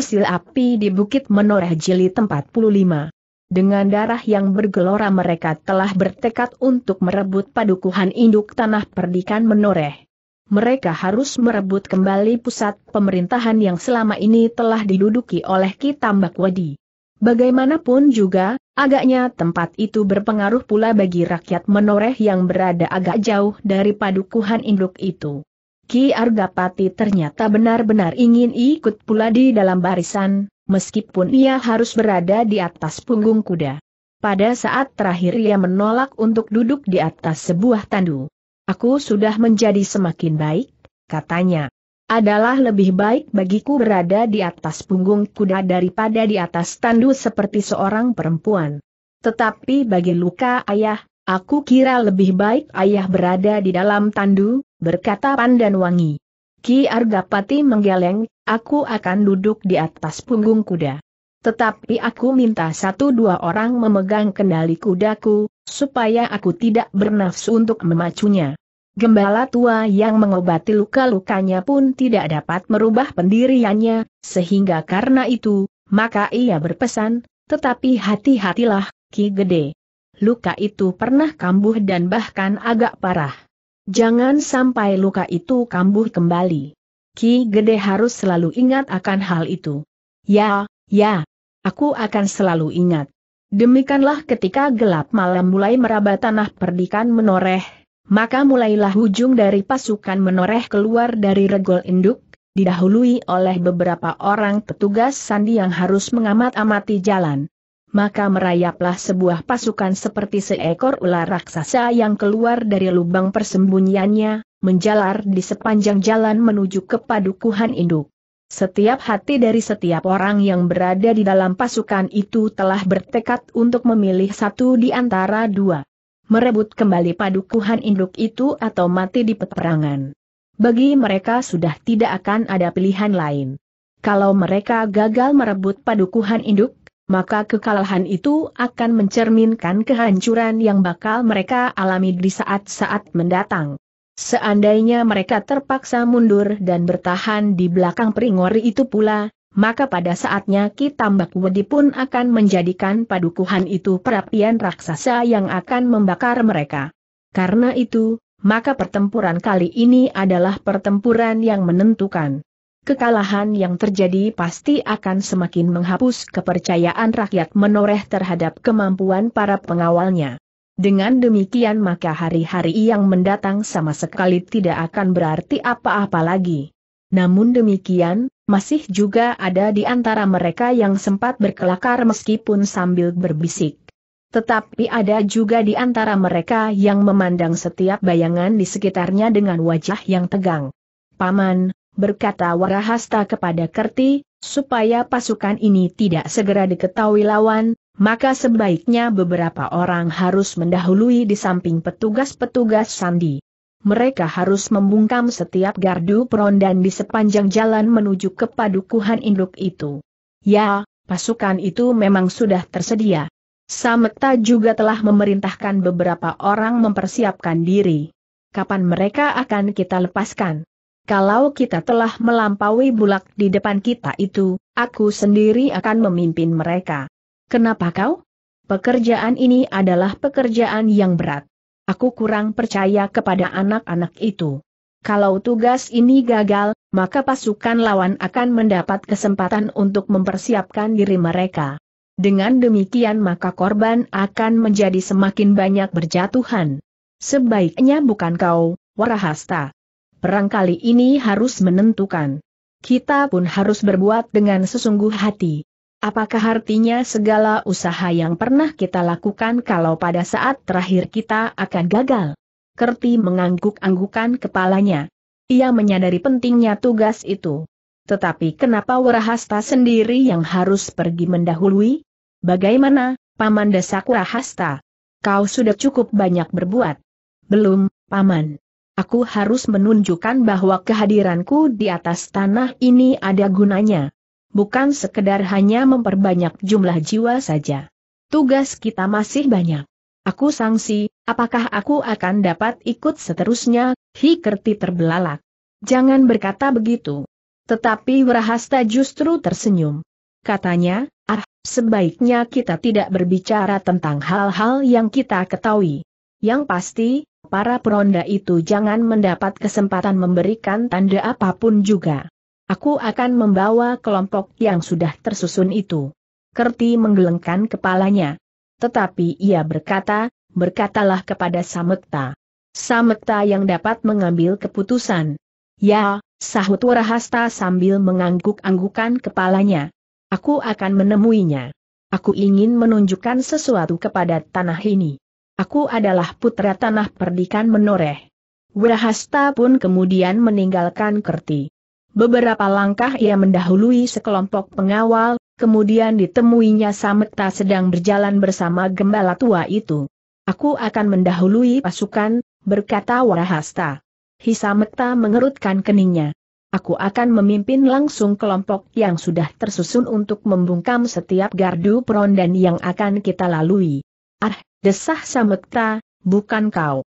Sil api di Bukit Menoreh Jili 45. Dengan darah yang bergelora mereka telah bertekad untuk merebut padukuhan induk tanah perdikan Menoreh. Mereka harus merebut kembali pusat pemerintahan yang selama ini telah diduduki oleh Kitambak Wadi. Bagaimanapun juga, agaknya tempat itu berpengaruh pula bagi rakyat menoreh yang berada agak jauh dari padukuhan induk itu. Ki Argapati ternyata benar-benar ingin ikut pula di dalam barisan, meskipun ia harus berada di atas punggung kuda. Pada saat terakhir ia menolak untuk duduk di atas sebuah tandu. Aku sudah menjadi semakin baik, katanya. Adalah lebih baik bagiku berada di atas punggung kuda daripada di atas tandu seperti seorang perempuan. Tetapi bagi luka ayah, aku kira lebih baik ayah berada di dalam tandu, berkata Pandan wangi. Ki Argapati menggeleng, aku akan duduk di atas punggung kuda. Tetapi aku minta satu dua orang memegang kendali kudaku, supaya aku tidak bernafsu untuk memacunya. Gembala tua yang mengobati luka-lukanya pun tidak dapat merubah pendiriannya, sehingga karena itu, maka ia berpesan, tetapi hati-hatilah, Ki Gede. Luka itu pernah kambuh dan bahkan agak parah. Jangan sampai luka itu kambuh kembali. Ki Gede harus selalu ingat akan hal itu. Ya, ya, aku akan selalu ingat. Demikianlah ketika gelap malam mulai meraba tanah perdikan menoreh, maka mulailah ujung dari pasukan menoreh keluar dari regol induk, didahului oleh beberapa orang petugas sandi yang harus mengamat-amati jalan maka merayaplah sebuah pasukan seperti seekor ular raksasa yang keluar dari lubang persembunyiannya, menjalar di sepanjang jalan menuju ke padukuhan induk. Setiap hati dari setiap orang yang berada di dalam pasukan itu telah bertekad untuk memilih satu di antara dua. Merebut kembali padukuhan induk itu atau mati di peperangan. Bagi mereka sudah tidak akan ada pilihan lain. Kalau mereka gagal merebut padukuhan induk, maka kekalahan itu akan mencerminkan kehancuran yang bakal mereka alami di saat-saat mendatang. Seandainya mereka terpaksa mundur dan bertahan di belakang peringori itu pula, maka pada saatnya Kitambak Wedi pun akan menjadikan padukuhan itu perapian raksasa yang akan membakar mereka. Karena itu, maka pertempuran kali ini adalah pertempuran yang menentukan kekalahan yang terjadi pasti akan semakin menghapus kepercayaan rakyat menoreh terhadap kemampuan para pengawalnya. Dengan demikian maka hari-hari yang mendatang sama sekali tidak akan berarti apa-apa lagi. Namun demikian, masih juga ada di antara mereka yang sempat berkelakar meskipun sambil berbisik. Tetapi ada juga di antara mereka yang memandang setiap bayangan di sekitarnya dengan wajah yang tegang. Paman, berkata Warahasta kepada Kerti, supaya pasukan ini tidak segera diketahui lawan, maka sebaiknya beberapa orang harus mendahului di samping petugas-petugas sandi. Mereka harus membungkam setiap gardu perondan di sepanjang jalan menuju ke padukuhan induk itu. Ya, pasukan itu memang sudah tersedia. Samekta juga telah memerintahkan beberapa orang mempersiapkan diri. Kapan mereka akan kita lepaskan? Kalau kita telah melampaui bulak di depan kita itu, aku sendiri akan memimpin mereka. Kenapa kau? Pekerjaan ini adalah pekerjaan yang berat. Aku kurang percaya kepada anak-anak itu. Kalau tugas ini gagal, maka pasukan lawan akan mendapat kesempatan untuk mempersiapkan diri mereka. Dengan demikian maka korban akan menjadi semakin banyak berjatuhan. Sebaiknya bukan kau, Warahasta, perang kali ini harus menentukan. Kita pun harus berbuat dengan sesungguh hati. Apakah artinya segala usaha yang pernah kita lakukan kalau pada saat terakhir kita akan gagal? Kerti mengangguk-anggukan kepalanya. Ia menyadari pentingnya tugas itu. Tetapi kenapa Warahasta sendiri yang harus pergi mendahului? Bagaimana, Paman Desak Warahasta? Kau sudah cukup banyak berbuat. Belum, Paman. Aku harus menunjukkan bahwa kehadiranku di atas tanah ini ada gunanya. Bukan sekedar hanya memperbanyak jumlah jiwa saja. Tugas kita masih banyak. Aku sangsi, apakah aku akan dapat ikut seterusnya, Kerti terbelalak. Jangan berkata begitu. Tetapi Wrahasta justru tersenyum. Katanya, ah, sebaiknya kita tidak berbicara tentang hal-hal yang kita ketahui. Yang pasti, para peronda itu jangan mendapat kesempatan memberikan tanda apapun juga. Aku akan membawa kelompok yang sudah tersusun itu. Kerti menggelengkan kepalanya. Tetapi ia berkata, berkatalah kepada Samekta. Samekta yang dapat mengambil keputusan. Ya, sahut Warahasta sambil mengangguk-anggukan kepalanya. Aku akan menemuinya. Aku ingin menunjukkan sesuatu kepada tanah ini. Aku adalah putra tanah perdikan menoreh. Wirahasta pun kemudian meninggalkan Kerti. Beberapa langkah ia mendahului sekelompok pengawal, kemudian ditemuinya Sameta sedang berjalan bersama gembala tua itu. Aku akan mendahului pasukan, berkata Warahasta. Hisameta mengerutkan keningnya. Aku akan memimpin langsung kelompok yang sudah tersusun untuk membungkam setiap gardu peron dan yang akan kita lalui. Ah, Desah Samekta, bukan kau.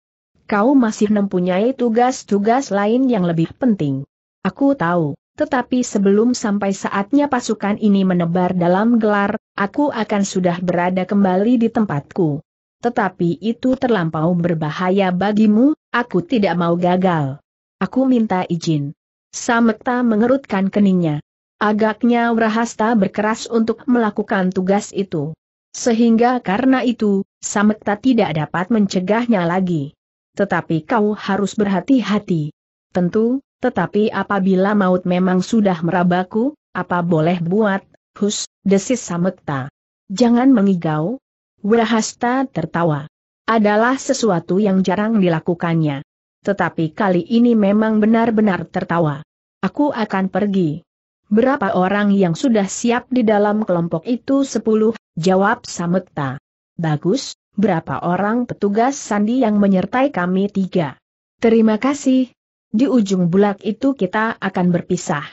Kau masih mempunyai tugas-tugas lain yang lebih penting. Aku tahu, tetapi sebelum sampai saatnya pasukan ini menebar dalam gelar, aku akan sudah berada kembali di tempatku. Tetapi itu terlampau berbahaya bagimu, aku tidak mau gagal. Aku minta izin. Samekta mengerutkan keningnya. Agaknya Wrahasta berkeras untuk melakukan tugas itu. Sehingga karena itu, Samekta tidak dapat mencegahnya lagi. Tetapi kau harus berhati-hati. Tentu, tetapi apabila maut memang sudah merabaku, apa boleh buat, hus, desis Samekta. Jangan mengigau. Wahasta tertawa. Adalah sesuatu yang jarang dilakukannya. Tetapi kali ini memang benar-benar tertawa. Aku akan pergi. Berapa orang yang sudah siap di dalam kelompok itu? Sepuluh, jawab Samekta. Bagus, berapa orang petugas sandi yang menyertai kami tiga? Terima kasih. Di ujung bulak itu kita akan berpisah.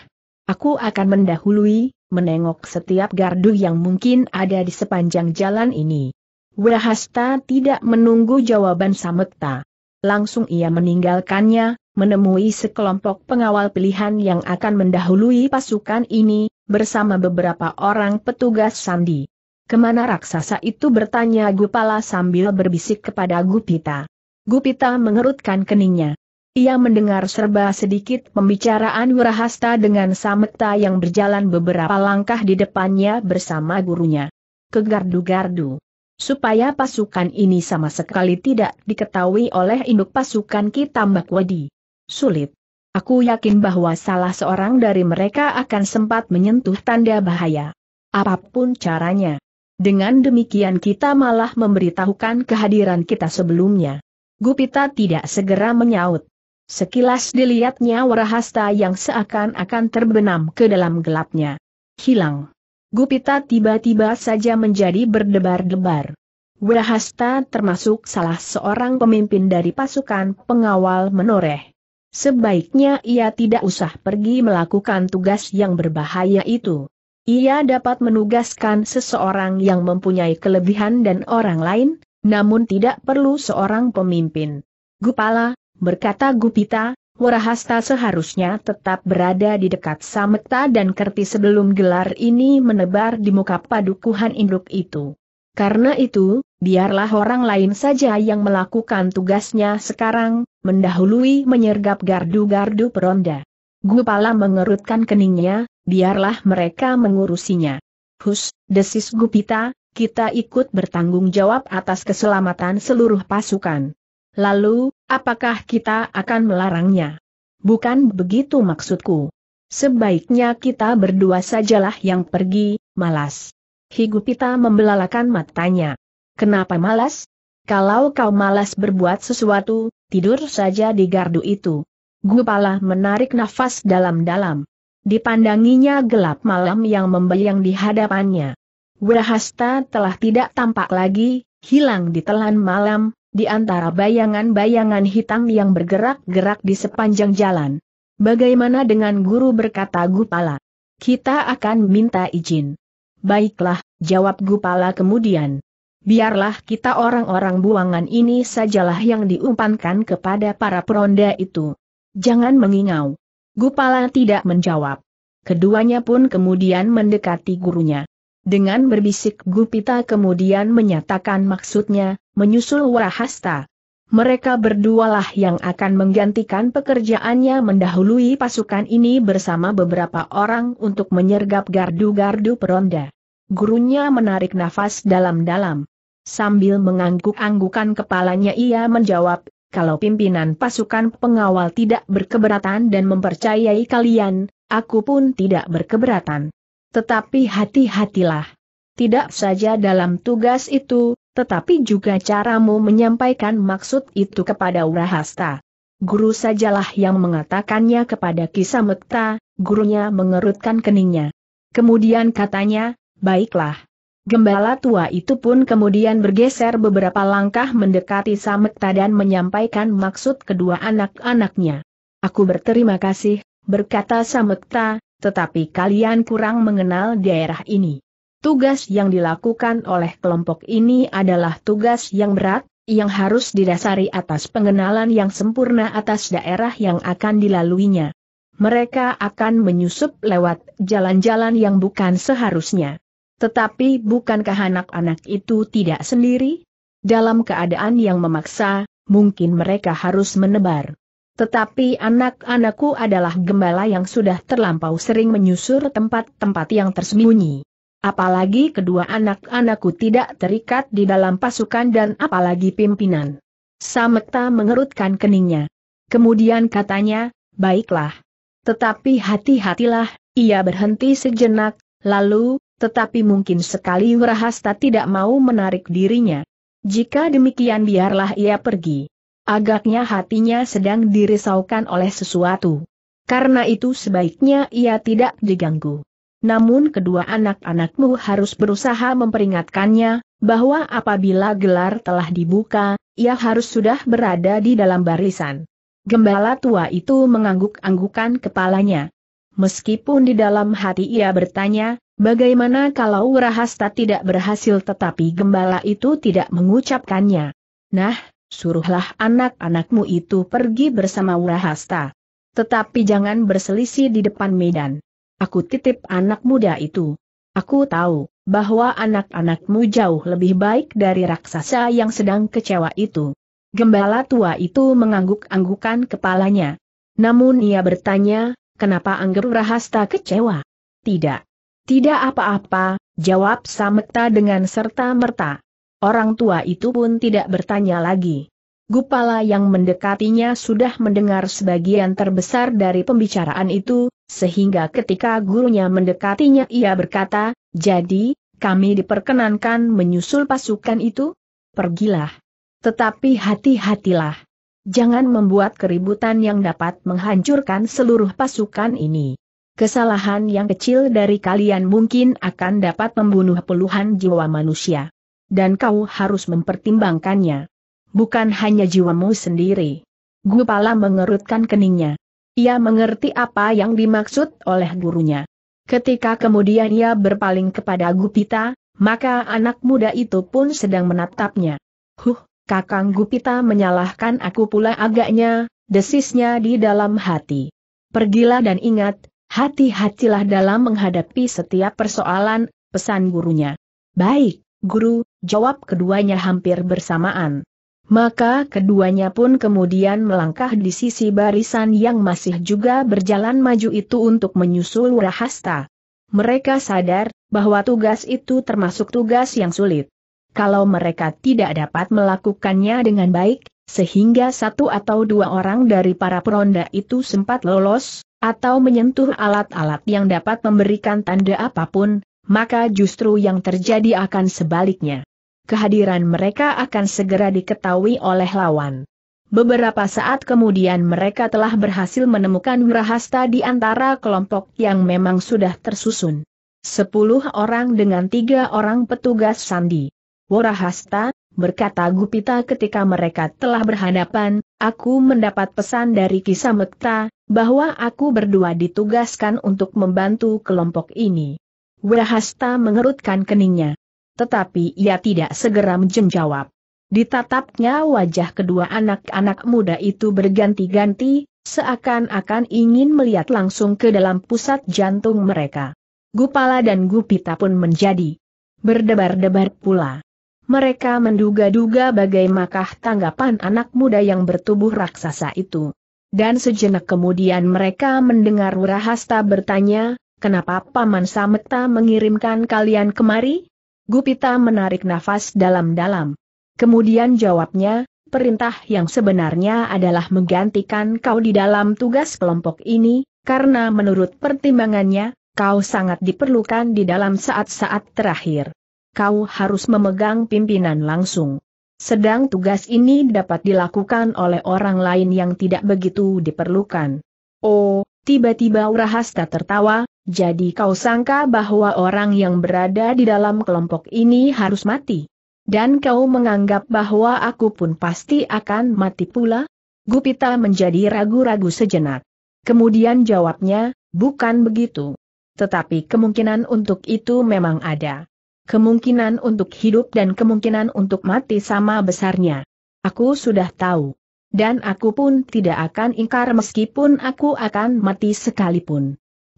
Aku akan mendahului, menengok setiap gardu yang mungkin ada di sepanjang jalan ini. Wahasta tidak menunggu jawaban Samekta. Langsung ia meninggalkannya, menemui sekelompok pengawal pilihan yang akan mendahului pasukan ini, bersama beberapa orang petugas sandi. Kemana raksasa itu bertanya Gupala sambil berbisik kepada Gupita. Gupita mengerutkan keningnya. Ia mendengar serba sedikit pembicaraan Wirahasta dengan Sameta yang berjalan beberapa langkah di depannya bersama gurunya. Kegardu-gardu. Supaya pasukan ini sama sekali tidak diketahui oleh induk pasukan kita Mbak Wadi. Sulit. Aku yakin bahwa salah seorang dari mereka akan sempat menyentuh tanda bahaya. Apapun caranya. Dengan demikian kita malah memberitahukan kehadiran kita sebelumnya. Gupita tidak segera menyaut. Sekilas dilihatnya warahasta yang seakan-akan terbenam ke dalam gelapnya. Hilang. Gupita tiba-tiba saja menjadi berdebar-debar. Warahasta termasuk salah seorang pemimpin dari pasukan pengawal menoreh. Sebaiknya ia tidak usah pergi melakukan tugas yang berbahaya itu. Ia dapat menugaskan seseorang yang mempunyai kelebihan dan orang lain, namun tidak perlu seorang pemimpin. Gupala, berkata Gupita, Warahasta seharusnya tetap berada di dekat Sametta dan Kerti sebelum gelar ini menebar di muka padukuhan induk itu. Karena itu, biarlah orang lain saja yang melakukan tugasnya sekarang, mendahului menyergap gardu-gardu peronda. Gupala mengerutkan keningnya, biarlah mereka mengurusinya. Hus, desis Gupita, kita ikut bertanggung jawab atas keselamatan seluruh pasukan. Lalu, apakah kita akan melarangnya? Bukan begitu maksudku. Sebaiknya kita berdua sajalah yang pergi, malas. Higupita membelalakan matanya. Kenapa malas? Kalau kau malas berbuat sesuatu, tidur saja di gardu itu. Gupala menarik nafas dalam-dalam dipandanginya gelap malam yang membayang di hadapannya. Wirahasta telah tidak tampak lagi, hilang di telan malam, di antara bayangan-bayangan hitam yang bergerak-gerak di sepanjang jalan. Bagaimana dengan guru berkata Gupala? Kita akan minta izin. Baiklah, jawab Gupala kemudian. Biarlah kita orang-orang buangan ini sajalah yang diumpankan kepada para peronda itu. Jangan mengingau. Gupala tidak menjawab. Keduanya pun kemudian mendekati gurunya. Dengan berbisik Gupita kemudian menyatakan maksudnya, menyusul Warahasta. Mereka berdualah yang akan menggantikan pekerjaannya mendahului pasukan ini bersama beberapa orang untuk menyergap gardu-gardu peronda. Gurunya menarik nafas dalam-dalam. Sambil mengangguk-anggukan kepalanya ia menjawab, kalau pimpinan pasukan pengawal tidak berkeberatan dan mempercayai kalian, aku pun tidak berkeberatan. Tetapi hati-hatilah. Tidak saja dalam tugas itu, tetapi juga caramu menyampaikan maksud itu kepada Urahasta. Guru sajalah yang mengatakannya kepada Kisamekta, gurunya mengerutkan keningnya. Kemudian katanya, baiklah, Gembala tua itu pun kemudian bergeser beberapa langkah mendekati Samekta dan menyampaikan maksud kedua anak-anaknya. Aku berterima kasih, berkata Samekta, tetapi kalian kurang mengenal daerah ini. Tugas yang dilakukan oleh kelompok ini adalah tugas yang berat, yang harus didasari atas pengenalan yang sempurna atas daerah yang akan dilaluinya. Mereka akan menyusup lewat jalan-jalan yang bukan seharusnya. Tetapi bukankah anak-anak itu tidak sendiri? Dalam keadaan yang memaksa, mungkin mereka harus menebar. Tetapi anak-anakku adalah gembala yang sudah terlampau sering menyusur tempat-tempat yang tersembunyi. Apalagi kedua anak-anakku tidak terikat di dalam pasukan dan apalagi pimpinan. Samekta mengerutkan keningnya. Kemudian katanya, baiklah. Tetapi hati-hatilah, ia berhenti sejenak, lalu, tetapi mungkin sekali Rahasta tidak mau menarik dirinya. Jika demikian biarlah ia pergi. Agaknya hatinya sedang dirisaukan oleh sesuatu. Karena itu sebaiknya ia tidak diganggu. Namun kedua anak-anakmu harus berusaha memperingatkannya, bahwa apabila gelar telah dibuka, ia harus sudah berada di dalam barisan. Gembala tua itu mengangguk-anggukan kepalanya. Meskipun di dalam hati ia bertanya, Bagaimana kalau Rahasta tidak berhasil tetapi gembala itu tidak mengucapkannya? Nah, suruhlah anak-anakmu itu pergi bersama Rahasta. Tetapi jangan berselisih di depan medan. Aku titip anak muda itu. Aku tahu bahwa anak-anakmu jauh lebih baik dari raksasa yang sedang kecewa itu. Gembala tua itu mengangguk-anggukan kepalanya. Namun ia bertanya, kenapa Angger Rahasta kecewa? Tidak. Tidak apa-apa, jawab Samekta dengan serta-merta. Orang tua itu pun tidak bertanya lagi. Gupala yang mendekatinya sudah mendengar sebagian terbesar dari pembicaraan itu, sehingga ketika gurunya mendekatinya ia berkata, jadi, kami diperkenankan menyusul pasukan itu? Pergilah. Tetapi hati-hatilah. Jangan membuat keributan yang dapat menghancurkan seluruh pasukan ini. Kesalahan yang kecil dari kalian mungkin akan dapat membunuh puluhan jiwa manusia. Dan kau harus mempertimbangkannya. Bukan hanya jiwamu sendiri. Gupala mengerutkan keningnya. Ia mengerti apa yang dimaksud oleh gurunya. Ketika kemudian ia berpaling kepada Gupita, maka anak muda itu pun sedang menatapnya. Huh, kakang Gupita menyalahkan aku pula agaknya, desisnya di dalam hati. Pergilah dan ingat, Hati-hatilah dalam menghadapi setiap persoalan, pesan gurunya. Baik, guru, jawab keduanya hampir bersamaan. Maka keduanya pun kemudian melangkah di sisi barisan yang masih juga berjalan maju itu untuk menyusul Rahasta. Mereka sadar bahwa tugas itu termasuk tugas yang sulit. Kalau mereka tidak dapat melakukannya dengan baik, sehingga satu atau dua orang dari para peronda itu sempat lolos, atau menyentuh alat-alat yang dapat memberikan tanda apapun, maka justru yang terjadi akan sebaliknya. Kehadiran mereka akan segera diketahui oleh lawan. Beberapa saat kemudian mereka telah berhasil menemukan Wirahasta di antara kelompok yang memang sudah tersusun. Sepuluh orang dengan tiga orang petugas sandi. Wirahasta, berkata Gupita ketika mereka telah berhadapan, aku mendapat pesan dari Kisamekta, bahwa aku berdua ditugaskan untuk membantu kelompok ini. Wirahasta mengerutkan keningnya. Tetapi ia tidak segera menjawab. Ditatapnya wajah kedua anak-anak muda itu berganti-ganti, seakan-akan ingin melihat langsung ke dalam pusat jantung mereka. Gupala dan Gupita pun menjadi berdebar-debar pula. Mereka menduga-duga bagaimanakah tanggapan anak muda yang bertubuh raksasa itu. Dan sejenak kemudian mereka mendengar Wurahasta bertanya, kenapa Paman Sameta mengirimkan kalian kemari? Gupita menarik nafas dalam-dalam. Kemudian jawabnya, perintah yang sebenarnya adalah menggantikan kau di dalam tugas kelompok ini, karena menurut pertimbangannya, kau sangat diperlukan di dalam saat-saat terakhir. Kau harus memegang pimpinan langsung sedang tugas ini dapat dilakukan oleh orang lain yang tidak begitu diperlukan. Oh, tiba-tiba Urahasta tertawa, jadi kau sangka bahwa orang yang berada di dalam kelompok ini harus mati? Dan kau menganggap bahwa aku pun pasti akan mati pula? Gupita menjadi ragu-ragu sejenak. Kemudian jawabnya, bukan begitu. Tetapi kemungkinan untuk itu memang ada. Kemungkinan untuk hidup dan kemungkinan untuk mati sama besarnya. Aku sudah tahu. Dan aku pun tidak akan ingkar meskipun aku akan mati sekalipun.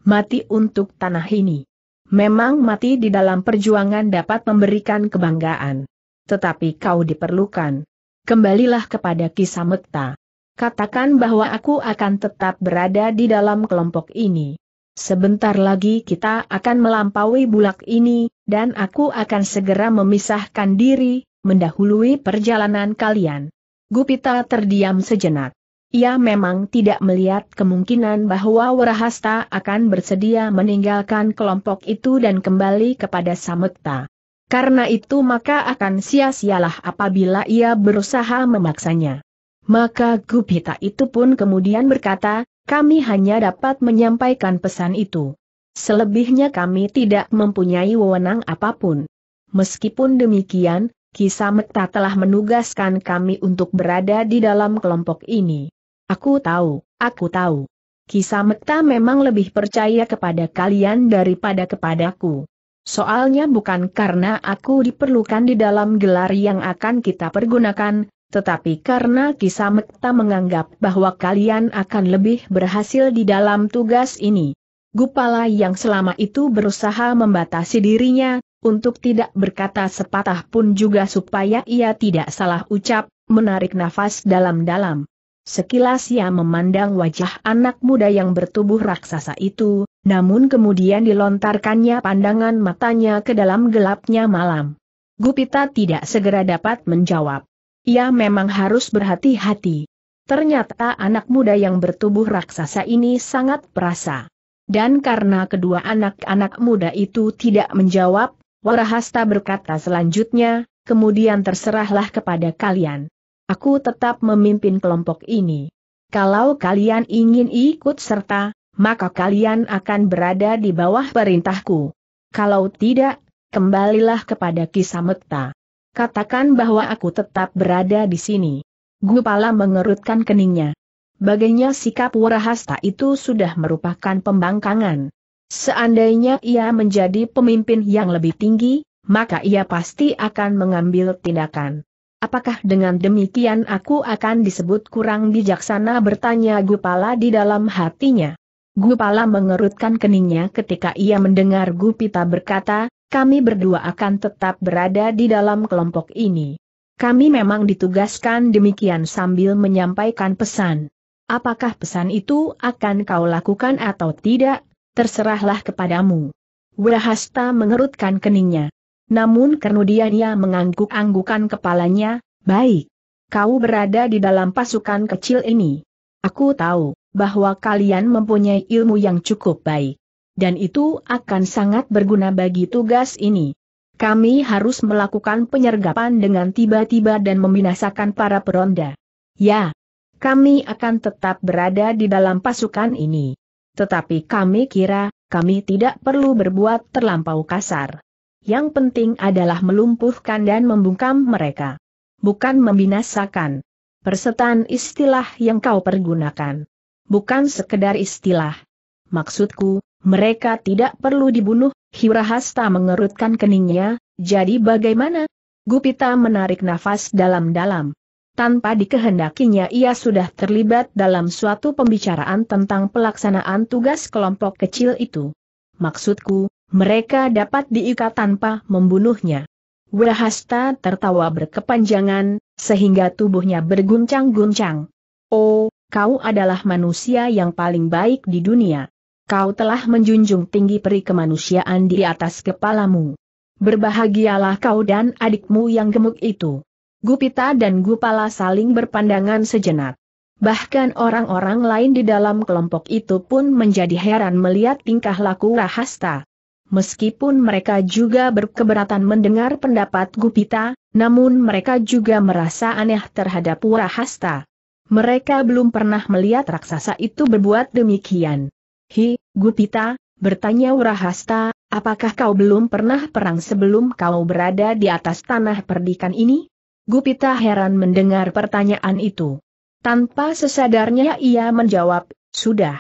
Mati untuk tanah ini. Memang mati di dalam perjuangan dapat memberikan kebanggaan. Tetapi kau diperlukan. Kembalilah kepada kisah mekta. Katakan bahwa aku akan tetap berada di dalam kelompok ini. Sebentar lagi kita akan melampaui bulak ini, dan aku akan segera memisahkan diri, mendahului perjalanan kalian. Gupita terdiam sejenak. Ia memang tidak melihat kemungkinan bahwa Warahasta akan bersedia meninggalkan kelompok itu dan kembali kepada Samekta. Karena itu maka akan sia-sialah apabila ia berusaha memaksanya. Maka Gupita itu pun kemudian berkata, kami hanya dapat menyampaikan pesan itu. Selebihnya kami tidak mempunyai wewenang apapun. Meskipun demikian, Kisah telah menugaskan kami untuk berada di dalam kelompok ini. Aku tahu, aku tahu. Kisah memang lebih percaya kepada kalian daripada kepadaku. Soalnya bukan karena aku diperlukan di dalam gelar yang akan kita pergunakan, tetapi karena Kisah menganggap bahwa kalian akan lebih berhasil di dalam tugas ini. Gupala yang selama itu berusaha membatasi dirinya, untuk tidak berkata sepatah pun juga supaya ia tidak salah ucap, menarik nafas dalam-dalam. Sekilas ia memandang wajah anak muda yang bertubuh raksasa itu, namun kemudian dilontarkannya pandangan matanya ke dalam gelapnya malam. Gupita tidak segera dapat menjawab. Ia memang harus berhati-hati. Ternyata anak muda yang bertubuh raksasa ini sangat perasa. Dan karena kedua anak-anak muda itu tidak menjawab, Warahasta berkata selanjutnya, kemudian terserahlah kepada kalian. Aku tetap memimpin kelompok ini. Kalau kalian ingin ikut serta, maka kalian akan berada di bawah perintahku. Kalau tidak, kembalilah kepada Kisamekta. Katakan bahwa aku tetap berada di sini. Gupala mengerutkan keningnya. Bagainya sikap Warahasta itu sudah merupakan pembangkangan. Seandainya ia menjadi pemimpin yang lebih tinggi, maka ia pasti akan mengambil tindakan. Apakah dengan demikian aku akan disebut kurang bijaksana bertanya Gupala di dalam hatinya? Gupala mengerutkan keningnya ketika ia mendengar Gupita berkata, kami berdua akan tetap berada di dalam kelompok ini. Kami memang ditugaskan demikian sambil menyampaikan pesan. Apakah pesan itu akan kau lakukan atau tidak, terserahlah kepadamu. Wahasta mengerutkan keningnya. Namun kemudian ia mengangguk-anggukan kepalanya, baik. Kau berada di dalam pasukan kecil ini. Aku tahu bahwa kalian mempunyai ilmu yang cukup baik. Dan itu akan sangat berguna bagi tugas ini. Kami harus melakukan penyergapan dengan tiba-tiba dan membinasakan para peronda. Ya, kami akan tetap berada di dalam pasukan ini. Tetapi kami kira, kami tidak perlu berbuat terlampau kasar. Yang penting adalah melumpuhkan dan membungkam mereka. Bukan membinasakan. Persetan istilah yang kau pergunakan. Bukan sekedar istilah. Maksudku, mereka tidak perlu dibunuh, Hirahasta mengerutkan keningnya, jadi bagaimana? Gupita menarik nafas dalam-dalam tanpa dikehendakinya ia sudah terlibat dalam suatu pembicaraan tentang pelaksanaan tugas kelompok kecil itu. Maksudku, mereka dapat diikat tanpa membunuhnya. Wahasta tertawa berkepanjangan, sehingga tubuhnya berguncang-guncang. Oh, kau adalah manusia yang paling baik di dunia. Kau telah menjunjung tinggi peri kemanusiaan di atas kepalamu. Berbahagialah kau dan adikmu yang gemuk itu. Gupita dan Gupala saling berpandangan sejenak. Bahkan orang-orang lain di dalam kelompok itu pun menjadi heran melihat tingkah laku Rahasta. Meskipun mereka juga berkeberatan mendengar pendapat Gupita, namun mereka juga merasa aneh terhadap Rahasta. Mereka belum pernah melihat raksasa itu berbuat demikian. Hi, Gupita, bertanya Rahasta, apakah kau belum pernah perang sebelum kau berada di atas tanah perdikan ini? Gupita heran mendengar pertanyaan itu. Tanpa sesadarnya ia menjawab, sudah.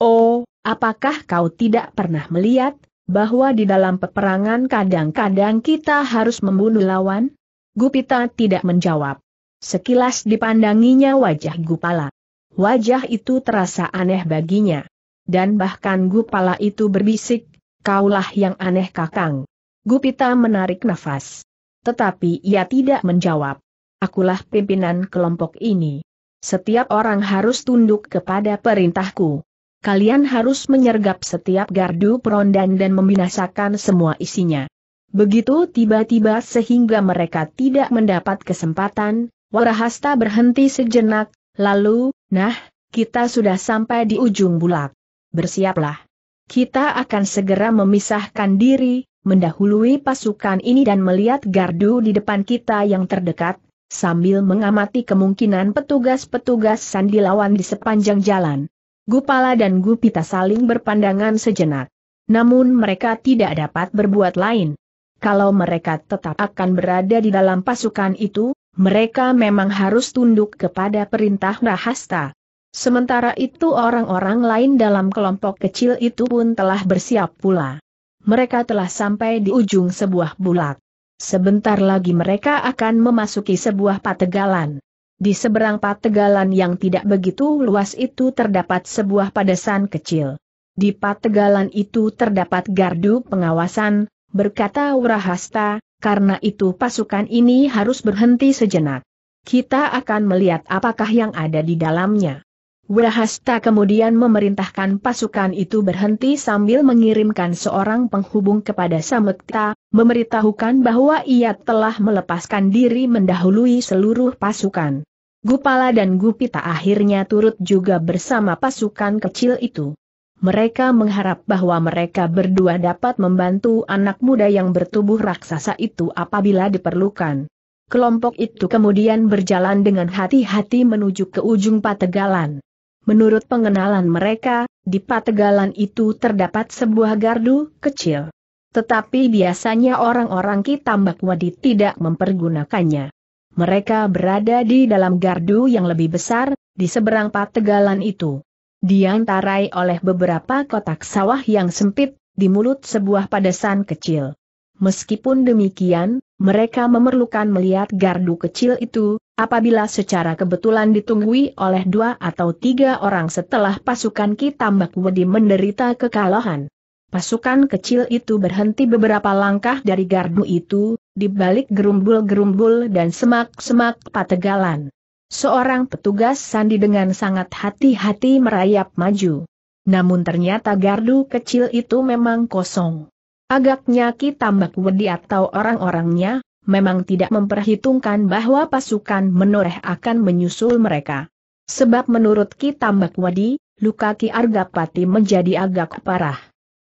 Oh, apakah kau tidak pernah melihat, bahwa di dalam peperangan kadang-kadang kita harus membunuh lawan? Gupita tidak menjawab. Sekilas dipandanginya wajah Gupala. Wajah itu terasa aneh baginya. Dan bahkan Gupala itu berbisik, kaulah yang aneh kakang. Gupita menarik nafas. Tetapi ia tidak menjawab. Akulah pimpinan kelompok ini. Setiap orang harus tunduk kepada perintahku. Kalian harus menyergap setiap gardu perondan dan membinasakan semua isinya. Begitu tiba-tiba sehingga mereka tidak mendapat kesempatan, Warahasta berhenti sejenak, lalu, nah, kita sudah sampai di ujung bulak. Bersiaplah. Kita akan segera memisahkan diri, mendahului pasukan ini dan melihat gardu di depan kita yang terdekat, sambil mengamati kemungkinan petugas-petugas sandi lawan di sepanjang jalan. Gupala dan Gupita saling berpandangan sejenak. Namun mereka tidak dapat berbuat lain. Kalau mereka tetap akan berada di dalam pasukan itu, mereka memang harus tunduk kepada perintah Rahasta. Sementara itu orang-orang lain dalam kelompok kecil itu pun telah bersiap pula mereka telah sampai di ujung sebuah bulak. Sebentar lagi mereka akan memasuki sebuah pategalan. Di seberang pategalan yang tidak begitu luas itu terdapat sebuah padesan kecil. Di pategalan itu terdapat gardu pengawasan, berkata Urahasta, karena itu pasukan ini harus berhenti sejenak. Kita akan melihat apakah yang ada di dalamnya. Wahasta kemudian memerintahkan pasukan itu berhenti sambil mengirimkan seorang penghubung kepada Samekta, memberitahukan bahwa ia telah melepaskan diri mendahului seluruh pasukan. Gupala dan Gupita akhirnya turut juga bersama pasukan kecil itu. Mereka mengharap bahwa mereka berdua dapat membantu anak muda yang bertubuh raksasa itu apabila diperlukan. Kelompok itu kemudian berjalan dengan hati-hati menuju ke ujung pategalan. Menurut pengenalan mereka, di pategalan itu terdapat sebuah gardu kecil. Tetapi biasanya orang-orang Kitambak Wadi tidak mempergunakannya. Mereka berada di dalam gardu yang lebih besar, di seberang pategalan itu. Diantarai oleh beberapa kotak sawah yang sempit, di mulut sebuah padasan kecil. Meskipun demikian, mereka memerlukan melihat gardu kecil itu, Apabila secara kebetulan ditunggui oleh dua atau tiga orang setelah pasukan Ki Tambak Wedi menderita kekalahan. Pasukan kecil itu berhenti beberapa langkah dari gardu itu, di balik gerumbul-gerumbul dan semak-semak pategalan. Seorang petugas sandi dengan sangat hati-hati merayap maju. Namun ternyata gardu kecil itu memang kosong. Agaknya Ki Tambak Wedi atau orang-orangnya, memang tidak memperhitungkan bahwa pasukan menoreh akan menyusul mereka. Sebab menurut Ki Tambak Wadi, luka Ki Argapati menjadi agak parah.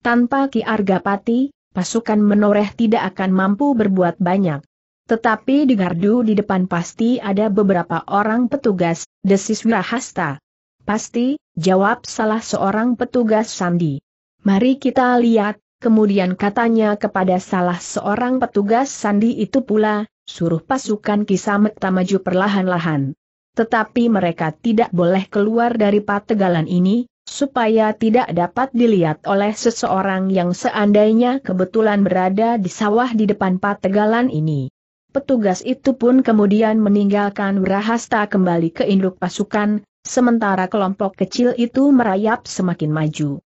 Tanpa Ki Argapati, pasukan menoreh tidak akan mampu berbuat banyak. Tetapi di gardu di depan pasti ada beberapa orang petugas, desis Wirahasta. Pasti, jawab salah seorang petugas Sandi. Mari kita lihat, Kemudian katanya kepada salah seorang petugas sandi itu pula, suruh pasukan Kisamet maju perlahan-lahan. Tetapi mereka tidak boleh keluar dari pategalan ini, supaya tidak dapat dilihat oleh seseorang yang seandainya kebetulan berada di sawah di depan pategalan ini. Petugas itu pun kemudian meninggalkan Rahasta kembali ke induk pasukan, sementara kelompok kecil itu merayap semakin maju.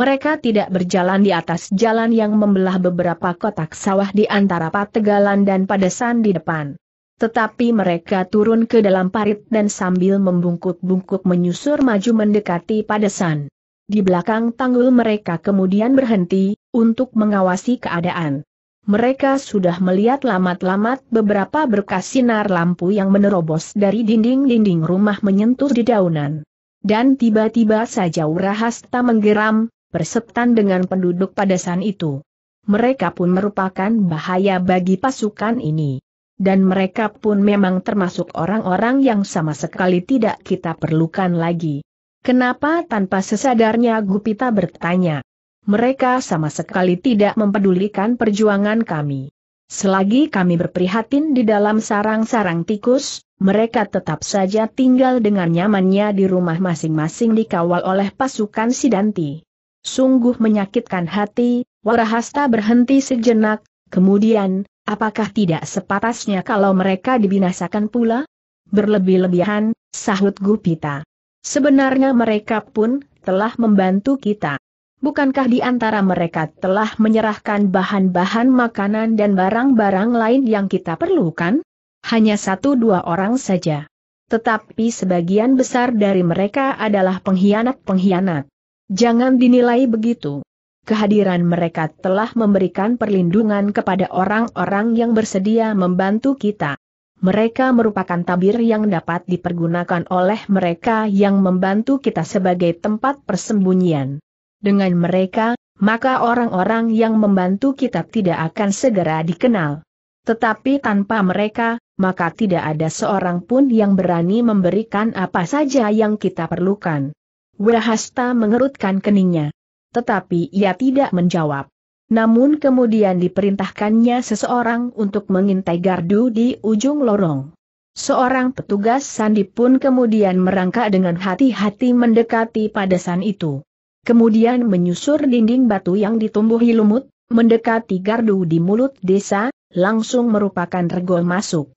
Mereka tidak berjalan di atas jalan yang membelah beberapa kotak sawah di antara pategalan dan padesan di depan. Tetapi mereka turun ke dalam parit dan sambil membungkuk-bungkuk menyusur maju mendekati padesan. Di belakang tanggul mereka kemudian berhenti, untuk mengawasi keadaan. Mereka sudah melihat lamat-lamat beberapa berkas sinar lampu yang menerobos dari dinding-dinding rumah menyentuh di daunan. Dan tiba-tiba saja Urahasta menggeram, Persetan dengan penduduk padasan itu. Mereka pun merupakan bahaya bagi pasukan ini. Dan mereka pun memang termasuk orang-orang yang sama sekali tidak kita perlukan lagi. Kenapa tanpa sesadarnya Gupita bertanya. Mereka sama sekali tidak mempedulikan perjuangan kami. Selagi kami berprihatin di dalam sarang-sarang tikus, mereka tetap saja tinggal dengan nyamannya di rumah masing-masing dikawal oleh pasukan Sidanti. Sungguh menyakitkan hati, Warahasta berhenti sejenak, kemudian, apakah tidak sepatasnya kalau mereka dibinasakan pula? Berlebih-lebihan, sahut Gupita. Sebenarnya mereka pun telah membantu kita. Bukankah di antara mereka telah menyerahkan bahan-bahan makanan dan barang-barang lain yang kita perlukan? Hanya satu dua orang saja. Tetapi sebagian besar dari mereka adalah pengkhianat-pengkhianat. Jangan dinilai begitu. Kehadiran mereka telah memberikan perlindungan kepada orang-orang yang bersedia membantu kita. Mereka merupakan tabir yang dapat dipergunakan oleh mereka yang membantu kita sebagai tempat persembunyian. Dengan mereka, maka orang-orang yang membantu kita tidak akan segera dikenal. Tetapi tanpa mereka, maka tidak ada seorang pun yang berani memberikan apa saja yang kita perlukan. Wahasta mengerutkan keningnya. Tetapi ia tidak menjawab. Namun kemudian diperintahkannya seseorang untuk mengintai gardu di ujung lorong. Seorang petugas sandi pun kemudian merangkak dengan hati-hati mendekati padasan itu. Kemudian menyusur dinding batu yang ditumbuhi lumut, mendekati gardu di mulut desa, langsung merupakan regol masuk.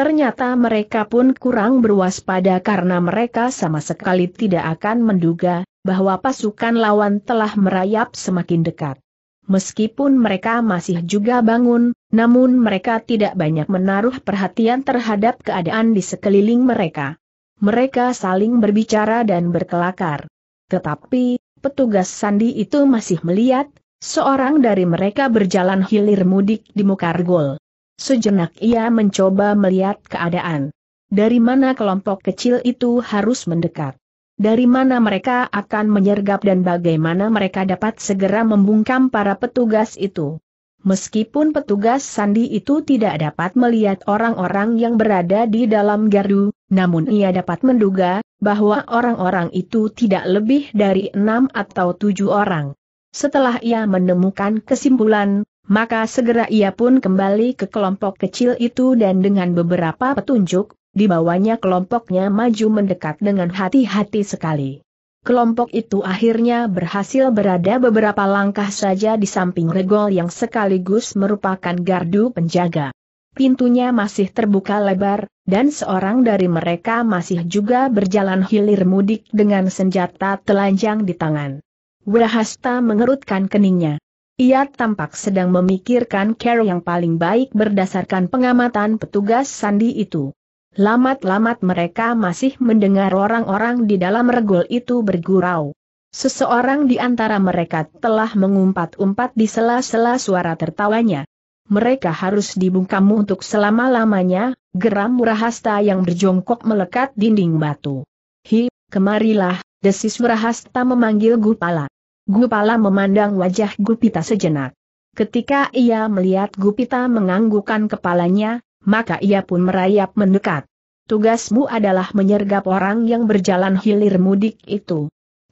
Ternyata mereka pun kurang berwaspada karena mereka sama sekali tidak akan menduga bahwa pasukan lawan telah merayap semakin dekat. Meskipun mereka masih juga bangun, namun mereka tidak banyak menaruh perhatian terhadap keadaan di sekeliling mereka. Mereka saling berbicara dan berkelakar. Tetapi, petugas sandi itu masih melihat, seorang dari mereka berjalan hilir mudik di Mukargol. Sejenak ia mencoba melihat keadaan. Dari mana kelompok kecil itu harus mendekat? Dari mana mereka akan menyergap dan bagaimana mereka dapat segera membungkam para petugas itu? Meskipun petugas sandi itu tidak dapat melihat orang-orang yang berada di dalam gardu, namun ia dapat menduga bahwa orang-orang itu tidak lebih dari enam atau tujuh orang. Setelah ia menemukan kesimpulan maka segera ia pun kembali ke kelompok kecil itu dan dengan beberapa petunjuk, dibawanya kelompoknya maju mendekat dengan hati-hati sekali. Kelompok itu akhirnya berhasil berada beberapa langkah saja di samping regol yang sekaligus merupakan gardu penjaga. Pintunya masih terbuka lebar, dan seorang dari mereka masih juga berjalan hilir mudik dengan senjata telanjang di tangan. Wahasta mengerutkan keningnya. Ia tampak sedang memikirkan cara yang paling baik berdasarkan pengamatan petugas sandi itu. Lamat-lamat mereka masih mendengar orang-orang di dalam regol itu bergurau. Seseorang di antara mereka telah mengumpat-umpat di sela-sela suara tertawanya. Mereka harus dibungkam untuk selama-lamanya, geram Murahasta yang berjongkok melekat dinding batu. Hi, kemarilah, desis Murahasta memanggil Gupala. Gupala memandang wajah Gupita sejenak. Ketika ia melihat Gupita menganggukkan kepalanya, maka ia pun merayap mendekat. Tugasmu adalah menyergap orang yang berjalan hilir mudik itu.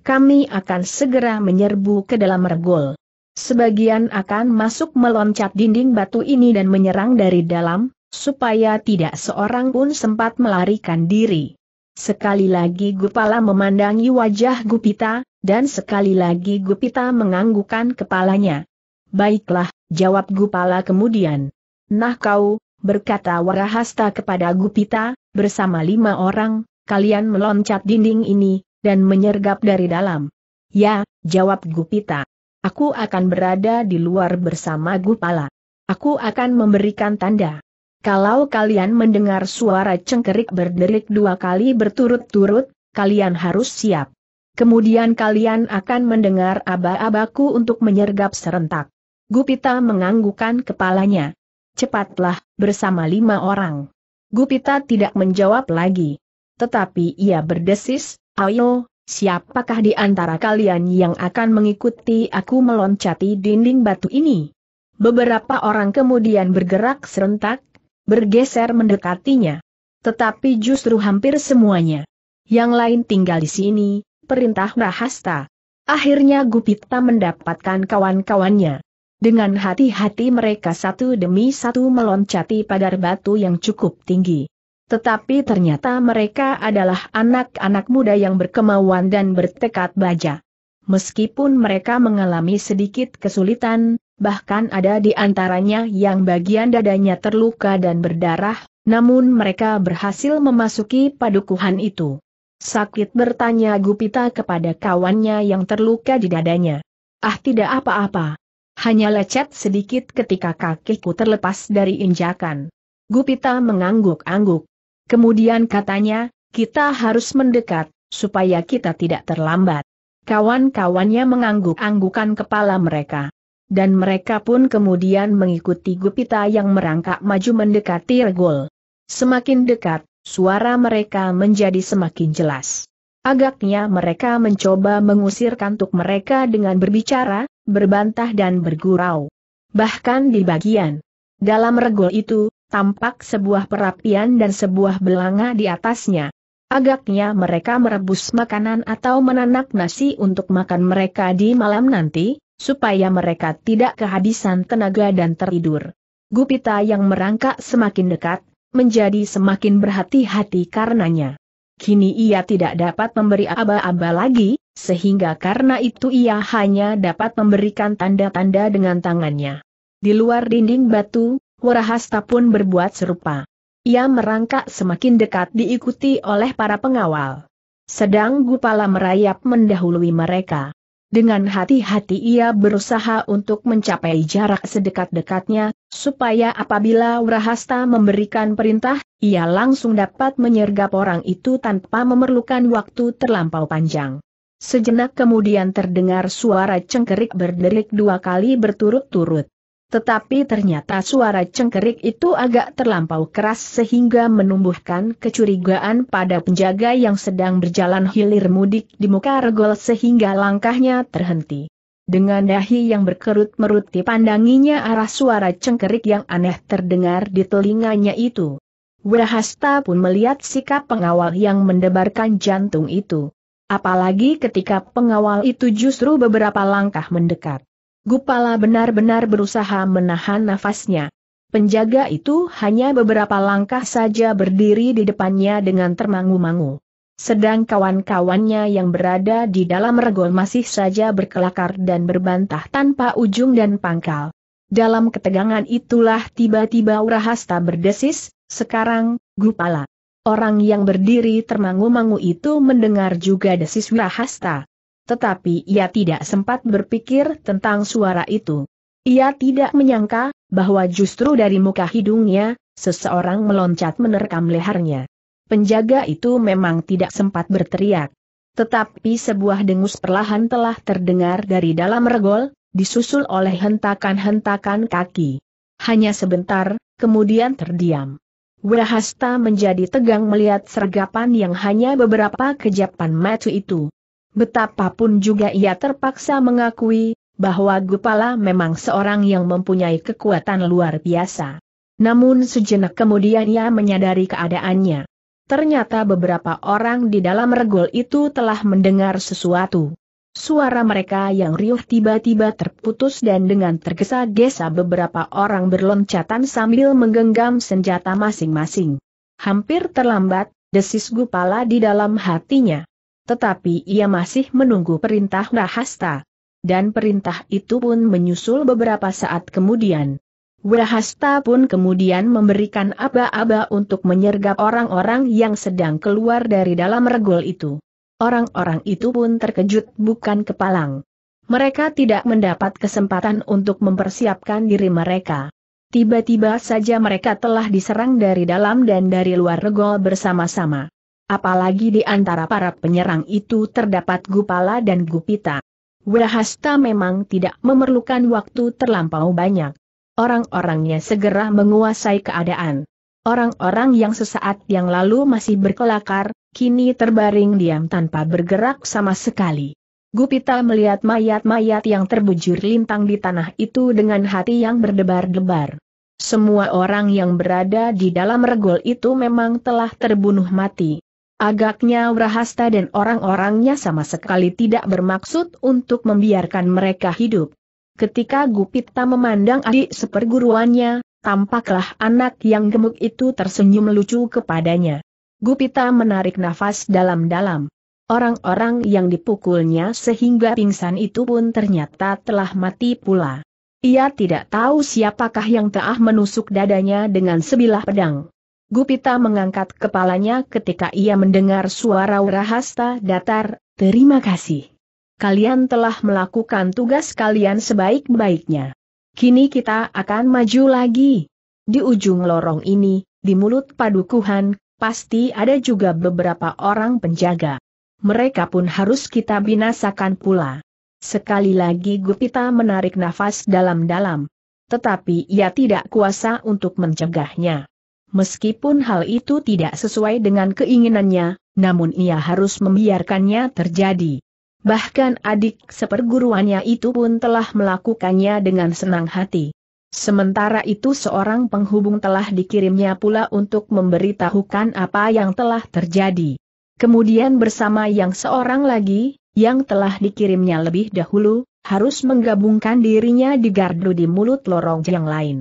Kami akan segera menyerbu ke dalam regol. Sebagian akan masuk meloncat dinding batu ini dan menyerang dari dalam, supaya tidak seorang pun sempat melarikan diri. Sekali lagi Gupala memandangi wajah Gupita, dan sekali lagi Gupita menganggukan kepalanya. Baiklah, jawab Gupala kemudian. Nah kau, berkata Warahasta kepada Gupita, bersama lima orang, kalian meloncat dinding ini, dan menyergap dari dalam. Ya, jawab Gupita. Aku akan berada di luar bersama Gupala. Aku akan memberikan tanda. Kalau kalian mendengar suara cengkerik berderik dua kali berturut-turut, kalian harus siap. Kemudian kalian akan mendengar aba-abaku untuk menyergap serentak. Gupita menganggukkan kepalanya. Cepatlah, bersama lima orang. Gupita tidak menjawab lagi. Tetapi ia berdesis, ayo, siapakah di antara kalian yang akan mengikuti aku meloncati dinding batu ini? Beberapa orang kemudian bergerak serentak, bergeser mendekatinya. Tetapi justru hampir semuanya. Yang lain tinggal di sini, perintah Rahasta. Akhirnya Gupita mendapatkan kawan-kawannya. Dengan hati-hati mereka satu demi satu meloncati pagar batu yang cukup tinggi. Tetapi ternyata mereka adalah anak-anak muda yang berkemauan dan bertekad baja. Meskipun mereka mengalami sedikit kesulitan, bahkan ada di antaranya yang bagian dadanya terluka dan berdarah, namun mereka berhasil memasuki padukuhan itu. Sakit bertanya Gupita kepada kawannya yang terluka di dadanya. Ah tidak apa-apa. Hanya lecet sedikit ketika kakiku terlepas dari injakan. Gupita mengangguk-angguk. Kemudian katanya, kita harus mendekat, supaya kita tidak terlambat. Kawan-kawannya mengangguk-anggukan kepala mereka. Dan mereka pun kemudian mengikuti Gupita yang merangkak maju mendekati regol. Semakin dekat, suara mereka menjadi semakin jelas. Agaknya mereka mencoba mengusir kantuk mereka dengan berbicara, berbantah dan bergurau. Bahkan di bagian dalam regol itu, tampak sebuah perapian dan sebuah belanga di atasnya. Agaknya mereka merebus makanan atau menanak nasi untuk makan mereka di malam nanti, supaya mereka tidak kehabisan tenaga dan tertidur. Gupita yang merangkak semakin dekat, menjadi semakin berhati-hati karenanya. Kini ia tidak dapat memberi aba-aba lagi, sehingga karena itu ia hanya dapat memberikan tanda-tanda dengan tangannya. Di luar dinding batu, Warahasta pun berbuat serupa. Ia merangkak semakin dekat diikuti oleh para pengawal. Sedang Gupala merayap mendahului mereka. Dengan hati-hati ia berusaha untuk mencapai jarak sedekat-dekatnya, supaya apabila Wrahasta memberikan perintah, ia langsung dapat menyergap orang itu tanpa memerlukan waktu terlampau panjang. Sejenak kemudian terdengar suara cengkerik berderik dua kali berturut-turut. Tetapi ternyata suara cengkerik itu agak terlampau keras sehingga menumbuhkan kecurigaan pada penjaga yang sedang berjalan hilir mudik di muka regol sehingga langkahnya terhenti. Dengan dahi yang berkerut meruti pandanginya arah suara cengkerik yang aneh terdengar di telinganya itu. Wahasta pun melihat sikap pengawal yang mendebarkan jantung itu. Apalagi ketika pengawal itu justru beberapa langkah mendekat. Gupala benar-benar berusaha menahan nafasnya. Penjaga itu hanya beberapa langkah saja berdiri di depannya dengan termangu-mangu. Sedang kawan-kawannya yang berada di dalam regol masih saja berkelakar dan berbantah tanpa ujung dan pangkal. Dalam ketegangan itulah tiba-tiba Urahasta berdesis, sekarang, Gupala. Orang yang berdiri termangu-mangu itu mendengar juga desis Urahasta tetapi ia tidak sempat berpikir tentang suara itu. Ia tidak menyangka, bahwa justru dari muka hidungnya, seseorang meloncat menerkam lehernya. Penjaga itu memang tidak sempat berteriak. Tetapi sebuah dengus perlahan telah terdengar dari dalam regol, disusul oleh hentakan-hentakan kaki. Hanya sebentar, kemudian terdiam. Wirahasta menjadi tegang melihat sergapan yang hanya beberapa kejapan mata itu. Betapapun juga ia terpaksa mengakui, bahwa Gupala memang seorang yang mempunyai kekuatan luar biasa. Namun sejenak kemudian ia menyadari keadaannya. Ternyata beberapa orang di dalam regol itu telah mendengar sesuatu. Suara mereka yang riuh tiba-tiba terputus dan dengan tergesa-gesa beberapa orang berloncatan sambil menggenggam senjata masing-masing. Hampir terlambat, desis Gupala di dalam hatinya. Tetapi ia masih menunggu perintah Rahasta. Dan perintah itu pun menyusul beberapa saat kemudian. Rahasta pun kemudian memberikan aba-aba untuk menyergap orang-orang yang sedang keluar dari dalam regol itu. Orang-orang itu pun terkejut bukan kepalang. Mereka tidak mendapat kesempatan untuk mempersiapkan diri mereka. Tiba-tiba saja mereka telah diserang dari dalam dan dari luar regol bersama-sama. Apalagi di antara para penyerang itu terdapat Gupala dan Gupita. Wahasta memang tidak memerlukan waktu terlampau banyak. Orang-orangnya segera menguasai keadaan. Orang-orang yang sesaat yang lalu masih berkelakar, kini terbaring diam tanpa bergerak sama sekali. Gupita melihat mayat-mayat yang terbujur lintang di tanah itu dengan hati yang berdebar-debar. Semua orang yang berada di dalam regol itu memang telah terbunuh mati. Agaknya Wrahasta dan orang-orangnya sama sekali tidak bermaksud untuk membiarkan mereka hidup. Ketika Gupita memandang adik seperguruannya, tampaklah anak yang gemuk itu tersenyum lucu kepadanya. Gupita menarik nafas dalam-dalam. Orang-orang yang dipukulnya sehingga pingsan itu pun ternyata telah mati pula. Ia tidak tahu siapakah yang telah menusuk dadanya dengan sebilah pedang. Gupita mengangkat kepalanya ketika ia mendengar suara Wrahasta datar, terima kasih. Kalian telah melakukan tugas kalian sebaik-baiknya. Kini kita akan maju lagi. Di ujung lorong ini, di mulut padukuhan, pasti ada juga beberapa orang penjaga. Mereka pun harus kita binasakan pula. Sekali lagi Gupita menarik nafas dalam-dalam. Tetapi ia tidak kuasa untuk mencegahnya. Meskipun hal itu tidak sesuai dengan keinginannya, namun ia harus membiarkannya terjadi. Bahkan adik seperguruannya itu pun telah melakukannya dengan senang hati. Sementara itu seorang penghubung telah dikirimnya pula untuk memberitahukan apa yang telah terjadi. Kemudian bersama yang seorang lagi, yang telah dikirimnya lebih dahulu, harus menggabungkan dirinya di gardu di mulut lorong yang lain.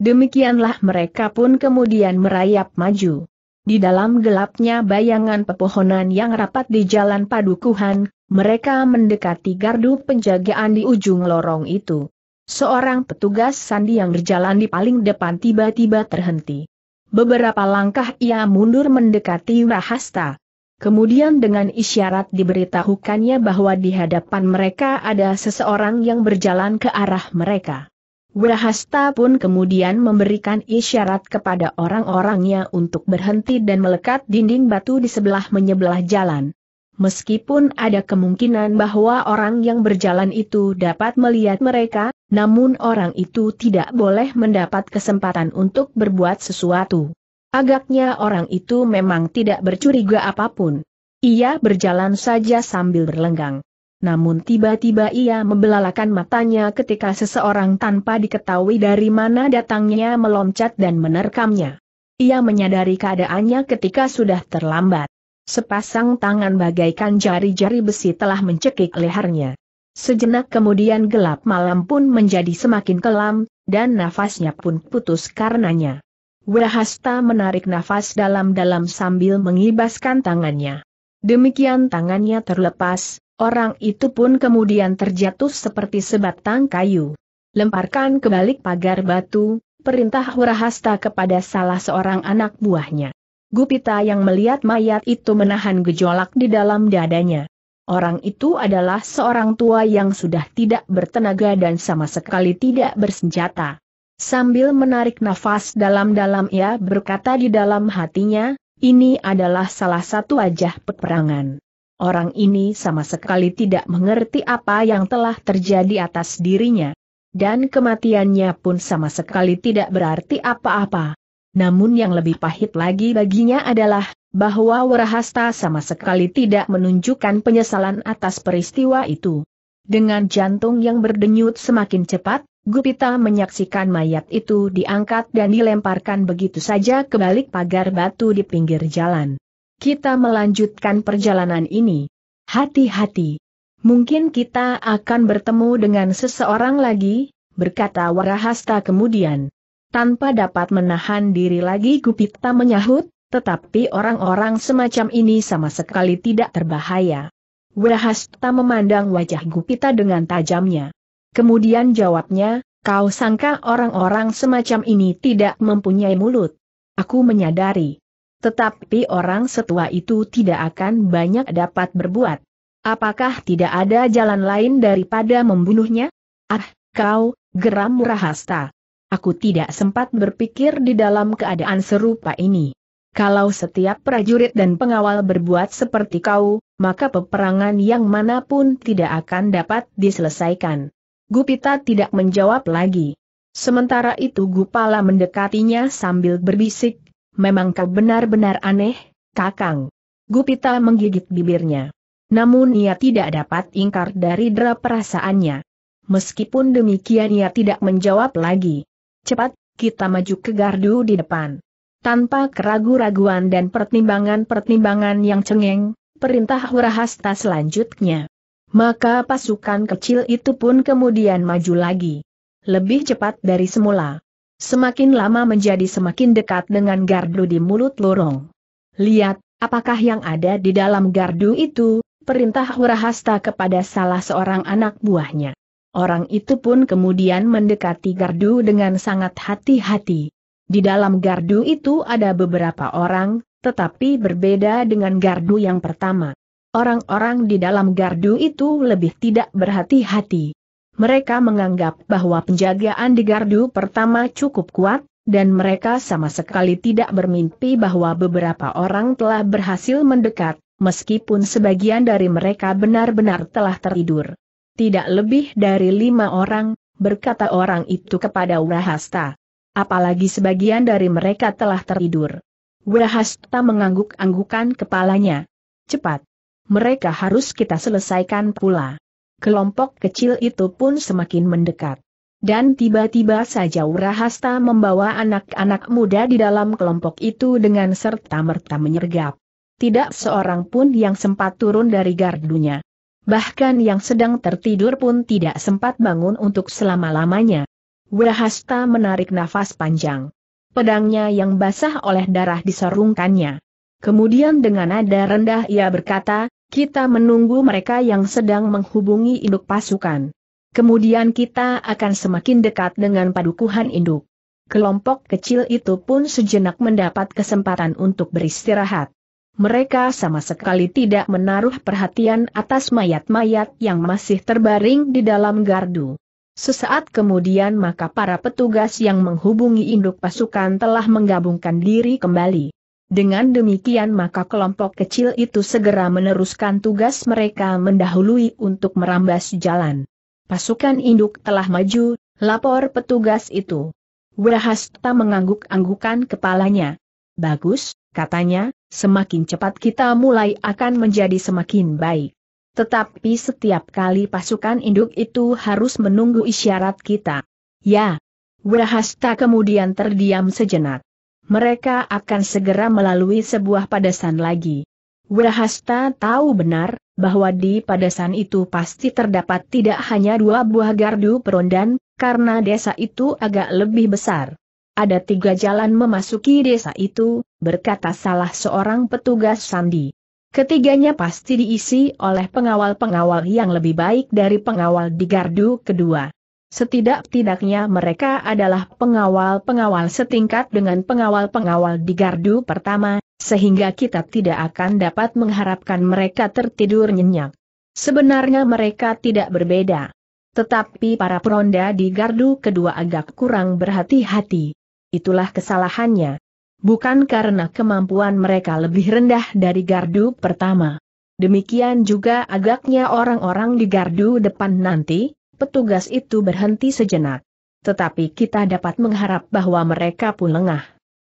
Demikianlah mereka pun kemudian merayap maju. Di dalam gelapnya bayangan pepohonan yang rapat di jalan padukuhan, mereka mendekati gardu penjagaan di ujung lorong itu. Seorang petugas sandi yang berjalan di paling depan tiba-tiba terhenti. Beberapa langkah ia mundur mendekati Rahasta. Kemudian dengan isyarat diberitahukannya bahwa di hadapan mereka ada seseorang yang berjalan ke arah mereka. Wirahasta pun kemudian memberikan isyarat kepada orang-orangnya untuk berhenti dan melekat dinding batu di sebelah menyebelah jalan. Meskipun ada kemungkinan bahwa orang yang berjalan itu dapat melihat mereka, namun orang itu tidak boleh mendapat kesempatan untuk berbuat sesuatu. Agaknya orang itu memang tidak bercuriga apapun. Ia berjalan saja sambil berlenggang namun tiba-tiba ia membelalakan matanya ketika seseorang tanpa diketahui dari mana datangnya meloncat dan menerkamnya. Ia menyadari keadaannya ketika sudah terlambat. Sepasang tangan bagaikan jari-jari besi telah mencekik lehernya. Sejenak kemudian gelap malam pun menjadi semakin kelam, dan nafasnya pun putus karenanya. Wahasta menarik nafas dalam-dalam sambil mengibaskan tangannya. Demikian tangannya terlepas, Orang itu pun kemudian terjatuh seperti sebatang kayu. Lemparkan ke balik pagar batu, perintah Hurahasta kepada salah seorang anak buahnya. Gupita yang melihat mayat itu menahan gejolak di dalam dadanya. Orang itu adalah seorang tua yang sudah tidak bertenaga dan sama sekali tidak bersenjata. Sambil menarik nafas dalam-dalam ia berkata di dalam hatinya, ini adalah salah satu wajah peperangan. Orang ini sama sekali tidak mengerti apa yang telah terjadi atas dirinya. Dan kematiannya pun sama sekali tidak berarti apa-apa. Namun yang lebih pahit lagi baginya adalah, bahwa Warahasta sama sekali tidak menunjukkan penyesalan atas peristiwa itu. Dengan jantung yang berdenyut semakin cepat, Gupita menyaksikan mayat itu diangkat dan dilemparkan begitu saja ke balik pagar batu di pinggir jalan kita melanjutkan perjalanan ini. Hati-hati. Mungkin kita akan bertemu dengan seseorang lagi, berkata Warahasta kemudian. Tanpa dapat menahan diri lagi Gupita menyahut, tetapi orang-orang semacam ini sama sekali tidak terbahaya. Warahasta memandang wajah Gupita dengan tajamnya. Kemudian jawabnya, kau sangka orang-orang semacam ini tidak mempunyai mulut. Aku menyadari, tetapi orang setua itu tidak akan banyak dapat berbuat. Apakah tidak ada jalan lain daripada membunuhnya? Ah, kau, geram Rahasta. Aku tidak sempat berpikir di dalam keadaan serupa ini. Kalau setiap prajurit dan pengawal berbuat seperti kau, maka peperangan yang manapun tidak akan dapat diselesaikan. Gupita tidak menjawab lagi. Sementara itu Gupala mendekatinya sambil berbisik, memang kau benar-benar aneh, kakang. Gupita menggigit bibirnya. Namun ia tidak dapat ingkar dari dera perasaannya. Meskipun demikian ia tidak menjawab lagi. Cepat, kita maju ke gardu di depan. Tanpa keragu-raguan dan pertimbangan-pertimbangan yang cengeng, perintah Hurahasta selanjutnya. Maka pasukan kecil itu pun kemudian maju lagi. Lebih cepat dari semula. Semakin lama menjadi semakin dekat dengan gardu di mulut lorong. Lihat, apakah yang ada di dalam gardu itu, perintah Hurahasta kepada salah seorang anak buahnya. Orang itu pun kemudian mendekati gardu dengan sangat hati-hati. Di dalam gardu itu ada beberapa orang, tetapi berbeda dengan gardu yang pertama. Orang-orang di dalam gardu itu lebih tidak berhati-hati mereka menganggap bahwa penjagaan di gardu pertama cukup kuat, dan mereka sama sekali tidak bermimpi bahwa beberapa orang telah berhasil mendekat, meskipun sebagian dari mereka benar-benar telah tertidur. Tidak lebih dari lima orang, berkata orang itu kepada Wahasta. Apalagi sebagian dari mereka telah tertidur. Wahasta mengangguk-anggukan kepalanya. Cepat. Mereka harus kita selesaikan pula kelompok kecil itu pun semakin mendekat. Dan tiba-tiba saja Urahasta membawa anak-anak muda di dalam kelompok itu dengan serta-merta menyergap. Tidak seorang pun yang sempat turun dari gardunya. Bahkan yang sedang tertidur pun tidak sempat bangun untuk selama-lamanya. Urahasta menarik nafas panjang. Pedangnya yang basah oleh darah disorungkannya. Kemudian dengan nada rendah ia berkata, kita menunggu mereka yang sedang menghubungi induk pasukan. Kemudian kita akan semakin dekat dengan padukuhan induk. Kelompok kecil itu pun sejenak mendapat kesempatan untuk beristirahat. Mereka sama sekali tidak menaruh perhatian atas mayat-mayat yang masih terbaring di dalam gardu. Sesaat kemudian maka para petugas yang menghubungi induk pasukan telah menggabungkan diri kembali. Dengan demikian maka kelompok kecil itu segera meneruskan tugas mereka mendahului untuk merambas jalan. Pasukan induk telah maju, lapor petugas itu. Wahasta mengangguk-anggukan kepalanya. Bagus, katanya, semakin cepat kita mulai akan menjadi semakin baik. Tetapi setiap kali pasukan induk itu harus menunggu isyarat kita. Ya. Wahasta kemudian terdiam sejenak mereka akan segera melalui sebuah padasan lagi. Wahasta tahu benar, bahwa di padasan itu pasti terdapat tidak hanya dua buah gardu perondan, karena desa itu agak lebih besar. Ada tiga jalan memasuki desa itu, berkata salah seorang petugas sandi. Ketiganya pasti diisi oleh pengawal-pengawal yang lebih baik dari pengawal di gardu kedua. Setidak-tidaknya mereka adalah pengawal-pengawal setingkat dengan pengawal-pengawal di gardu pertama, sehingga kita tidak akan dapat mengharapkan mereka tertidur nyenyak. Sebenarnya mereka tidak berbeda. Tetapi para peronda di gardu kedua agak kurang berhati-hati. Itulah kesalahannya. Bukan karena kemampuan mereka lebih rendah dari gardu pertama. Demikian juga agaknya orang-orang di gardu depan nanti, petugas itu berhenti sejenak. Tetapi kita dapat mengharap bahwa mereka pun lengah.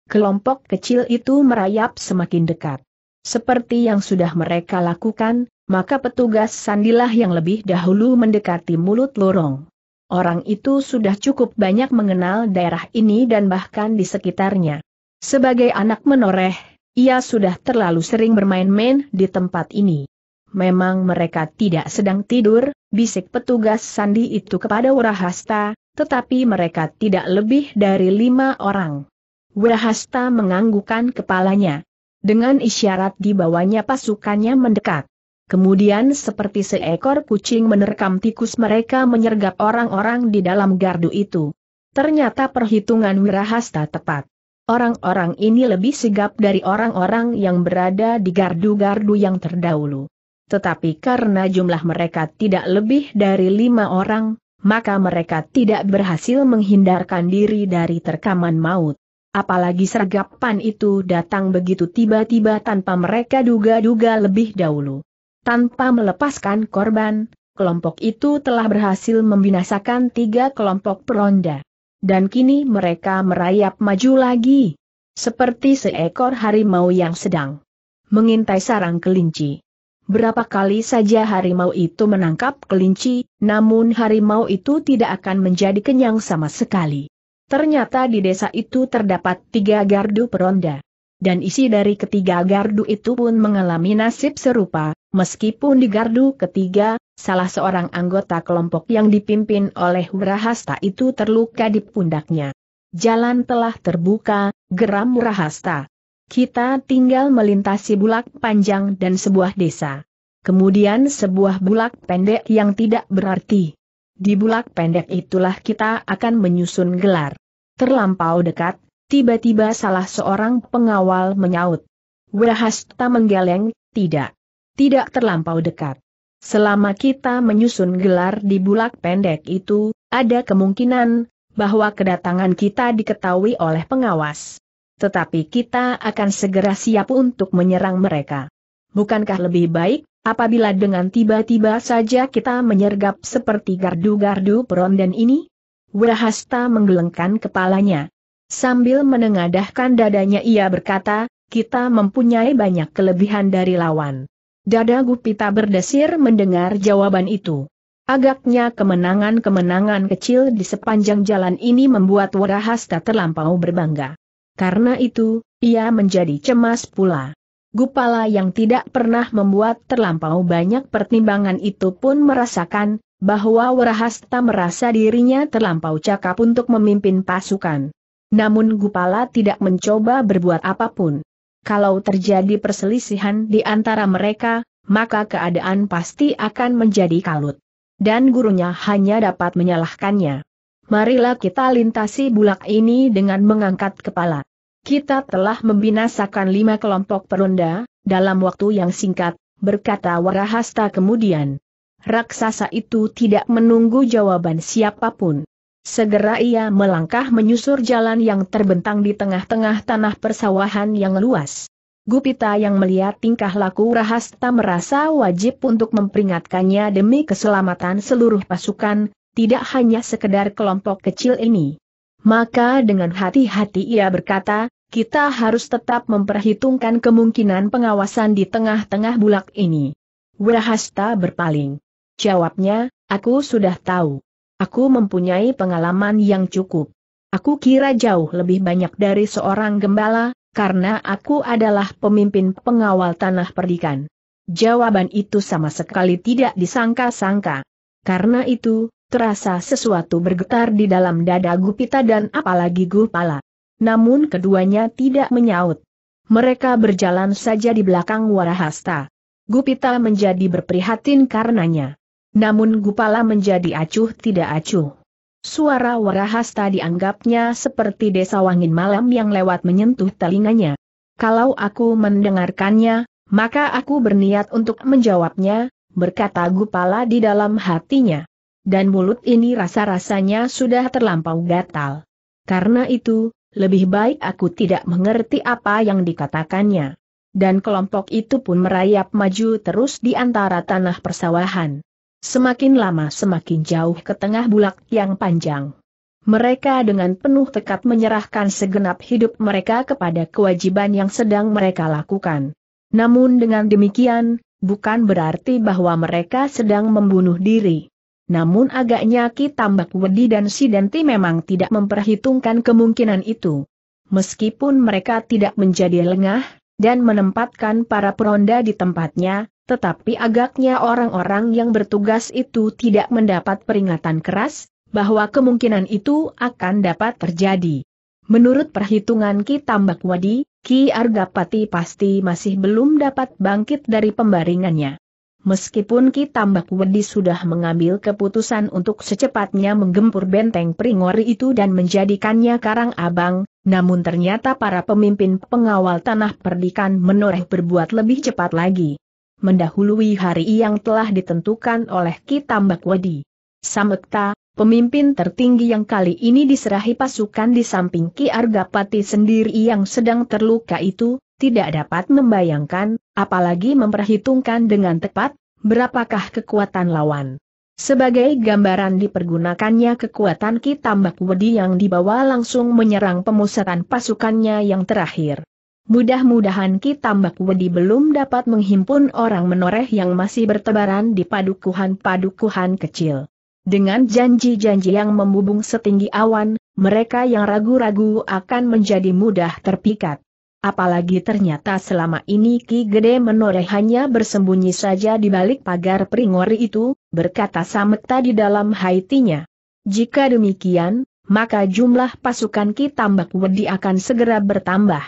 Kelompok kecil itu merayap semakin dekat. Seperti yang sudah mereka lakukan, maka petugas sandilah yang lebih dahulu mendekati mulut lorong. Orang itu sudah cukup banyak mengenal daerah ini dan bahkan di sekitarnya. Sebagai anak menoreh, ia sudah terlalu sering bermain-main di tempat ini memang mereka tidak sedang tidur, bisik petugas sandi itu kepada Wrahasta, tetapi mereka tidak lebih dari lima orang. Wrahasta menganggukkan kepalanya. Dengan isyarat dibawanya pasukannya mendekat. Kemudian seperti seekor kucing menerkam tikus mereka menyergap orang-orang di dalam gardu itu. Ternyata perhitungan Wirahasta tepat. Orang-orang ini lebih sigap dari orang-orang yang berada di gardu-gardu yang terdahulu tetapi karena jumlah mereka tidak lebih dari lima orang, maka mereka tidak berhasil menghindarkan diri dari terkaman maut. Apalagi sergapan itu datang begitu tiba-tiba tanpa mereka duga-duga lebih dahulu. Tanpa melepaskan korban, kelompok itu telah berhasil membinasakan tiga kelompok peronda. Dan kini mereka merayap maju lagi. Seperti seekor harimau yang sedang mengintai sarang kelinci. Berapa kali saja harimau itu menangkap kelinci, namun harimau itu tidak akan menjadi kenyang sama sekali. Ternyata di desa itu terdapat tiga gardu peronda. Dan isi dari ketiga gardu itu pun mengalami nasib serupa, meskipun di gardu ketiga, salah seorang anggota kelompok yang dipimpin oleh Wrahasta itu terluka di pundaknya. Jalan telah terbuka, geram Wrahasta. Kita tinggal melintasi bulak panjang dan sebuah desa. Kemudian sebuah bulak pendek yang tidak berarti. Di bulak pendek itulah kita akan menyusun gelar. Terlampau dekat, tiba-tiba salah seorang pengawal menyaut. Wahasta menggeleng, tidak. Tidak terlampau dekat. Selama kita menyusun gelar di bulak pendek itu, ada kemungkinan bahwa kedatangan kita diketahui oleh pengawas tetapi kita akan segera siap untuk menyerang mereka. Bukankah lebih baik, apabila dengan tiba-tiba saja kita menyergap seperti gardu-gardu peronden ini? Wirahasta menggelengkan kepalanya. Sambil menengadahkan dadanya ia berkata, kita mempunyai banyak kelebihan dari lawan. Dada Gupita berdesir mendengar jawaban itu. Agaknya kemenangan-kemenangan kecil di sepanjang jalan ini membuat Wirahasta terlampau berbangga. Karena itu, ia menjadi cemas pula. Gupala yang tidak pernah membuat terlampau banyak pertimbangan itu pun merasakan, bahwa Warahasta merasa dirinya terlampau cakap untuk memimpin pasukan. Namun Gupala tidak mencoba berbuat apapun. Kalau terjadi perselisihan di antara mereka, maka keadaan pasti akan menjadi kalut. Dan gurunya hanya dapat menyalahkannya. Marilah kita lintasi bulak ini dengan mengangkat kepala kita telah membinasakan lima kelompok peronda, dalam waktu yang singkat, berkata Warahasta kemudian. Raksasa itu tidak menunggu jawaban siapapun. Segera ia melangkah menyusur jalan yang terbentang di tengah-tengah tanah persawahan yang luas. Gupita yang melihat tingkah laku Rahasta merasa wajib untuk memperingatkannya demi keselamatan seluruh pasukan, tidak hanya sekedar kelompok kecil ini. Maka dengan hati-hati ia berkata, kita harus tetap memperhitungkan kemungkinan pengawasan di tengah-tengah bulak ini. Wirahasta berpaling. Jawabnya, aku sudah tahu. Aku mempunyai pengalaman yang cukup. Aku kira jauh lebih banyak dari seorang gembala, karena aku adalah pemimpin pengawal tanah perdikan. Jawaban itu sama sekali tidak disangka-sangka. Karena itu, terasa sesuatu bergetar di dalam dada Gupita dan apalagi Gupala namun keduanya tidak menyaut. Mereka berjalan saja di belakang Warahasta. Gupita menjadi berprihatin karenanya. Namun Gupala menjadi acuh tidak acuh. Suara Warahasta dianggapnya seperti desa wangin malam yang lewat menyentuh telinganya. Kalau aku mendengarkannya, maka aku berniat untuk menjawabnya, berkata Gupala di dalam hatinya. Dan mulut ini rasa-rasanya sudah terlampau gatal. Karena itu, lebih baik aku tidak mengerti apa yang dikatakannya. Dan kelompok itu pun merayap maju terus di antara tanah persawahan. Semakin lama semakin jauh ke tengah bulak yang panjang. Mereka dengan penuh tekad menyerahkan segenap hidup mereka kepada kewajiban yang sedang mereka lakukan. Namun dengan demikian, bukan berarti bahwa mereka sedang membunuh diri. Namun agaknya Ki Tambak Wedi dan Si memang tidak memperhitungkan kemungkinan itu. Meskipun mereka tidak menjadi lengah, dan menempatkan para peronda di tempatnya, tetapi agaknya orang-orang yang bertugas itu tidak mendapat peringatan keras, bahwa kemungkinan itu akan dapat terjadi. Menurut perhitungan Ki Tambak Wadi, Ki Argapati pasti masih belum dapat bangkit dari pembaringannya. Meskipun Ki Tambak Wedi sudah mengambil keputusan untuk secepatnya menggempur benteng Pringori itu dan menjadikannya karang abang, namun ternyata para pemimpin pengawal tanah perdikan menoreh berbuat lebih cepat lagi. Mendahului hari yang telah ditentukan oleh Ki Tambak Wedi. Samekta, Pemimpin tertinggi yang kali ini diserahi pasukan di samping Ki Argapati sendiri yang sedang terluka itu, tidak dapat membayangkan, apalagi memperhitungkan dengan tepat, berapakah kekuatan lawan. Sebagai gambaran dipergunakannya kekuatan Ki Tambak Wedi yang dibawa langsung menyerang pemusatan pasukannya yang terakhir. Mudah-mudahan Ki Tambak Wedi belum dapat menghimpun orang menoreh yang masih bertebaran di padukuhan-padukuhan kecil. Dengan janji-janji yang membubung setinggi awan, mereka yang ragu-ragu akan menjadi mudah terpikat. Apalagi ternyata selama ini Ki Gede Menoreh hanya bersembunyi saja di balik pagar peringori itu, berkata Sameta di dalam haitinya. Jika demikian, maka jumlah pasukan Ki Tambak Wedi akan segera bertambah.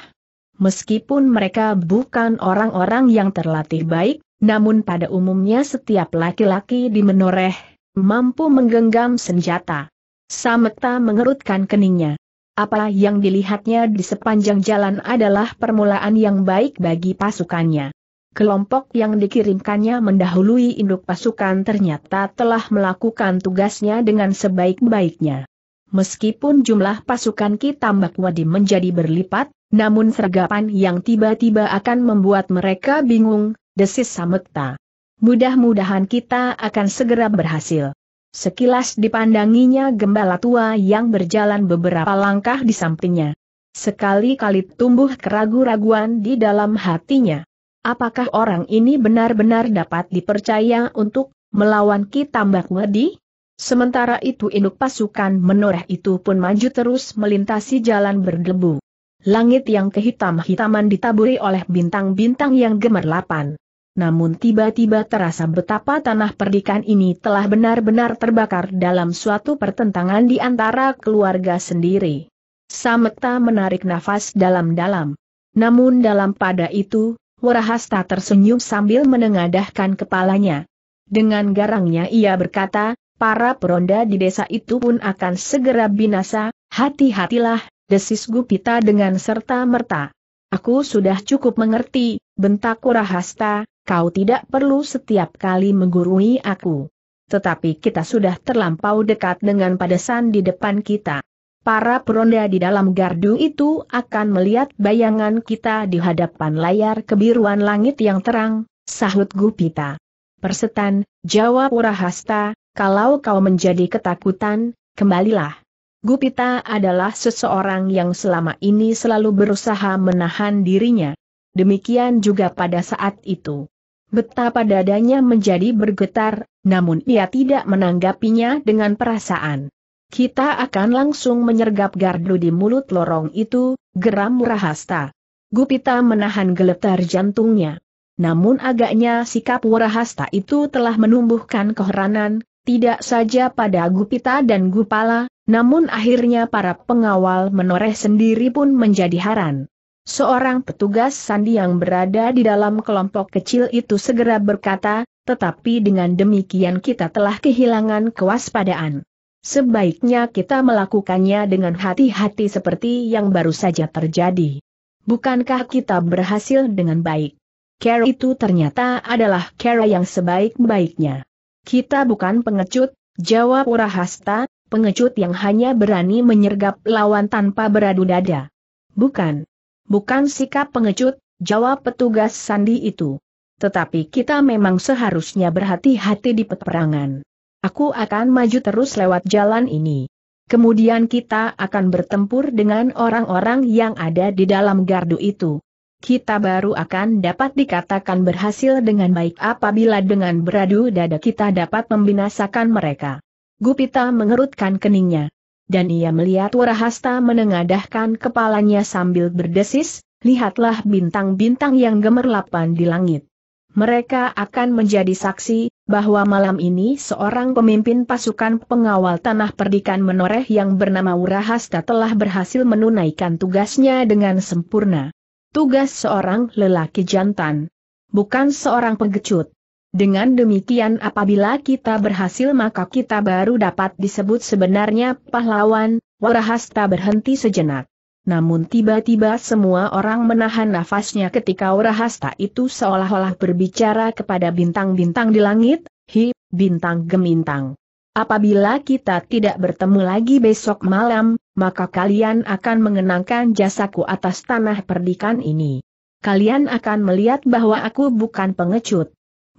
Meskipun mereka bukan orang-orang yang terlatih baik, namun pada umumnya setiap laki-laki di Menoreh mampu menggenggam senjata. Sameta mengerutkan keningnya. Apa yang dilihatnya di sepanjang jalan adalah permulaan yang baik bagi pasukannya. Kelompok yang dikirimkannya mendahului induk pasukan ternyata telah melakukan tugasnya dengan sebaik-baiknya. Meskipun jumlah pasukan kita Wadi menjadi berlipat, namun sergapan yang tiba-tiba akan membuat mereka bingung, desis Sametta. Mudah-mudahan kita akan segera berhasil. Sekilas dipandanginya gembala tua yang berjalan beberapa langkah di sampingnya. Sekali-kali tumbuh keraguan-raguan di dalam hatinya. Apakah orang ini benar-benar dapat dipercaya untuk melawan kita, Mbak Wedi? Sementara itu induk pasukan menoreh itu pun maju terus melintasi jalan berdebu. Langit yang kehitam-hitaman ditaburi oleh bintang-bintang yang gemerlapan namun tiba-tiba terasa betapa tanah perdikan ini telah benar-benar terbakar dalam suatu pertentangan di antara keluarga sendiri. Sameta menarik nafas dalam-dalam. Namun dalam pada itu, Warahasta tersenyum sambil menengadahkan kepalanya. Dengan garangnya ia berkata, para peronda di desa itu pun akan segera binasa, hati-hatilah, desis Gupita dengan serta merta. Aku sudah cukup mengerti, bentak Warahasta. Kau tidak perlu setiap kali menggurui aku. Tetapi kita sudah terlampau dekat dengan padesan di depan kita. Para peronda di dalam gardu itu akan melihat bayangan kita di hadapan layar kebiruan langit yang terang, sahut Gupita. Persetan, jawab Urahasta, kalau kau menjadi ketakutan, kembalilah. Gupita adalah seseorang yang selama ini selalu berusaha menahan dirinya. Demikian juga pada saat itu. Betapa dadanya menjadi bergetar, namun ia tidak menanggapinya dengan perasaan. Kita akan langsung menyergap gardu di mulut lorong itu, geram hasta. Gupita menahan geletar jantungnya. Namun agaknya sikap Warahasta itu telah menumbuhkan keheranan, tidak saja pada Gupita dan Gupala, namun akhirnya para pengawal menoreh sendiri pun menjadi haran. Seorang petugas sandi yang berada di dalam kelompok kecil itu segera berkata, tetapi dengan demikian kita telah kehilangan kewaspadaan. Sebaiknya kita melakukannya dengan hati-hati seperti yang baru saja terjadi. Bukankah kita berhasil dengan baik? Kera itu ternyata adalah kera yang sebaik-baiknya. Kita bukan pengecut, jawab Urahasta, pengecut yang hanya berani menyergap lawan tanpa beradu dada. Bukan. Bukan sikap pengecut, jawab petugas sandi itu. Tetapi kita memang seharusnya berhati-hati di peperangan. Aku akan maju terus lewat jalan ini. Kemudian kita akan bertempur dengan orang-orang yang ada di dalam gardu itu. Kita baru akan dapat dikatakan berhasil dengan baik apabila dengan beradu dada kita dapat membinasakan mereka. Gupita mengerutkan keningnya dan ia melihat Warahasta menengadahkan kepalanya sambil berdesis, lihatlah bintang-bintang yang gemerlapan di langit. Mereka akan menjadi saksi, bahwa malam ini seorang pemimpin pasukan pengawal tanah perdikan menoreh yang bernama Warahasta telah berhasil menunaikan tugasnya dengan sempurna. Tugas seorang lelaki jantan. Bukan seorang pengecut. Dengan demikian apabila kita berhasil maka kita baru dapat disebut sebenarnya pahlawan, Warahasta berhenti sejenak. Namun tiba-tiba semua orang menahan nafasnya ketika Warahasta itu seolah-olah berbicara kepada bintang-bintang di langit, hi, bintang gemintang. Apabila kita tidak bertemu lagi besok malam, maka kalian akan mengenangkan jasaku atas tanah perdikan ini. Kalian akan melihat bahwa aku bukan pengecut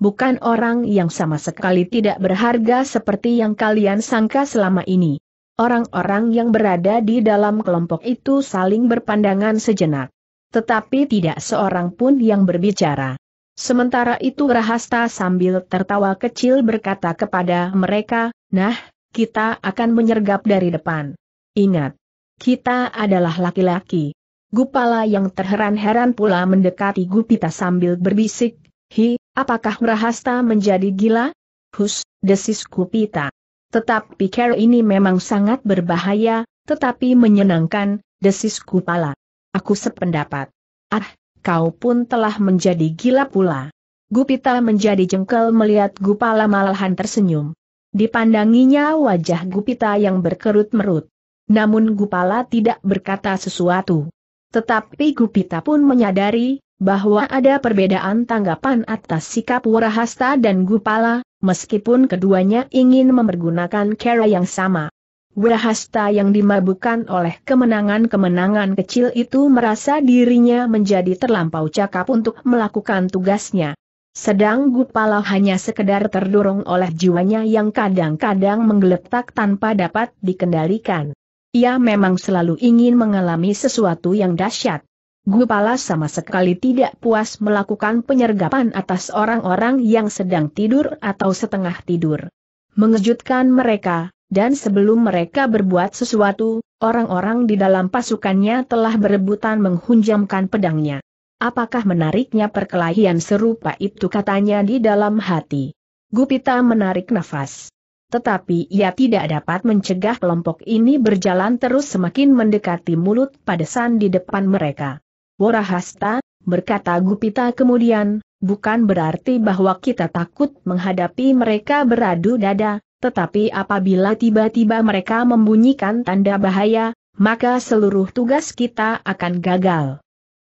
bukan orang yang sama sekali tidak berharga seperti yang kalian sangka selama ini. Orang-orang yang berada di dalam kelompok itu saling berpandangan sejenak. Tetapi tidak seorang pun yang berbicara. Sementara itu Rahasta sambil tertawa kecil berkata kepada mereka, Nah, kita akan menyergap dari depan. Ingat, kita adalah laki-laki. Gupala yang terheran-heran pula mendekati Gupita sambil berbisik, Hi, Apakah Merahasta menjadi gila? Hus, desis Kupita. Tetapi care ini memang sangat berbahaya, tetapi menyenangkan, desis Kupala. Aku sependapat. Ah, kau pun telah menjadi gila pula. Gupita menjadi jengkel melihat Gupala malahan tersenyum. Dipandanginya wajah Gupita yang berkerut merut. Namun Gupala tidak berkata sesuatu. Tetapi Gupita pun menyadari, bahwa ada perbedaan tanggapan atas sikap Warahasta dan Gupala, meskipun keduanya ingin mempergunakan cara yang sama. Warahasta yang dimabukkan oleh kemenangan-kemenangan kecil itu merasa dirinya menjadi terlampau cakap untuk melakukan tugasnya. Sedang Gupala hanya sekedar terdorong oleh jiwanya yang kadang-kadang menggeletak tanpa dapat dikendalikan. Ia memang selalu ingin mengalami sesuatu yang dahsyat. Gue Gupala sama sekali tidak puas melakukan penyergapan atas orang-orang yang sedang tidur atau setengah tidur. Mengejutkan mereka, dan sebelum mereka berbuat sesuatu, orang-orang di dalam pasukannya telah berebutan menghunjamkan pedangnya. Apakah menariknya perkelahian serupa itu katanya di dalam hati. Gupita menarik nafas. Tetapi ia tidak dapat mencegah kelompok ini berjalan terus semakin mendekati mulut padesan di depan mereka. Warahasta, berkata Gupita kemudian, bukan berarti bahwa kita takut menghadapi mereka beradu dada, tetapi apabila tiba-tiba mereka membunyikan tanda bahaya, maka seluruh tugas kita akan gagal.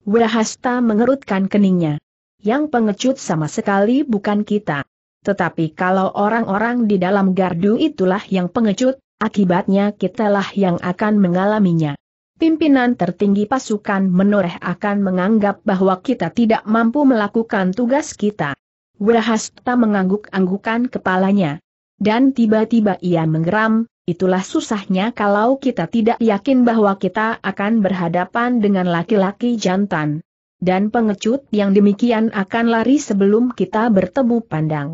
Wahasta mengerutkan keningnya. Yang pengecut sama sekali bukan kita. Tetapi kalau orang-orang di dalam gardu itulah yang pengecut, akibatnya kitalah yang akan mengalaminya pimpinan tertinggi pasukan menoreh akan menganggap bahwa kita tidak mampu melakukan tugas kita. Wahasta mengangguk-anggukan kepalanya. Dan tiba-tiba ia menggeram, itulah susahnya kalau kita tidak yakin bahwa kita akan berhadapan dengan laki-laki jantan. Dan pengecut yang demikian akan lari sebelum kita bertemu pandang.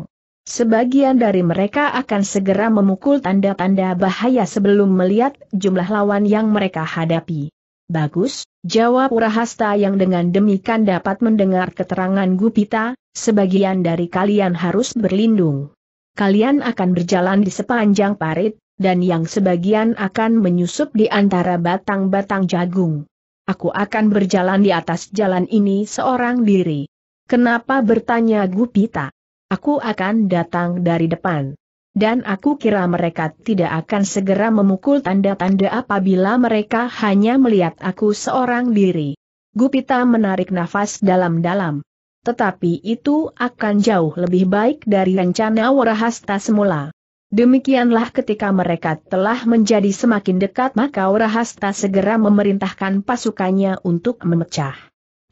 Sebagian dari mereka akan segera memukul tanda-tanda bahaya sebelum melihat jumlah lawan yang mereka hadapi. Bagus, jawab Urahasta yang dengan demikian dapat mendengar keterangan Gupita, sebagian dari kalian harus berlindung. Kalian akan berjalan di sepanjang parit, dan yang sebagian akan menyusup di antara batang-batang jagung. Aku akan berjalan di atas jalan ini seorang diri. Kenapa bertanya Gupita? Aku akan datang dari depan. Dan aku kira mereka tidak akan segera memukul tanda-tanda apabila mereka hanya melihat aku seorang diri. Gupita menarik nafas dalam-dalam. Tetapi itu akan jauh lebih baik dari rencana Warahasta semula. Demikianlah ketika mereka telah menjadi semakin dekat maka Warahasta segera memerintahkan pasukannya untuk memecah.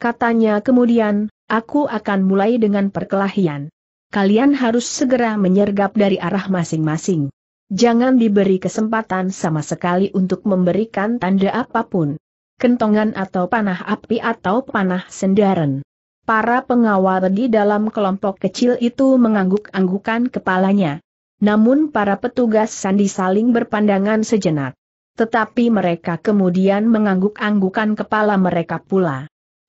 Katanya kemudian, aku akan mulai dengan perkelahian kalian harus segera menyergap dari arah masing-masing. Jangan diberi kesempatan sama sekali untuk memberikan tanda apapun. Kentongan atau panah api atau panah sendaren. Para pengawal di dalam kelompok kecil itu mengangguk-anggukan kepalanya. Namun para petugas sandi saling berpandangan sejenak. Tetapi mereka kemudian mengangguk-anggukan kepala mereka pula.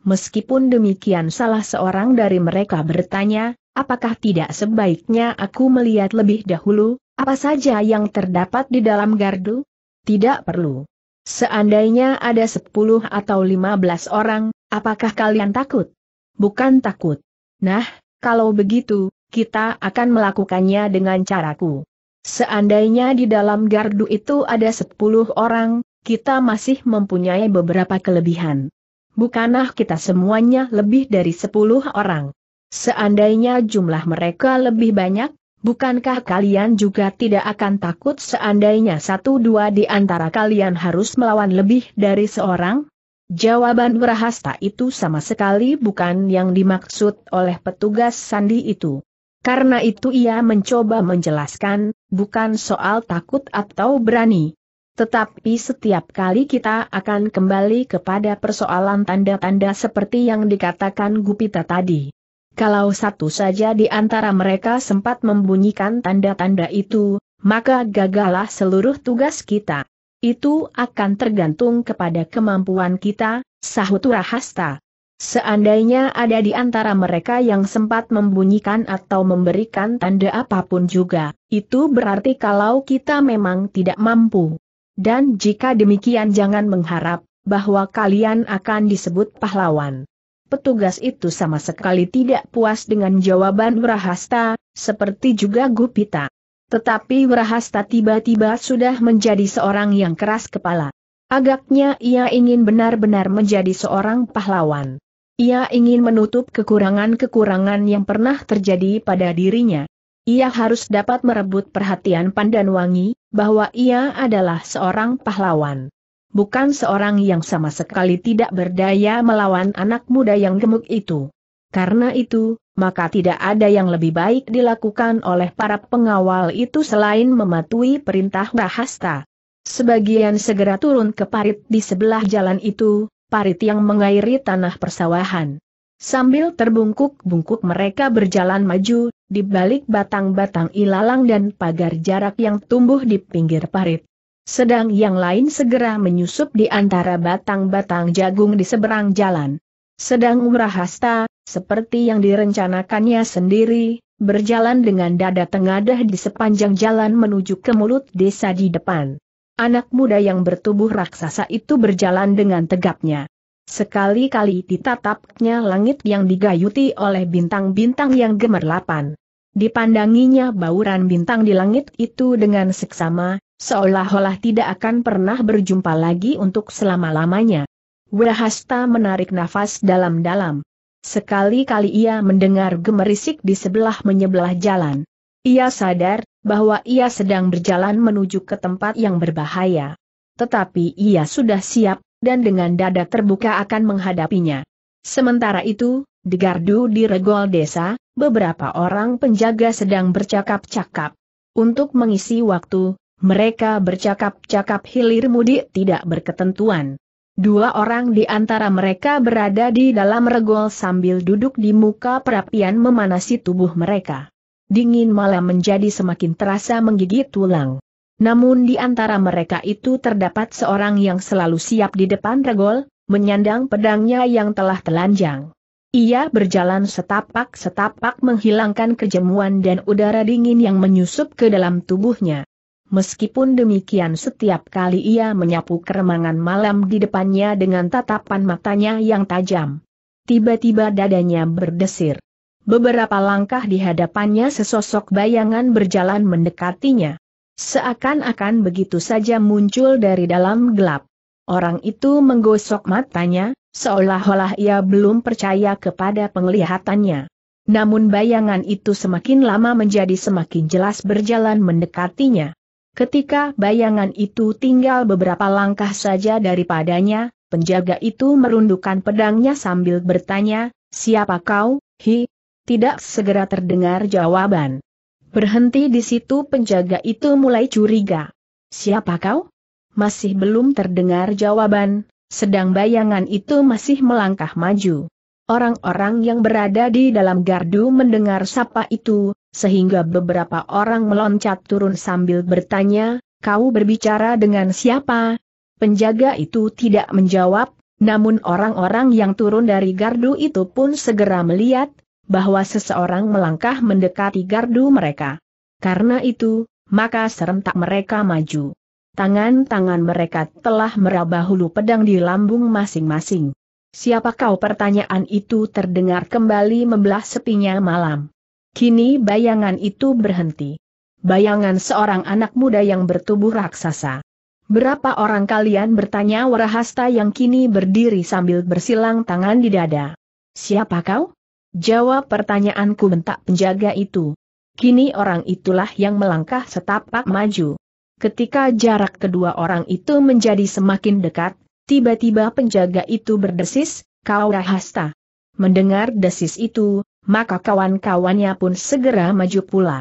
Meskipun demikian salah seorang dari mereka bertanya, apakah tidak sebaiknya aku melihat lebih dahulu, apa saja yang terdapat di dalam gardu? Tidak perlu. Seandainya ada 10 atau 15 orang, apakah kalian takut? Bukan takut. Nah, kalau begitu, kita akan melakukannya dengan caraku. Seandainya di dalam gardu itu ada 10 orang, kita masih mempunyai beberapa kelebihan. Bukanlah kita semuanya lebih dari 10 orang. Seandainya jumlah mereka lebih banyak, bukankah kalian juga tidak akan takut seandainya satu dua di antara kalian harus melawan lebih dari seorang? Jawaban Brahasta itu sama sekali bukan yang dimaksud oleh petugas sandi itu. Karena itu ia mencoba menjelaskan, bukan soal takut atau berani. Tetapi setiap kali kita akan kembali kepada persoalan tanda-tanda seperti yang dikatakan Gupita tadi. Kalau satu saja di antara mereka sempat membunyikan tanda-tanda itu, maka gagalah seluruh tugas kita. Itu akan tergantung kepada kemampuan kita, sahut Rahasta. Seandainya ada di antara mereka yang sempat membunyikan atau memberikan tanda apapun juga, itu berarti kalau kita memang tidak mampu. Dan jika demikian jangan mengharap bahwa kalian akan disebut pahlawan petugas itu sama sekali tidak puas dengan jawaban Wrahasta, seperti juga Gupita. Tetapi Wrahasta tiba-tiba sudah menjadi seorang yang keras kepala. Agaknya ia ingin benar-benar menjadi seorang pahlawan. Ia ingin menutup kekurangan-kekurangan yang pernah terjadi pada dirinya. Ia harus dapat merebut perhatian Pandanwangi, bahwa ia adalah seorang pahlawan bukan seorang yang sama sekali tidak berdaya melawan anak muda yang gemuk itu. Karena itu, maka tidak ada yang lebih baik dilakukan oleh para pengawal itu selain mematuhi perintah Bahasta. Sebagian segera turun ke parit di sebelah jalan itu, parit yang mengairi tanah persawahan. Sambil terbungkuk-bungkuk mereka berjalan maju, di balik batang-batang ilalang dan pagar jarak yang tumbuh di pinggir parit. Sedang yang lain segera menyusup di antara batang-batang jagung di seberang jalan. Sedang Wrahasta, seperti yang direncanakannya sendiri, berjalan dengan dada tengadah di sepanjang jalan menuju ke mulut desa di depan. Anak muda yang bertubuh raksasa itu berjalan dengan tegapnya. Sekali-kali ditatapnya langit yang digayuti oleh bintang-bintang yang gemerlapan. Dipandanginya bauran bintang di langit itu dengan seksama, Seolah-olah tidak akan pernah berjumpa lagi untuk selama-lamanya. Wahasta menarik nafas dalam-dalam. Sekali-kali ia mendengar gemerisik di sebelah menyebelah jalan. Ia sadar bahwa ia sedang berjalan menuju ke tempat yang berbahaya. Tetapi ia sudah siap, dan dengan dada terbuka akan menghadapinya. Sementara itu, di gardu di regol desa, beberapa orang penjaga sedang bercakap-cakap. Untuk mengisi waktu, mereka bercakap-cakap hilir mudik tidak berketentuan. Dua orang di antara mereka berada di dalam regol sambil duduk di muka perapian memanasi tubuh mereka. Dingin malam menjadi semakin terasa menggigit tulang. Namun di antara mereka itu terdapat seorang yang selalu siap di depan regol, menyandang pedangnya yang telah telanjang. Ia berjalan setapak-setapak menghilangkan kejemuan dan udara dingin yang menyusup ke dalam tubuhnya. Meskipun demikian setiap kali ia menyapu keremangan malam di depannya dengan tatapan matanya yang tajam. Tiba-tiba dadanya berdesir. Beberapa langkah di hadapannya sesosok bayangan berjalan mendekatinya. Seakan-akan begitu saja muncul dari dalam gelap. Orang itu menggosok matanya, seolah-olah ia belum percaya kepada penglihatannya. Namun bayangan itu semakin lama menjadi semakin jelas berjalan mendekatinya. Ketika bayangan itu tinggal beberapa langkah saja daripadanya, penjaga itu merundukkan pedangnya sambil bertanya, siapa kau, hi? Tidak segera terdengar jawaban. Berhenti di situ penjaga itu mulai curiga. Siapa kau? Masih belum terdengar jawaban, sedang bayangan itu masih melangkah maju. Orang-orang yang berada di dalam gardu mendengar sapa itu, sehingga beberapa orang meloncat turun sambil bertanya, kau berbicara dengan siapa? Penjaga itu tidak menjawab, namun orang-orang yang turun dari gardu itu pun segera melihat, bahwa seseorang melangkah mendekati gardu mereka. Karena itu, maka serentak mereka maju. Tangan-tangan mereka telah meraba hulu pedang di lambung masing-masing. Siapa kau pertanyaan itu terdengar kembali membelah sepinya malam. Kini bayangan itu berhenti. Bayangan seorang anak muda yang bertubuh raksasa. Berapa orang kalian bertanya Warahasta yang kini berdiri sambil bersilang tangan di dada. Siapa kau? Jawab pertanyaanku bentak penjaga itu. Kini orang itulah yang melangkah setapak maju. Ketika jarak kedua orang itu menjadi semakin dekat, tiba-tiba penjaga itu berdesis, kau Rahasta. Mendengar desis itu, maka kawan-kawannya pun segera maju pula.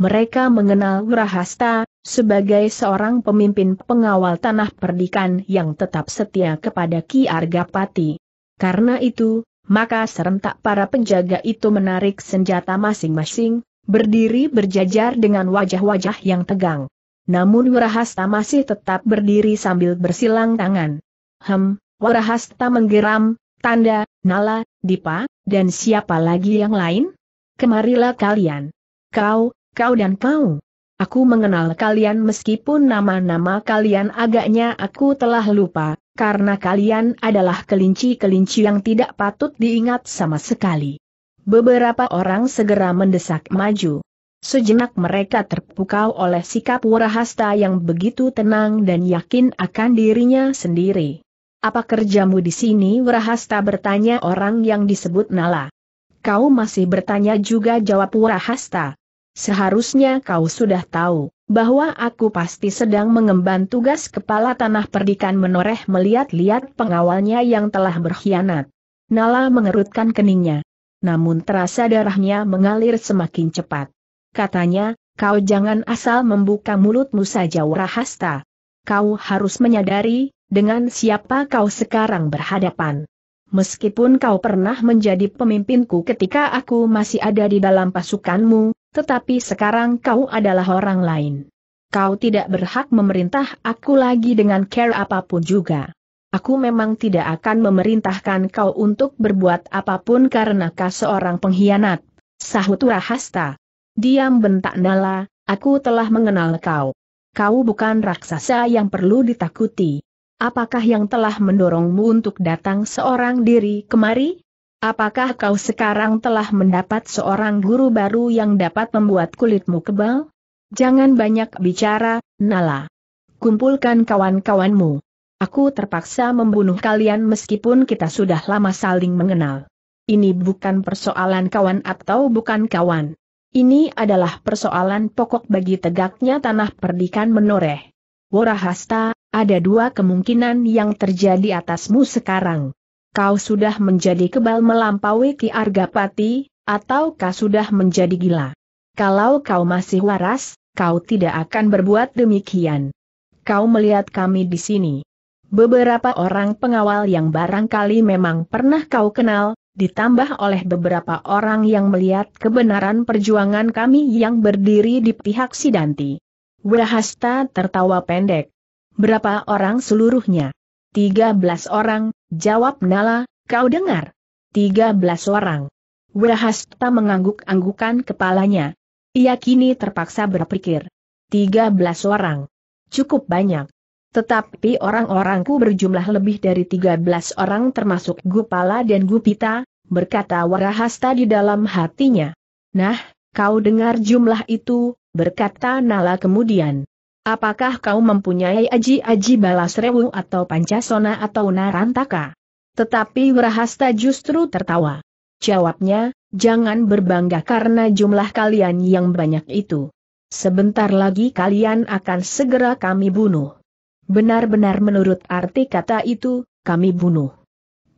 Mereka mengenal Wirahasta sebagai seorang pemimpin pengawal tanah perdikan yang tetap setia kepada Ki Argapati. Karena itu, maka serentak para penjaga itu menarik senjata masing-masing, berdiri berjajar dengan wajah-wajah yang tegang. Namun Wirahasta masih tetap berdiri sambil bersilang tangan. Hem, Wirahasta menggeram, tanda, Nala, Dipa, dan siapa lagi yang lain? Kemarilah kalian. Kau, kau dan kau. Aku mengenal kalian meskipun nama-nama kalian agaknya aku telah lupa, karena kalian adalah kelinci-kelinci yang tidak patut diingat sama sekali. Beberapa orang segera mendesak maju. Sejenak mereka terpukau oleh sikap Warahasta yang begitu tenang dan yakin akan dirinya sendiri. Apa kerjamu di sini? Wrahasta bertanya orang yang disebut Nala. Kau masih bertanya juga jawab Wrahasta. Seharusnya kau sudah tahu, bahwa aku pasti sedang mengemban tugas kepala tanah perdikan menoreh melihat-lihat pengawalnya yang telah berkhianat. Nala mengerutkan keningnya. Namun terasa darahnya mengalir semakin cepat. Katanya, kau jangan asal membuka mulutmu saja Wrahasta. Kau harus menyadari, dengan siapa kau sekarang berhadapan. Meskipun kau pernah menjadi pemimpinku ketika aku masih ada di dalam pasukanmu, tetapi sekarang kau adalah orang lain. Kau tidak berhak memerintah aku lagi dengan care apapun juga. Aku memang tidak akan memerintahkan kau untuk berbuat apapun karena kau seorang pengkhianat. Sahut Rahasta. Diam bentak Nala, aku telah mengenal kau. Kau bukan raksasa yang perlu ditakuti. Apakah yang telah mendorongmu untuk datang seorang diri kemari? Apakah kau sekarang telah mendapat seorang guru baru yang dapat membuat kulitmu kebal? Jangan banyak bicara, Nala. Kumpulkan kawan-kawanmu. Aku terpaksa membunuh kalian meskipun kita sudah lama saling mengenal. Ini bukan persoalan kawan atau bukan kawan. Ini adalah persoalan pokok bagi tegaknya tanah perdikan menoreh. Warahasta, ada dua kemungkinan yang terjadi atasmu sekarang. Kau sudah menjadi kebal melampaui Ki Argapati, atau kau sudah menjadi gila? Kalau kau masih waras, kau tidak akan berbuat demikian. Kau melihat kami di sini. Beberapa orang pengawal yang barangkali memang pernah kau kenal, ditambah oleh beberapa orang yang melihat kebenaran perjuangan kami yang berdiri di pihak Sidanti. Wahasta tertawa pendek. Berapa orang seluruhnya? Tiga belas orang, jawab Nala, kau dengar? Tiga belas orang. Wahasta mengangguk-anggukan kepalanya. Ia kini terpaksa berpikir. Tiga belas orang. Cukup banyak. Tetapi orang-orangku berjumlah lebih dari tiga belas orang termasuk Gupala dan Gupita, berkata Warahasta di dalam hatinya. Nah, kau dengar jumlah itu, berkata Nala kemudian. Apakah kau mempunyai aji-aji balas rewu atau pancasona atau narantaka? Tetapi Wirahasta justru tertawa. Jawabnya, jangan berbangga karena jumlah kalian yang banyak itu. Sebentar lagi kalian akan segera kami bunuh. Benar-benar menurut arti kata itu, kami bunuh.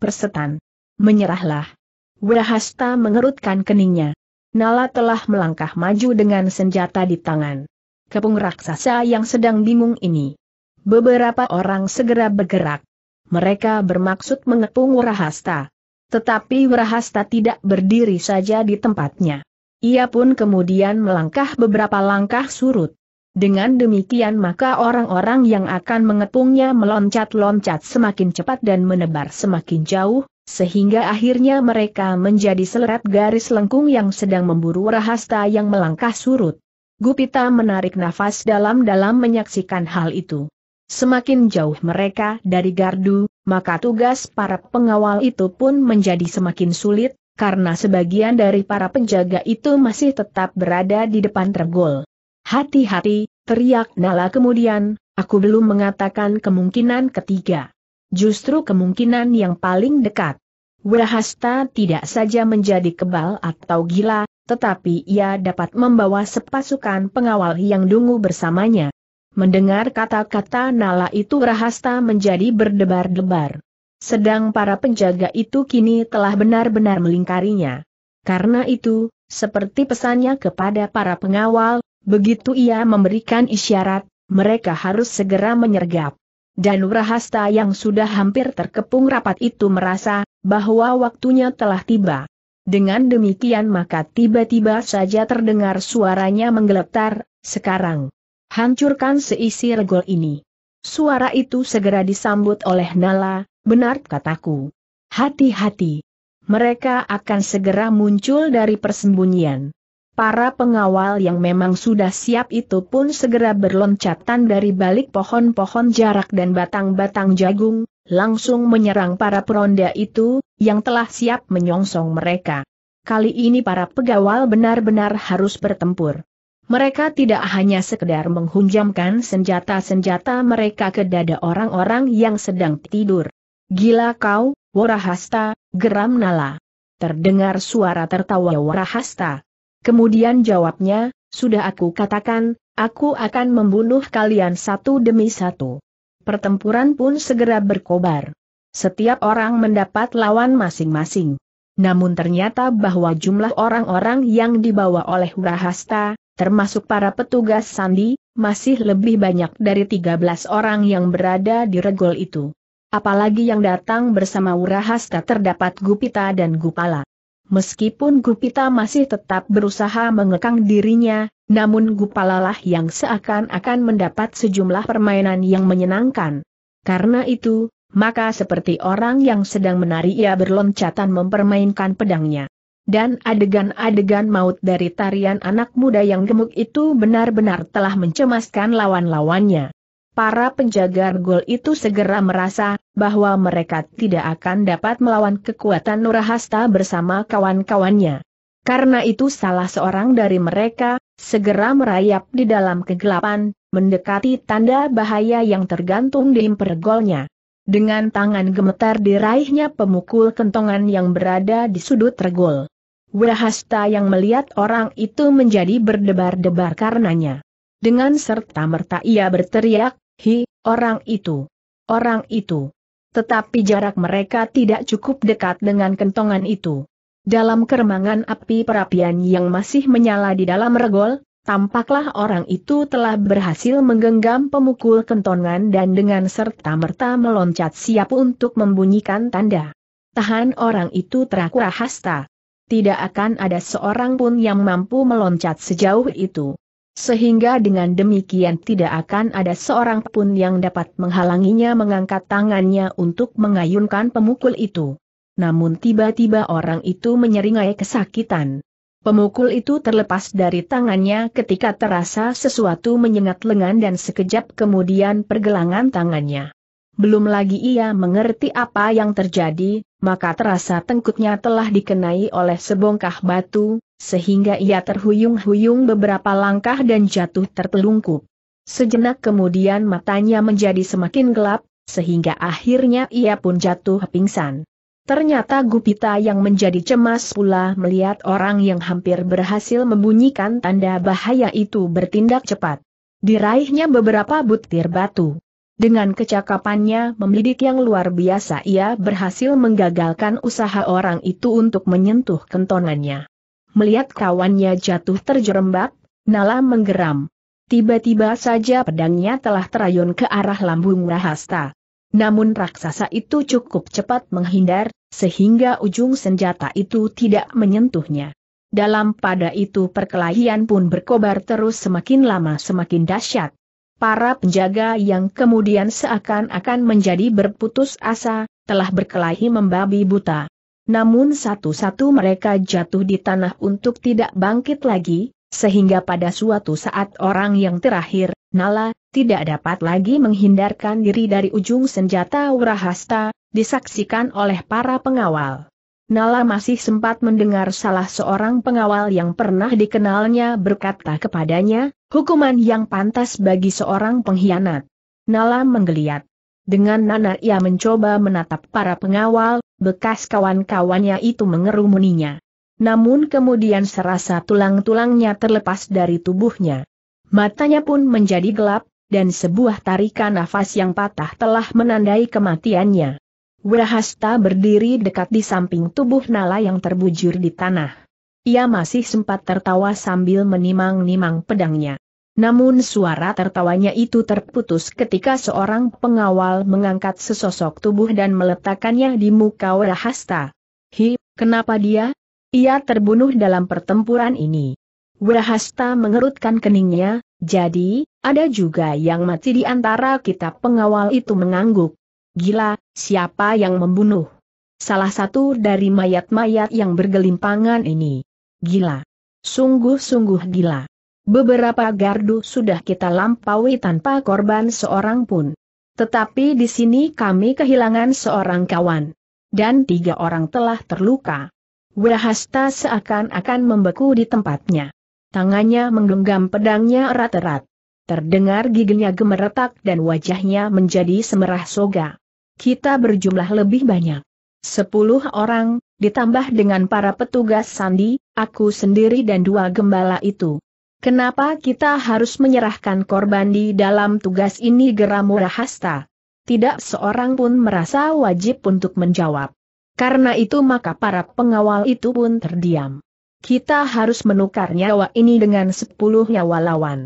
Persetan. Menyerahlah. Wirahasta mengerutkan keningnya. Nala telah melangkah maju dengan senjata di tangan kepung raksasa yang sedang bingung ini. Beberapa orang segera bergerak. Mereka bermaksud mengepung Warahasta. Tetapi Warahasta tidak berdiri saja di tempatnya. Ia pun kemudian melangkah beberapa langkah surut. Dengan demikian maka orang-orang yang akan mengepungnya meloncat-loncat semakin cepat dan menebar semakin jauh, sehingga akhirnya mereka menjadi seleret garis lengkung yang sedang memburu Warahasta yang melangkah surut. Gupita menarik nafas dalam-dalam menyaksikan hal itu. Semakin jauh mereka dari gardu, maka tugas para pengawal itu pun menjadi semakin sulit, karena sebagian dari para penjaga itu masih tetap berada di depan tergol. Hati-hati, teriak Nala kemudian, aku belum mengatakan kemungkinan ketiga. Justru kemungkinan yang paling dekat. Wahasta tidak saja menjadi kebal atau gila, tetapi ia dapat membawa sepasukan pengawal yang dungu bersamanya. Mendengar kata-kata Nala itu Rahasta menjadi berdebar-debar. Sedang para penjaga itu kini telah benar-benar melingkarinya. Karena itu, seperti pesannya kepada para pengawal, begitu ia memberikan isyarat, mereka harus segera menyergap. Dan Rahasta yang sudah hampir terkepung rapat itu merasa bahwa waktunya telah tiba. Dengan demikian maka tiba-tiba saja terdengar suaranya menggeletar, sekarang. Hancurkan seisi regol ini. Suara itu segera disambut oleh Nala, benar kataku. Hati-hati. Mereka akan segera muncul dari persembunyian. Para pengawal yang memang sudah siap itu pun segera berloncatan dari balik pohon-pohon jarak dan batang-batang jagung, langsung menyerang para peronda itu, yang telah siap menyongsong mereka. Kali ini para pegawal benar-benar harus bertempur. Mereka tidak hanya sekedar menghunjamkan senjata-senjata mereka ke dada orang-orang yang sedang tidur. Gila kau, Warahasta, geram Nala. Terdengar suara tertawa Warahasta. Kemudian jawabnya, sudah aku katakan, aku akan membunuh kalian satu demi satu. Pertempuran pun segera berkobar. Setiap orang mendapat lawan masing-masing. Namun ternyata bahwa jumlah orang-orang yang dibawa oleh Wrahasta, termasuk para petugas sandi, masih lebih banyak dari 13 orang yang berada di regol itu. Apalagi yang datang bersama Wrahasta terdapat Gupita dan Gupala. Meskipun Gupita masih tetap berusaha mengekang dirinya, namun Gupalalah yang seakan-akan mendapat sejumlah permainan yang menyenangkan. Karena itu, maka seperti orang yang sedang menari ia berloncatan mempermainkan pedangnya. Dan adegan-adegan maut dari tarian anak muda yang gemuk itu benar-benar telah mencemaskan lawan-lawannya. Para penjaga gol itu segera merasa bahwa mereka tidak akan dapat melawan kekuatan Nurahasta bersama kawan-kawannya. Karena itu salah seorang dari mereka segera merayap di dalam kegelapan, mendekati tanda bahaya yang tergantung di impergolnya. Dengan tangan gemetar diraihnya pemukul kentongan yang berada di sudut regol. Wahasta yang melihat orang itu menjadi berdebar-debar karenanya. Dengan serta-merta ia berteriak, Hi, orang itu! Orang itu! Tetapi jarak mereka tidak cukup dekat dengan kentongan itu. Dalam keremangan api perapian yang masih menyala di dalam regol, Tampaklah orang itu telah berhasil menggenggam pemukul kentongan dan dengan serta-merta meloncat siap untuk membunyikan tanda. Tahan orang itu teraku hasta. Tidak akan ada seorang pun yang mampu meloncat sejauh itu. Sehingga dengan demikian tidak akan ada seorang pun yang dapat menghalanginya mengangkat tangannya untuk mengayunkan pemukul itu. Namun tiba-tiba orang itu menyeringai kesakitan. Pemukul itu terlepas dari tangannya ketika terasa sesuatu menyengat lengan dan sekejap kemudian pergelangan tangannya. Belum lagi ia mengerti apa yang terjadi, maka terasa tengkutnya telah dikenai oleh sebongkah batu, sehingga ia terhuyung-huyung beberapa langkah dan jatuh tertelungkup. Sejenak kemudian matanya menjadi semakin gelap, sehingga akhirnya ia pun jatuh pingsan. Ternyata Gupita yang menjadi cemas pula melihat orang yang hampir berhasil membunyikan tanda bahaya itu bertindak cepat. Diraihnya beberapa butir batu. Dengan kecakapannya melidik yang luar biasa ia berhasil menggagalkan usaha orang itu untuk menyentuh kentongannya. Melihat kawannya jatuh terjerembab, Nala menggeram. Tiba-tiba saja pedangnya telah terayun ke arah lambung Rahasta. Namun raksasa itu cukup cepat menghindar, sehingga ujung senjata itu tidak menyentuhnya. Dalam pada itu perkelahian pun berkobar terus semakin lama semakin dahsyat. Para penjaga yang kemudian seakan-akan menjadi berputus asa, telah berkelahi membabi buta. Namun satu-satu mereka jatuh di tanah untuk tidak bangkit lagi, sehingga pada suatu saat orang yang terakhir, Nala, tidak dapat lagi menghindarkan diri dari ujung senjata Urahasta, disaksikan oleh para pengawal. Nala masih sempat mendengar salah seorang pengawal yang pernah dikenalnya berkata kepadanya, hukuman yang pantas bagi seorang pengkhianat. Nala menggeliat. Dengan Nana ia mencoba menatap para pengawal, bekas kawan-kawannya itu mengerumuninya namun kemudian serasa tulang-tulangnya terlepas dari tubuhnya. Matanya pun menjadi gelap, dan sebuah tarikan nafas yang patah telah menandai kematiannya. Wirahasta berdiri dekat di samping tubuh Nala yang terbujur di tanah. Ia masih sempat tertawa sambil menimang-nimang pedangnya. Namun suara tertawanya itu terputus ketika seorang pengawal mengangkat sesosok tubuh dan meletakkannya di muka Hasta. Hi, kenapa dia? Ia terbunuh dalam pertempuran ini. Wirahasta mengerutkan keningnya, jadi, ada juga yang mati di antara kita pengawal itu mengangguk. Gila, siapa yang membunuh? Salah satu dari mayat-mayat yang bergelimpangan ini. Gila. Sungguh-sungguh gila. Beberapa gardu sudah kita lampaui tanpa korban seorang pun. Tetapi di sini kami kehilangan seorang kawan. Dan tiga orang telah terluka. Wahasta seakan-akan membeku di tempatnya. Tangannya menggenggam pedangnya erat-erat. Terdengar giginya gemeretak dan wajahnya menjadi semerah soga. Kita berjumlah lebih banyak. Sepuluh orang, ditambah dengan para petugas sandi, aku sendiri dan dua gembala itu. Kenapa kita harus menyerahkan korban di dalam tugas ini geram Hasta? Tidak seorang pun merasa wajib untuk menjawab. Karena itu maka para pengawal itu pun terdiam. Kita harus menukar nyawa ini dengan sepuluh nyawa lawan.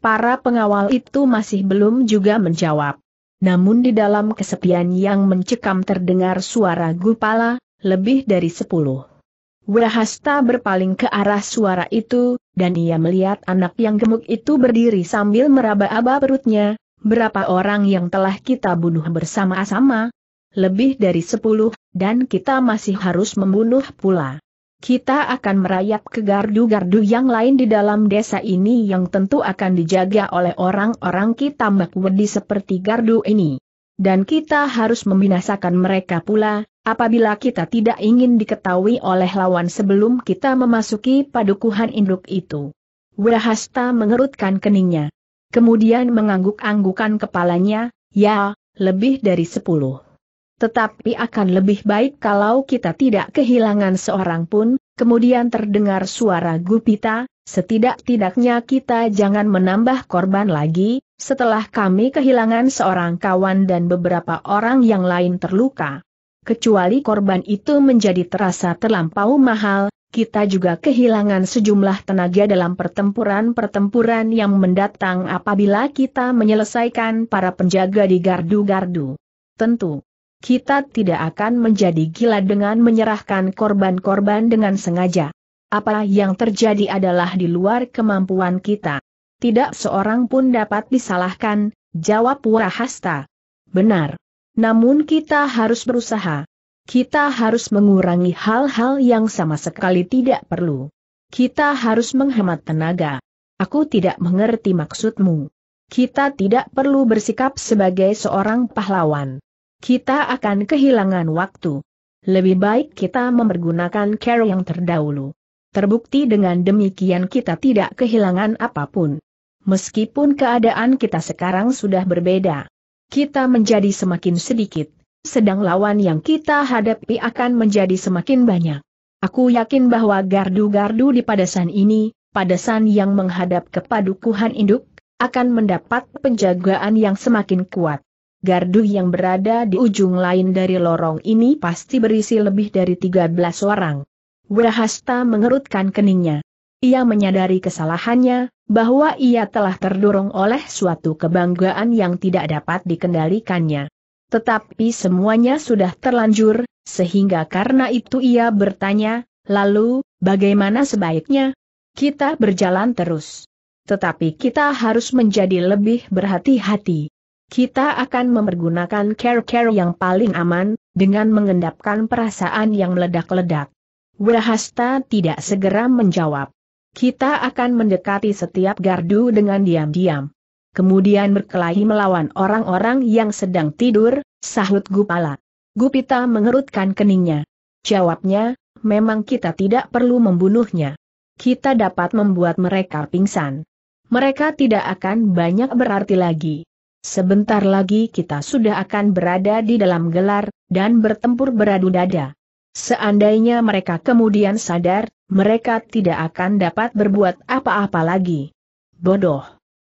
Para pengawal itu masih belum juga menjawab. Namun di dalam kesepian yang mencekam terdengar suara gupala, lebih dari sepuluh. Wahasta berpaling ke arah suara itu, dan ia melihat anak yang gemuk itu berdiri sambil meraba-aba perutnya, berapa orang yang telah kita bunuh bersama-sama, lebih dari sepuluh, dan kita masih harus membunuh pula. Kita akan merayap ke gardu-gardu yang lain di dalam desa ini yang tentu akan dijaga oleh orang-orang kita makwedi seperti gardu ini. Dan kita harus membinasakan mereka pula, apabila kita tidak ingin diketahui oleh lawan sebelum kita memasuki padukuhan induk itu. Wahasta mengerutkan keningnya. Kemudian mengangguk-anggukan kepalanya, ya, lebih dari sepuluh. Tetapi akan lebih baik kalau kita tidak kehilangan seorang pun, kemudian terdengar suara gupita, setidak-tidaknya kita jangan menambah korban lagi, setelah kami kehilangan seorang kawan dan beberapa orang yang lain terluka. Kecuali korban itu menjadi terasa terlampau mahal, kita juga kehilangan sejumlah tenaga dalam pertempuran-pertempuran yang mendatang apabila kita menyelesaikan para penjaga di gardu-gardu. Tentu, kita tidak akan menjadi gila dengan menyerahkan korban-korban dengan sengaja. Apa yang terjadi adalah di luar kemampuan kita. Tidak seorang pun dapat disalahkan, jawab Wurahasta. Benar. Namun kita harus berusaha. Kita harus mengurangi hal-hal yang sama sekali tidak perlu. Kita harus menghemat tenaga. Aku tidak mengerti maksudmu. Kita tidak perlu bersikap sebagai seorang pahlawan kita akan kehilangan waktu. Lebih baik kita mempergunakan Carol yang terdahulu. Terbukti dengan demikian kita tidak kehilangan apapun. Meskipun keadaan kita sekarang sudah berbeda, kita menjadi semakin sedikit, sedang lawan yang kita hadapi akan menjadi semakin banyak. Aku yakin bahwa gardu-gardu di padasan ini, padasan yang menghadap ke padukuhan induk, akan mendapat penjagaan yang semakin kuat gardu yang berada di ujung lain dari lorong ini pasti berisi lebih dari 13 orang. Wahasta mengerutkan keningnya. Ia menyadari kesalahannya, bahwa ia telah terdorong oleh suatu kebanggaan yang tidak dapat dikendalikannya. Tetapi semuanya sudah terlanjur, sehingga karena itu ia bertanya, lalu, bagaimana sebaiknya? Kita berjalan terus. Tetapi kita harus menjadi lebih berhati-hati. Kita akan memergunakan care-care yang paling aman, dengan mengendapkan perasaan yang meledak-ledak. Wahasta tidak segera menjawab. Kita akan mendekati setiap gardu dengan diam-diam. Kemudian berkelahi melawan orang-orang yang sedang tidur, sahut Gupala. Gupita mengerutkan keningnya. Jawabnya, memang kita tidak perlu membunuhnya. Kita dapat membuat mereka pingsan. Mereka tidak akan banyak berarti lagi. Sebentar lagi kita sudah akan berada di dalam gelar, dan bertempur beradu dada. Seandainya mereka kemudian sadar, mereka tidak akan dapat berbuat apa-apa lagi. Bodoh.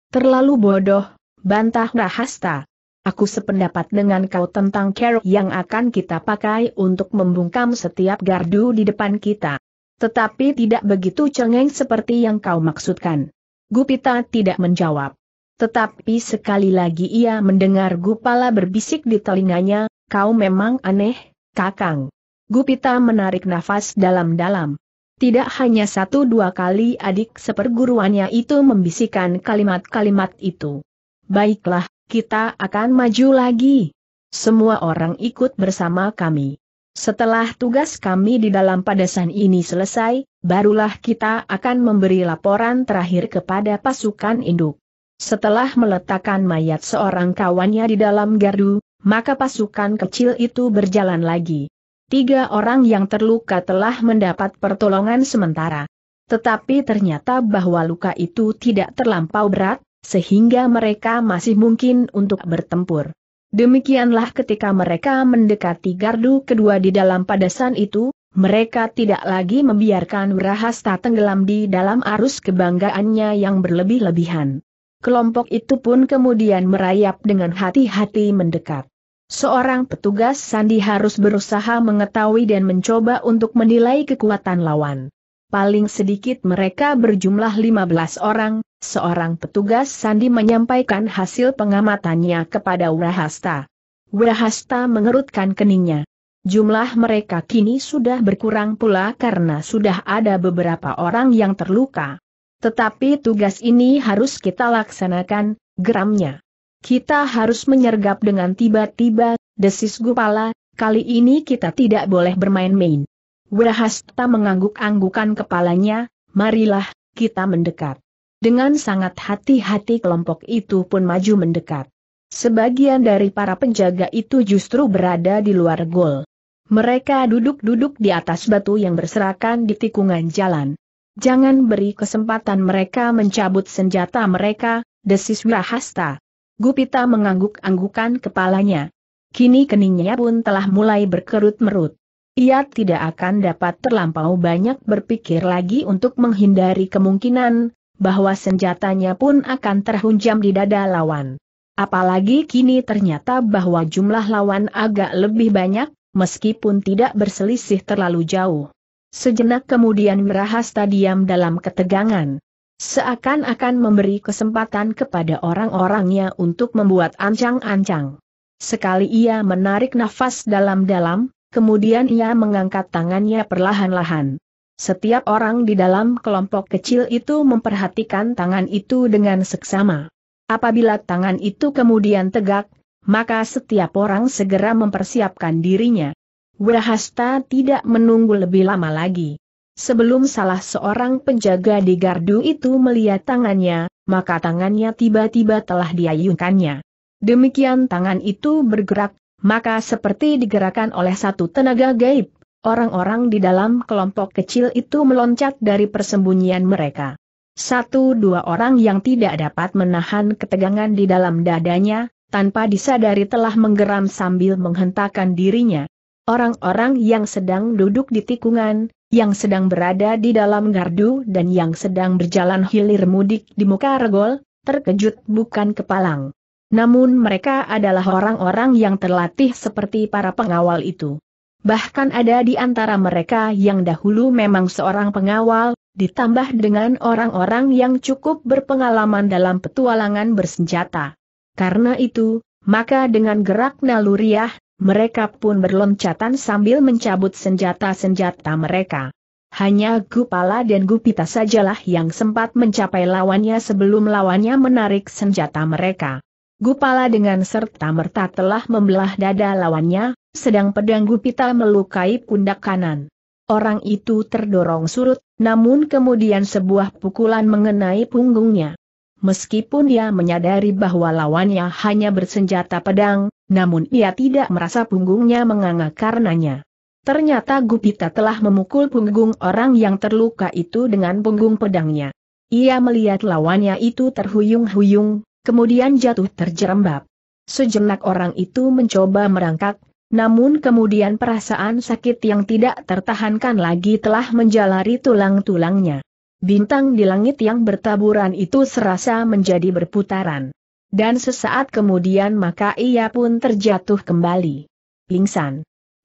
Terlalu bodoh, bantah Rahasta. Aku sependapat dengan kau tentang kerok yang akan kita pakai untuk membungkam setiap gardu di depan kita. Tetapi tidak begitu cengeng seperti yang kau maksudkan. Gupita tidak menjawab. Tetapi sekali lagi ia mendengar Gupala berbisik di telinganya, kau memang aneh, kakang. Gupita menarik nafas dalam-dalam. Tidak hanya satu dua kali adik seperguruannya itu membisikkan kalimat-kalimat itu. Baiklah, kita akan maju lagi. Semua orang ikut bersama kami. Setelah tugas kami di dalam padasan ini selesai, barulah kita akan memberi laporan terakhir kepada pasukan induk. Setelah meletakkan mayat seorang kawannya di dalam gardu, maka pasukan kecil itu berjalan lagi. Tiga orang yang terluka telah mendapat pertolongan sementara. Tetapi ternyata bahwa luka itu tidak terlampau berat, sehingga mereka masih mungkin untuk bertempur. Demikianlah ketika mereka mendekati gardu kedua di dalam padasan itu, mereka tidak lagi membiarkan Wirahasta tenggelam di dalam arus kebanggaannya yang berlebih-lebihan. Kelompok itu pun kemudian merayap dengan hati-hati mendekat. Seorang petugas sandi harus berusaha mengetahui dan mencoba untuk menilai kekuatan lawan. Paling sedikit mereka berjumlah 15 orang, seorang petugas sandi menyampaikan hasil pengamatannya kepada Wahasta. Wahasta mengerutkan keningnya. Jumlah mereka kini sudah berkurang pula karena sudah ada beberapa orang yang terluka. Tetapi tugas ini harus kita laksanakan, geramnya. Kita harus menyergap dengan tiba-tiba, desis Gupala, kali ini kita tidak boleh bermain-main. Wirahasta mengangguk-anggukan kepalanya, marilah, kita mendekat. Dengan sangat hati-hati kelompok itu pun maju mendekat. Sebagian dari para penjaga itu justru berada di luar gol. Mereka duduk-duduk di atas batu yang berserakan di tikungan jalan. Jangan beri kesempatan mereka mencabut senjata mereka, desis Wirahasta. Gupita mengangguk-anggukan kepalanya. Kini keningnya pun telah mulai berkerut-merut. Ia tidak akan dapat terlampau banyak berpikir lagi untuk menghindari kemungkinan bahwa senjatanya pun akan terhunjam di dada lawan. Apalagi kini ternyata bahwa jumlah lawan agak lebih banyak, meskipun tidak berselisih terlalu jauh. Sejenak kemudian Wirahasta diam dalam ketegangan. Seakan-akan memberi kesempatan kepada orang-orangnya untuk membuat ancang-ancang. Sekali ia menarik nafas dalam-dalam, kemudian ia mengangkat tangannya perlahan-lahan. Setiap orang di dalam kelompok kecil itu memperhatikan tangan itu dengan seksama. Apabila tangan itu kemudian tegak, maka setiap orang segera mempersiapkan dirinya. Wahasta tidak menunggu lebih lama lagi. Sebelum salah seorang penjaga di gardu itu melihat tangannya, maka tangannya tiba-tiba telah diayunkannya. Demikian tangan itu bergerak, maka seperti digerakkan oleh satu tenaga gaib, orang-orang di dalam kelompok kecil itu meloncat dari persembunyian mereka. Satu dua orang yang tidak dapat menahan ketegangan di dalam dadanya, tanpa disadari telah menggeram sambil menghentakkan dirinya. Orang-orang yang sedang duduk di tikungan, yang sedang berada di dalam gardu dan yang sedang berjalan hilir mudik di muka regol, terkejut bukan kepalang. Namun mereka adalah orang-orang yang terlatih seperti para pengawal itu. Bahkan ada di antara mereka yang dahulu memang seorang pengawal, ditambah dengan orang-orang yang cukup berpengalaman dalam petualangan bersenjata. Karena itu, maka dengan gerak naluriah, mereka pun berloncatan sambil mencabut senjata-senjata mereka. Hanya Gupala dan Gupita sajalah yang sempat mencapai lawannya sebelum lawannya menarik senjata mereka. Gupala dengan serta-merta telah membelah dada lawannya, sedang pedang Gupita melukai pundak kanan. Orang itu terdorong surut, namun kemudian sebuah pukulan mengenai punggungnya. Meskipun ia menyadari bahwa lawannya hanya bersenjata pedang, namun ia tidak merasa punggungnya menganga karenanya. Ternyata Gupita telah memukul punggung orang yang terluka itu dengan punggung pedangnya. Ia melihat lawannya itu terhuyung-huyung, kemudian jatuh terjerembab. Sejenak orang itu mencoba merangkak, namun kemudian perasaan sakit yang tidak tertahankan lagi telah menjalari tulang-tulangnya bintang di langit yang bertaburan itu serasa menjadi berputaran. Dan sesaat kemudian maka ia pun terjatuh kembali. Pingsan.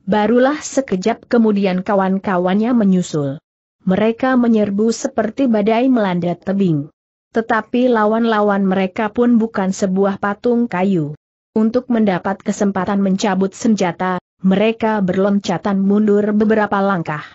Barulah sekejap kemudian kawan-kawannya menyusul. Mereka menyerbu seperti badai melanda tebing. Tetapi lawan-lawan mereka pun bukan sebuah patung kayu. Untuk mendapat kesempatan mencabut senjata, mereka berloncatan mundur beberapa langkah.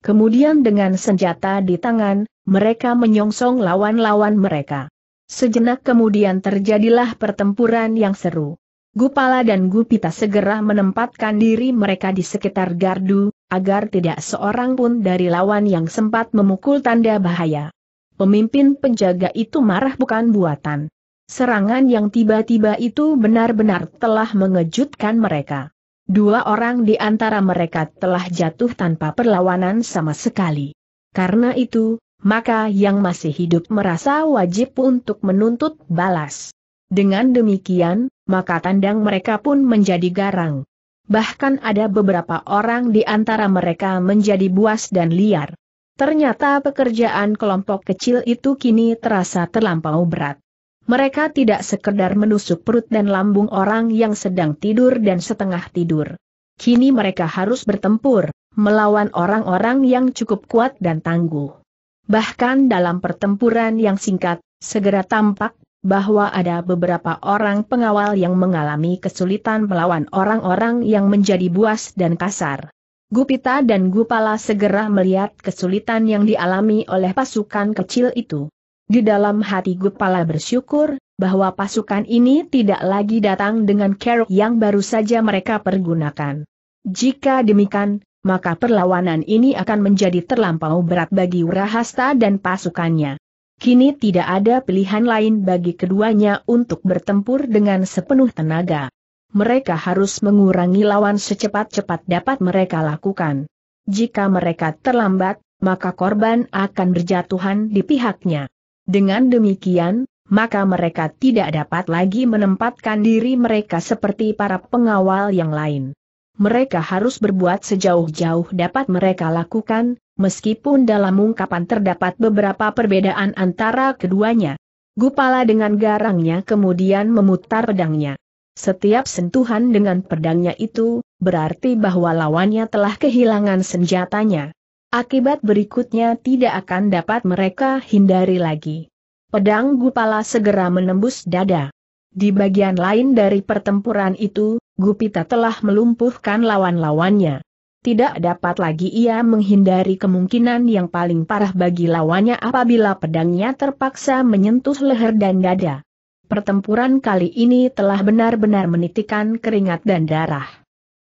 Kemudian dengan senjata di tangan, mereka menyongsong lawan-lawan mereka. Sejenak kemudian terjadilah pertempuran yang seru. Gupala dan Gupita segera menempatkan diri mereka di sekitar gardu, agar tidak seorang pun dari lawan yang sempat memukul tanda bahaya. Pemimpin penjaga itu marah bukan buatan. Serangan yang tiba-tiba itu benar-benar telah mengejutkan mereka. Dua orang di antara mereka telah jatuh tanpa perlawanan sama sekali. Karena itu, maka yang masih hidup merasa wajib untuk menuntut balas. Dengan demikian, maka tandang mereka pun menjadi garang. Bahkan ada beberapa orang di antara mereka menjadi buas dan liar. Ternyata pekerjaan kelompok kecil itu kini terasa terlampau berat. Mereka tidak sekedar menusuk perut dan lambung orang yang sedang tidur dan setengah tidur. Kini mereka harus bertempur, melawan orang-orang yang cukup kuat dan tangguh. Bahkan dalam pertempuran yang singkat, segera tampak bahwa ada beberapa orang pengawal yang mengalami kesulitan melawan orang-orang yang menjadi buas dan kasar. Gupita dan Gupala segera melihat kesulitan yang dialami oleh pasukan kecil itu. Di dalam hati Gupala bersyukur bahwa pasukan ini tidak lagi datang dengan keruk yang baru saja mereka pergunakan. Jika demikian, maka perlawanan ini akan menjadi terlampau berat bagi Urahasta dan pasukannya. Kini tidak ada pilihan lain bagi keduanya untuk bertempur dengan sepenuh tenaga. Mereka harus mengurangi lawan secepat-cepat dapat mereka lakukan. Jika mereka terlambat, maka korban akan berjatuhan di pihaknya. Dengan demikian, maka mereka tidak dapat lagi menempatkan diri mereka seperti para pengawal yang lain mereka harus berbuat sejauh-jauh dapat mereka lakukan, meskipun dalam ungkapan terdapat beberapa perbedaan antara keduanya. Gupala dengan garangnya kemudian memutar pedangnya. Setiap sentuhan dengan pedangnya itu, berarti bahwa lawannya telah kehilangan senjatanya. Akibat berikutnya tidak akan dapat mereka hindari lagi. Pedang Gupala segera menembus dada. Di bagian lain dari pertempuran itu, Gupita telah melumpuhkan lawan-lawannya. Tidak dapat lagi ia menghindari kemungkinan yang paling parah bagi lawannya apabila pedangnya terpaksa menyentuh leher dan dada. Pertempuran kali ini telah benar-benar menitikan keringat dan darah.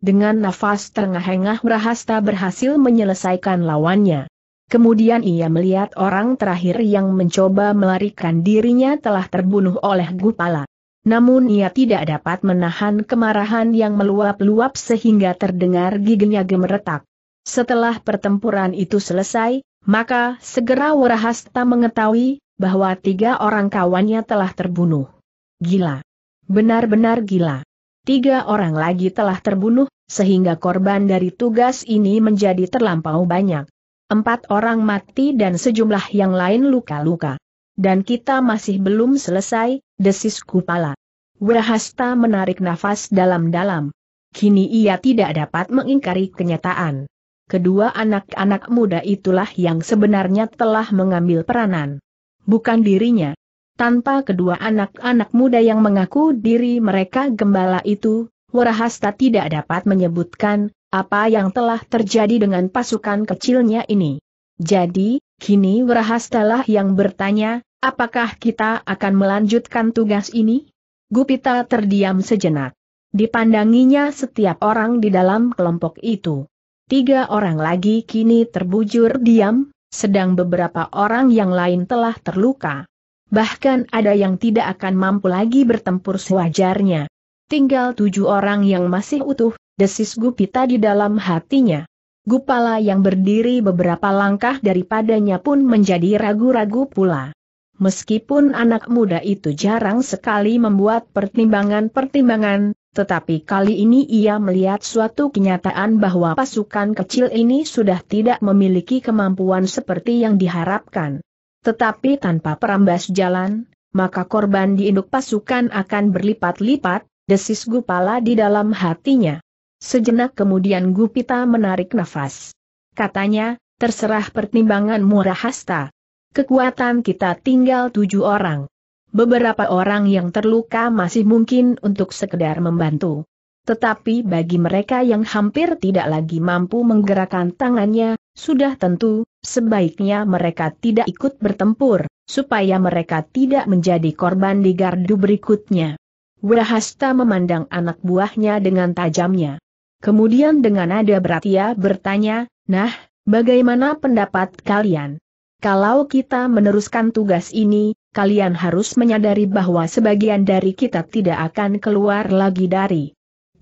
Dengan nafas terengah-engah Rahasta berhasil menyelesaikan lawannya. Kemudian ia melihat orang terakhir yang mencoba melarikan dirinya telah terbunuh oleh Gupala. Namun ia tidak dapat menahan kemarahan yang meluap-luap sehingga terdengar giginya gemeretak. Setelah pertempuran itu selesai, maka segera Warahasta mengetahui bahwa tiga orang kawannya telah terbunuh. Gila. Benar-benar gila. Tiga orang lagi telah terbunuh, sehingga korban dari tugas ini menjadi terlampau banyak. Empat orang mati dan sejumlah yang lain luka-luka dan kita masih belum selesai, desis Kupala. Wahasta menarik nafas dalam-dalam. Kini ia tidak dapat mengingkari kenyataan. Kedua anak-anak muda itulah yang sebenarnya telah mengambil peranan. Bukan dirinya. Tanpa kedua anak-anak muda yang mengaku diri mereka gembala itu, Warahasta tidak dapat menyebutkan apa yang telah terjadi dengan pasukan kecilnya ini. Jadi, kini Wrahastalah yang bertanya, apakah kita akan melanjutkan tugas ini? Gupita terdiam sejenak. Dipandanginya setiap orang di dalam kelompok itu. Tiga orang lagi kini terbujur diam, sedang beberapa orang yang lain telah terluka. Bahkan ada yang tidak akan mampu lagi bertempur sewajarnya. Tinggal tujuh orang yang masih utuh, desis Gupita di dalam hatinya. Gupala yang berdiri beberapa langkah daripadanya pun menjadi ragu-ragu pula. Meskipun anak muda itu jarang sekali membuat pertimbangan-pertimbangan, tetapi kali ini ia melihat suatu kenyataan bahwa pasukan kecil ini sudah tidak memiliki kemampuan seperti yang diharapkan. Tetapi tanpa perambas jalan, maka korban di induk pasukan akan berlipat-lipat, desis Gupala di dalam hatinya. Sejenak kemudian Gupita menarik nafas. Katanya, terserah pertimbangan Murahasta. Kekuatan kita tinggal tujuh orang. Beberapa orang yang terluka masih mungkin untuk sekedar membantu. Tetapi bagi mereka yang hampir tidak lagi mampu menggerakkan tangannya, sudah tentu, sebaiknya mereka tidak ikut bertempur, supaya mereka tidak menjadi korban di gardu berikutnya. Wahasta memandang anak buahnya dengan tajamnya. Kemudian dengan nada berat ia bertanya, nah, bagaimana pendapat kalian? Kalau kita meneruskan tugas ini, kalian harus menyadari bahwa sebagian dari kita tidak akan keluar lagi dari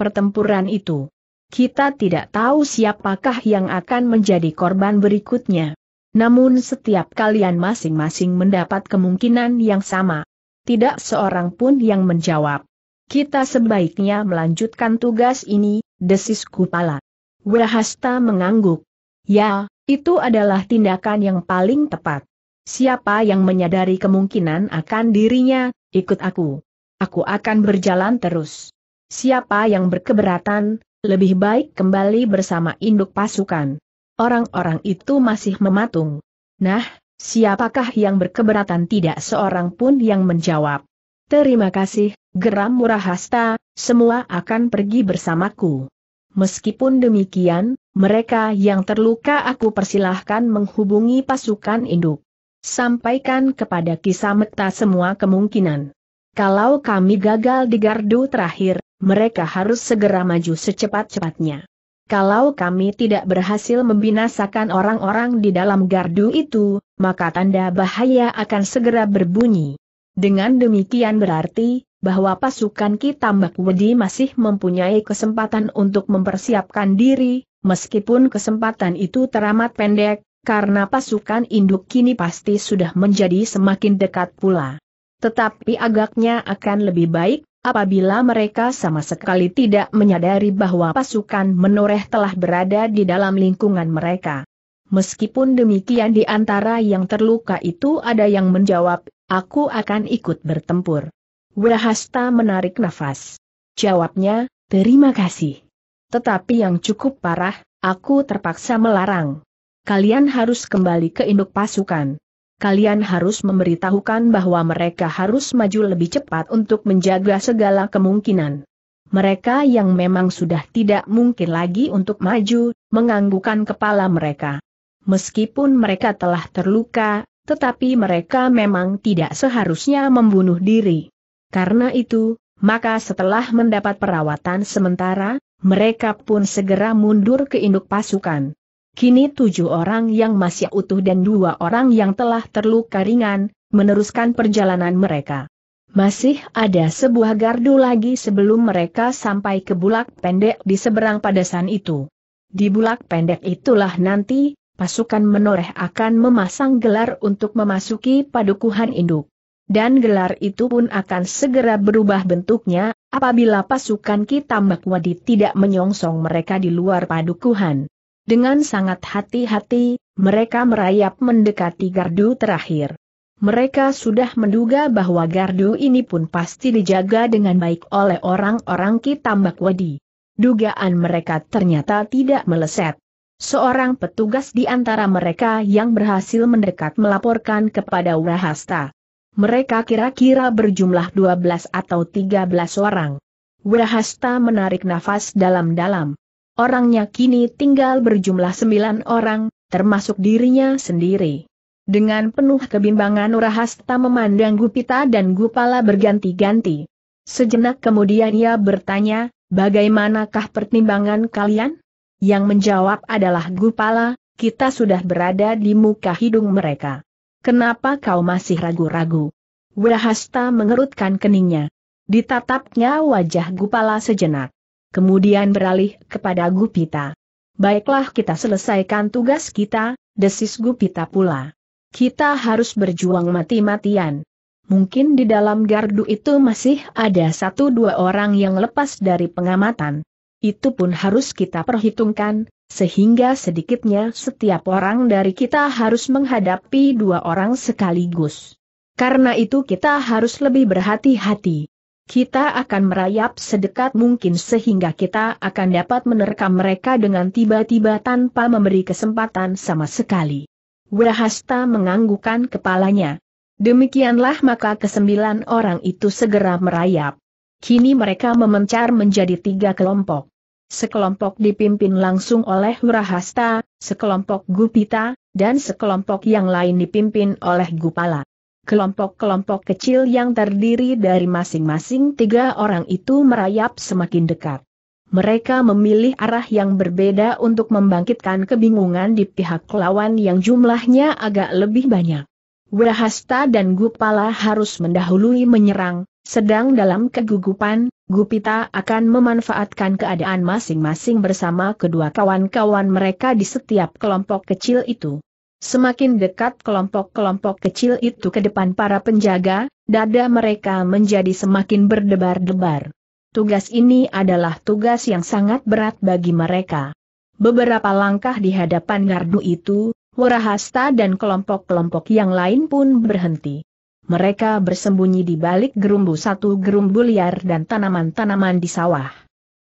pertempuran itu. Kita tidak tahu siapakah yang akan menjadi korban berikutnya. Namun setiap kalian masing-masing mendapat kemungkinan yang sama. Tidak seorang pun yang menjawab. Kita sebaiknya melanjutkan tugas ini, desisku pala. Wahasta mengangguk. Ya, itu adalah tindakan yang paling tepat. Siapa yang menyadari kemungkinan akan dirinya, ikut aku. Aku akan berjalan terus. Siapa yang berkeberatan, lebih baik kembali bersama induk pasukan. Orang-orang itu masih mematung. Nah, siapakah yang berkeberatan tidak seorang pun yang menjawab. Terima kasih, Geram murah hasta, semua akan pergi bersamaku. Meskipun demikian, mereka yang terluka aku persilahkan menghubungi pasukan induk. Sampaikan kepada Kisamekta semua kemungkinan. Kalau kami gagal di gardu terakhir, mereka harus segera maju secepat-cepatnya. Kalau kami tidak berhasil membinasakan orang-orang di dalam gardu itu, maka tanda bahaya akan segera berbunyi. Dengan demikian berarti, bahwa pasukan kita, Mbak Wedi masih mempunyai kesempatan untuk mempersiapkan diri, meskipun kesempatan itu teramat pendek, karena pasukan induk kini pasti sudah menjadi semakin dekat pula. Tetapi agaknya akan lebih baik, apabila mereka sama sekali tidak menyadari bahwa pasukan menoreh telah berada di dalam lingkungan mereka. Meskipun demikian di antara yang terluka itu ada yang menjawab, aku akan ikut bertempur. Wahasta menarik nafas. Jawabnya, terima kasih. Tetapi yang cukup parah, aku terpaksa melarang. Kalian harus kembali ke induk pasukan. Kalian harus memberitahukan bahwa mereka harus maju lebih cepat untuk menjaga segala kemungkinan. Mereka yang memang sudah tidak mungkin lagi untuk maju, menganggukan kepala mereka. Meskipun mereka telah terluka, tetapi mereka memang tidak seharusnya membunuh diri. Karena itu, maka setelah mendapat perawatan sementara, mereka pun segera mundur ke induk pasukan. Kini tujuh orang yang masih utuh dan dua orang yang telah terluka ringan, meneruskan perjalanan mereka. Masih ada sebuah gardu lagi sebelum mereka sampai ke bulak pendek di seberang padasan itu. Di bulak pendek itulah nanti, pasukan menoreh akan memasang gelar untuk memasuki padukuhan induk dan gelar itu pun akan segera berubah bentuknya, apabila pasukan kita Wadi tidak menyongsong mereka di luar padukuhan. Dengan sangat hati-hati, mereka merayap mendekati gardu terakhir. Mereka sudah menduga bahwa gardu ini pun pasti dijaga dengan baik oleh orang-orang Kitambak Wadi. Dugaan mereka ternyata tidak meleset. Seorang petugas di antara mereka yang berhasil mendekat melaporkan kepada Wahasta. Mereka kira-kira berjumlah 12 atau 13 orang. Wahasta menarik nafas dalam-dalam. Orangnya kini tinggal berjumlah 9 orang, termasuk dirinya sendiri. Dengan penuh kebimbangan Urahasta memandang Gupita dan Gupala berganti-ganti. Sejenak kemudian ia bertanya, bagaimanakah pertimbangan kalian? Yang menjawab adalah Gupala, kita sudah berada di muka hidung mereka. Kenapa kau masih ragu-ragu? Wahasta mengerutkan keningnya. Ditatapnya wajah Gupala sejenak. Kemudian beralih kepada Gupita. Baiklah kita selesaikan tugas kita, desis Gupita pula. Kita harus berjuang mati-matian. Mungkin di dalam gardu itu masih ada satu dua orang yang lepas dari pengamatan. Itu pun harus kita perhitungkan, sehingga sedikitnya setiap orang dari kita harus menghadapi dua orang sekaligus. Karena itu kita harus lebih berhati-hati. Kita akan merayap sedekat mungkin sehingga kita akan dapat menerkam mereka dengan tiba-tiba tanpa memberi kesempatan sama sekali. Wahasta menganggukkan kepalanya. Demikianlah maka kesembilan orang itu segera merayap. Kini mereka memencar menjadi tiga kelompok sekelompok dipimpin langsung oleh Wrahasta, sekelompok Gupita, dan sekelompok yang lain dipimpin oleh Gupala. Kelompok-kelompok kecil yang terdiri dari masing-masing tiga orang itu merayap semakin dekat. Mereka memilih arah yang berbeda untuk membangkitkan kebingungan di pihak lawan yang jumlahnya agak lebih banyak. Wrahasta dan Gupala harus mendahului menyerang, sedang dalam kegugupan, Gupita akan memanfaatkan keadaan masing-masing bersama kedua kawan-kawan mereka di setiap kelompok kecil itu. Semakin dekat kelompok-kelompok kecil itu ke depan para penjaga, dada mereka menjadi semakin berdebar-debar. Tugas ini adalah tugas yang sangat berat bagi mereka. Beberapa langkah di hadapan gardu itu, Warahasta dan kelompok-kelompok yang lain pun berhenti mereka bersembunyi di balik gerumbu satu gerumbu liar dan tanaman-tanaman di sawah.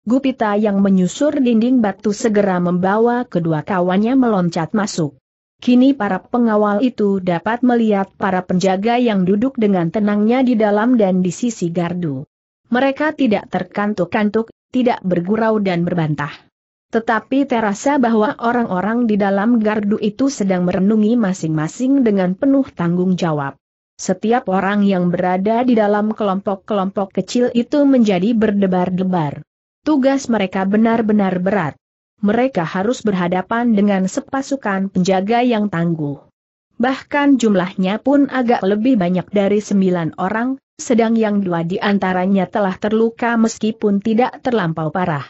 Gupita yang menyusur dinding batu segera membawa kedua kawannya meloncat masuk. Kini para pengawal itu dapat melihat para penjaga yang duduk dengan tenangnya di dalam dan di sisi gardu. Mereka tidak terkantuk-kantuk, tidak bergurau dan berbantah. Tetapi terasa bahwa orang-orang di dalam gardu itu sedang merenungi masing-masing dengan penuh tanggung jawab. Setiap orang yang berada di dalam kelompok-kelompok kecil itu menjadi berdebar-debar. Tugas mereka benar-benar berat. Mereka harus berhadapan dengan sepasukan penjaga yang tangguh. Bahkan jumlahnya pun agak lebih banyak dari sembilan orang, sedang yang dua di antaranya telah terluka meskipun tidak terlampau parah.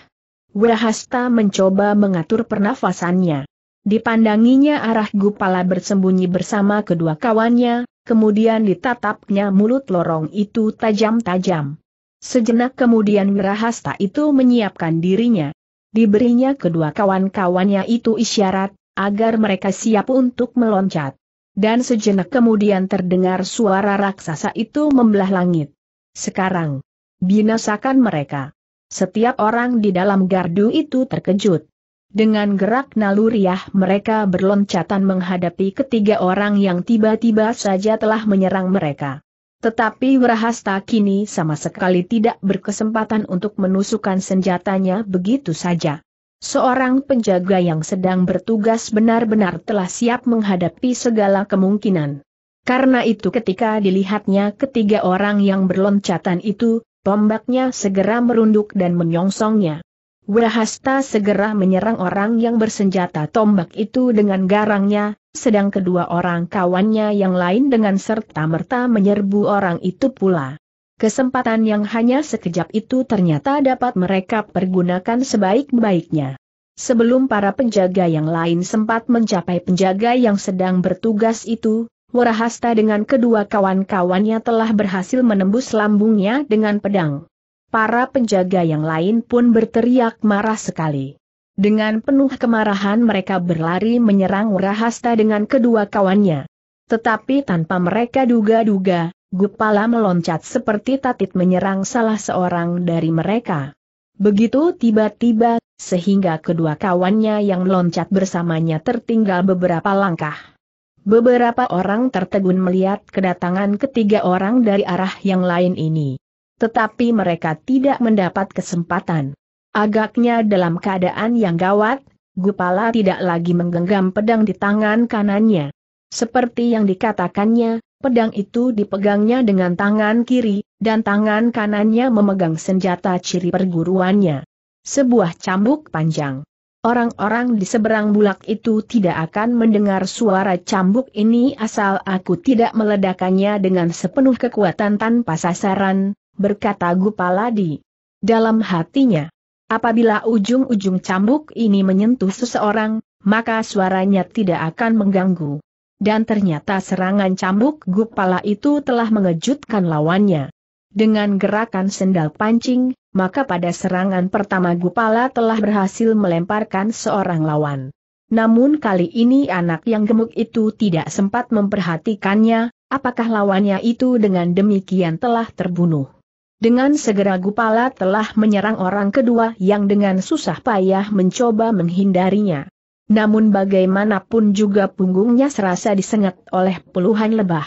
Wahasta mencoba mengatur pernafasannya. Dipandanginya arah Gupala bersembunyi bersama kedua kawannya, kemudian ditatapnya mulut lorong itu tajam-tajam. Sejenak kemudian Wirahasta itu menyiapkan dirinya. Diberinya kedua kawan-kawannya itu isyarat, agar mereka siap untuk meloncat. Dan sejenak kemudian terdengar suara raksasa itu membelah langit. Sekarang, binasakan mereka. Setiap orang di dalam gardu itu terkejut. Dengan gerak naluriah mereka berloncatan menghadapi ketiga orang yang tiba-tiba saja telah menyerang mereka. Tetapi Wirahasta kini sama sekali tidak berkesempatan untuk menusukkan senjatanya begitu saja. Seorang penjaga yang sedang bertugas benar-benar telah siap menghadapi segala kemungkinan. Karena itu ketika dilihatnya ketiga orang yang berloncatan itu, tombaknya segera merunduk dan menyongsongnya. Wahasta segera menyerang orang yang bersenjata tombak itu dengan garangnya, sedang kedua orang kawannya yang lain dengan serta-merta menyerbu orang itu pula. Kesempatan yang hanya sekejap itu ternyata dapat mereka pergunakan sebaik-baiknya. Sebelum para penjaga yang lain sempat mencapai penjaga yang sedang bertugas itu, Warahasta dengan kedua kawan-kawannya telah berhasil menembus lambungnya dengan pedang para penjaga yang lain pun berteriak marah sekali. Dengan penuh kemarahan mereka berlari menyerang Rahasta dengan kedua kawannya. Tetapi tanpa mereka duga-duga, Gupala meloncat seperti tatit menyerang salah seorang dari mereka. Begitu tiba-tiba, sehingga kedua kawannya yang loncat bersamanya tertinggal beberapa langkah. Beberapa orang tertegun melihat kedatangan ketiga orang dari arah yang lain ini tetapi mereka tidak mendapat kesempatan. Agaknya dalam keadaan yang gawat, Gupala tidak lagi menggenggam pedang di tangan kanannya. Seperti yang dikatakannya, pedang itu dipegangnya dengan tangan kiri, dan tangan kanannya memegang senjata ciri perguruannya. Sebuah cambuk panjang. Orang-orang di seberang bulak itu tidak akan mendengar suara cambuk ini asal aku tidak meledakannya dengan sepenuh kekuatan tanpa sasaran, berkata Gupaladi. Dalam hatinya, apabila ujung-ujung cambuk ini menyentuh seseorang, maka suaranya tidak akan mengganggu. Dan ternyata serangan cambuk Gupala itu telah mengejutkan lawannya. Dengan gerakan sendal pancing, maka pada serangan pertama Gupala telah berhasil melemparkan seorang lawan. Namun kali ini anak yang gemuk itu tidak sempat memperhatikannya, apakah lawannya itu dengan demikian telah terbunuh. Dengan segera Gupala telah menyerang orang kedua yang dengan susah payah mencoba menghindarinya. Namun bagaimanapun juga punggungnya serasa disengat oleh puluhan lebah.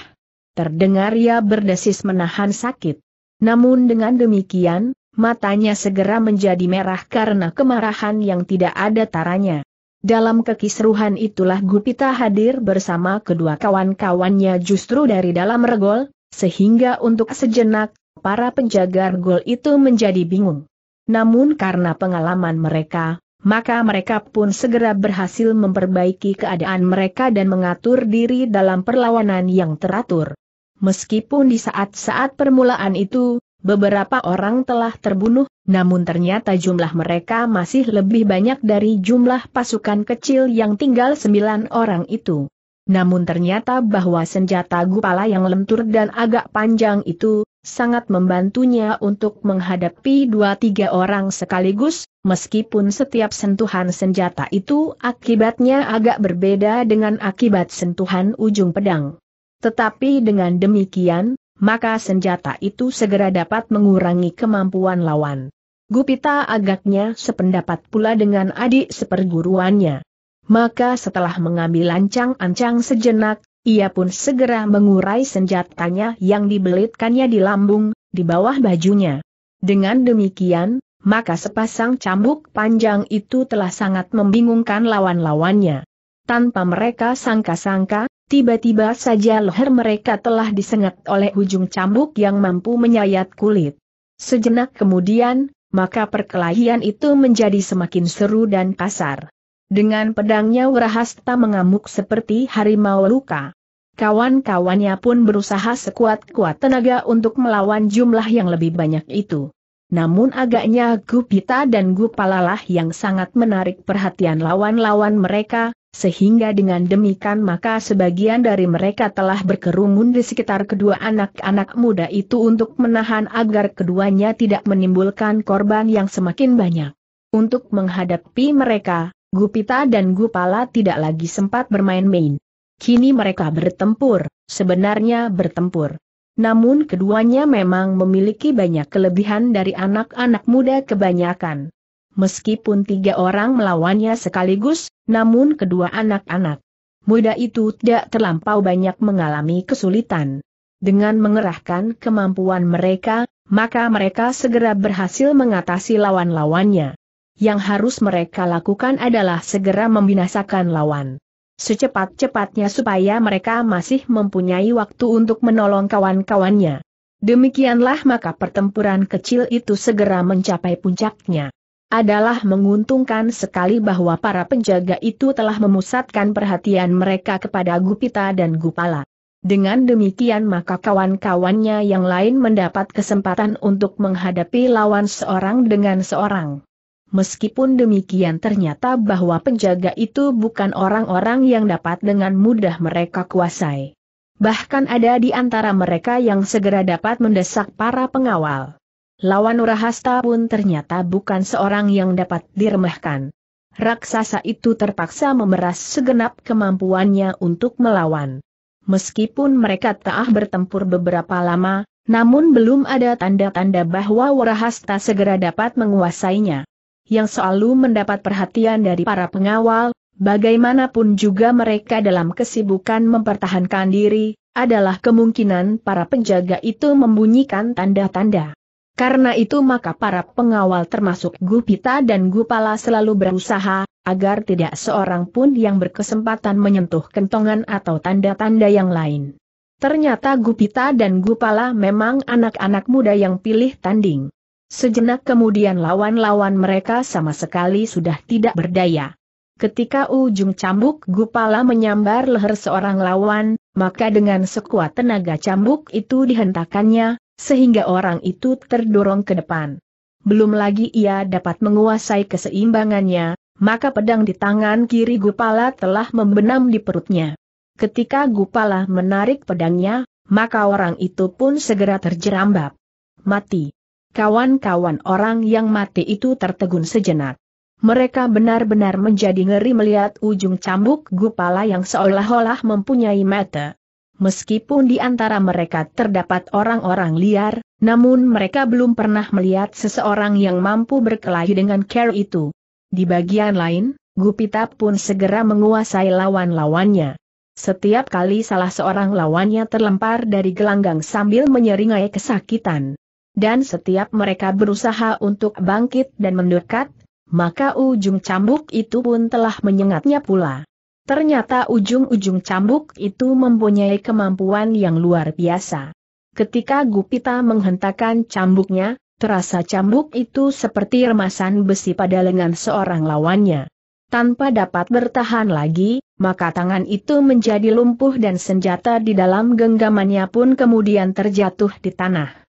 Terdengar ia berdesis menahan sakit. Namun dengan demikian, matanya segera menjadi merah karena kemarahan yang tidak ada taranya. Dalam kekisruhan itulah Gupita hadir bersama kedua kawan-kawannya justru dari dalam regol, sehingga untuk sejenak, para penjaga gol itu menjadi bingung. Namun karena pengalaman mereka, maka mereka pun segera berhasil memperbaiki keadaan mereka dan mengatur diri dalam perlawanan yang teratur. Meskipun di saat-saat permulaan itu, beberapa orang telah terbunuh, namun ternyata jumlah mereka masih lebih banyak dari jumlah pasukan kecil yang tinggal sembilan orang itu. Namun ternyata bahwa senjata gupala yang lentur dan agak panjang itu, sangat membantunya untuk menghadapi dua tiga orang sekaligus, meskipun setiap sentuhan senjata itu akibatnya agak berbeda dengan akibat sentuhan ujung pedang. Tetapi dengan demikian, maka senjata itu segera dapat mengurangi kemampuan lawan. Gupita agaknya sependapat pula dengan adik seperguruannya. Maka setelah mengambil lancang ancang sejenak, ia pun segera mengurai senjatanya yang dibelitkannya di lambung, di bawah bajunya. Dengan demikian, maka sepasang cambuk panjang itu telah sangat membingungkan lawan-lawannya. Tanpa mereka sangka-sangka, tiba-tiba saja leher mereka telah disengat oleh ujung cambuk yang mampu menyayat kulit. Sejenak kemudian, maka perkelahian itu menjadi semakin seru dan kasar. Dengan pedangnya Wrahasta mengamuk seperti harimau luka. Kawan-kawannya pun berusaha sekuat-kuat tenaga untuk melawan jumlah yang lebih banyak itu. Namun agaknya Gupita dan Gupalalah yang sangat menarik perhatian lawan-lawan mereka, sehingga dengan demikian maka sebagian dari mereka telah berkerumun di sekitar kedua anak-anak muda itu untuk menahan agar keduanya tidak menimbulkan korban yang semakin banyak. Untuk menghadapi mereka, Gupita dan Gupala tidak lagi sempat bermain-main. Kini mereka bertempur, sebenarnya bertempur. Namun keduanya memang memiliki banyak kelebihan dari anak-anak muda kebanyakan. Meskipun tiga orang melawannya sekaligus, namun kedua anak-anak muda itu tidak terlampau banyak mengalami kesulitan. Dengan mengerahkan kemampuan mereka, maka mereka segera berhasil mengatasi lawan-lawannya. Yang harus mereka lakukan adalah segera membinasakan lawan. Secepat-cepatnya supaya mereka masih mempunyai waktu untuk menolong kawan-kawannya. Demikianlah maka pertempuran kecil itu segera mencapai puncaknya. Adalah menguntungkan sekali bahwa para penjaga itu telah memusatkan perhatian mereka kepada Gupita dan Gupala. Dengan demikian maka kawan-kawannya yang lain mendapat kesempatan untuk menghadapi lawan seorang dengan seorang. Meskipun demikian ternyata bahwa penjaga itu bukan orang-orang yang dapat dengan mudah mereka kuasai. Bahkan ada di antara mereka yang segera dapat mendesak para pengawal. Lawan Urahasta pun ternyata bukan seorang yang dapat diremehkan. Raksasa itu terpaksa memeras segenap kemampuannya untuk melawan. Meskipun mereka telah bertempur beberapa lama, namun belum ada tanda-tanda bahwa Urahasta segera dapat menguasainya yang selalu mendapat perhatian dari para pengawal, bagaimanapun juga mereka dalam kesibukan mempertahankan diri, adalah kemungkinan para penjaga itu membunyikan tanda-tanda. Karena itu maka para pengawal termasuk Gupita dan Gupala selalu berusaha, agar tidak seorang pun yang berkesempatan menyentuh kentongan atau tanda-tanda yang lain. Ternyata Gupita dan Gupala memang anak-anak muda yang pilih tanding. Sejenak kemudian lawan-lawan mereka sama sekali sudah tidak berdaya. Ketika ujung cambuk Gupala menyambar leher seorang lawan, maka dengan sekuat tenaga cambuk itu dihentakannya, sehingga orang itu terdorong ke depan. Belum lagi ia dapat menguasai keseimbangannya, maka pedang di tangan kiri Gupala telah membenam di perutnya. Ketika Gupala menarik pedangnya, maka orang itu pun segera terjerambab. Mati kawan-kawan orang yang mati itu tertegun sejenak. Mereka benar-benar menjadi ngeri melihat ujung cambuk gupala yang seolah-olah mempunyai mata. Meskipun di antara mereka terdapat orang-orang liar, namun mereka belum pernah melihat seseorang yang mampu berkelahi dengan care itu. Di bagian lain, Gupita pun segera menguasai lawan-lawannya. Setiap kali salah seorang lawannya terlempar dari gelanggang sambil menyeringai kesakitan, dan setiap mereka berusaha untuk bangkit dan mendekat, maka ujung cambuk itu pun telah menyengatnya pula. Ternyata ujung-ujung cambuk itu mempunyai kemampuan yang luar biasa. Ketika Gupita menghentakkan cambuknya, terasa cambuk itu seperti remasan besi pada lengan seorang lawannya. Tanpa dapat bertahan lagi, maka tangan itu menjadi lumpuh dan senjata di dalam genggamannya pun kemudian terjatuh di tanah.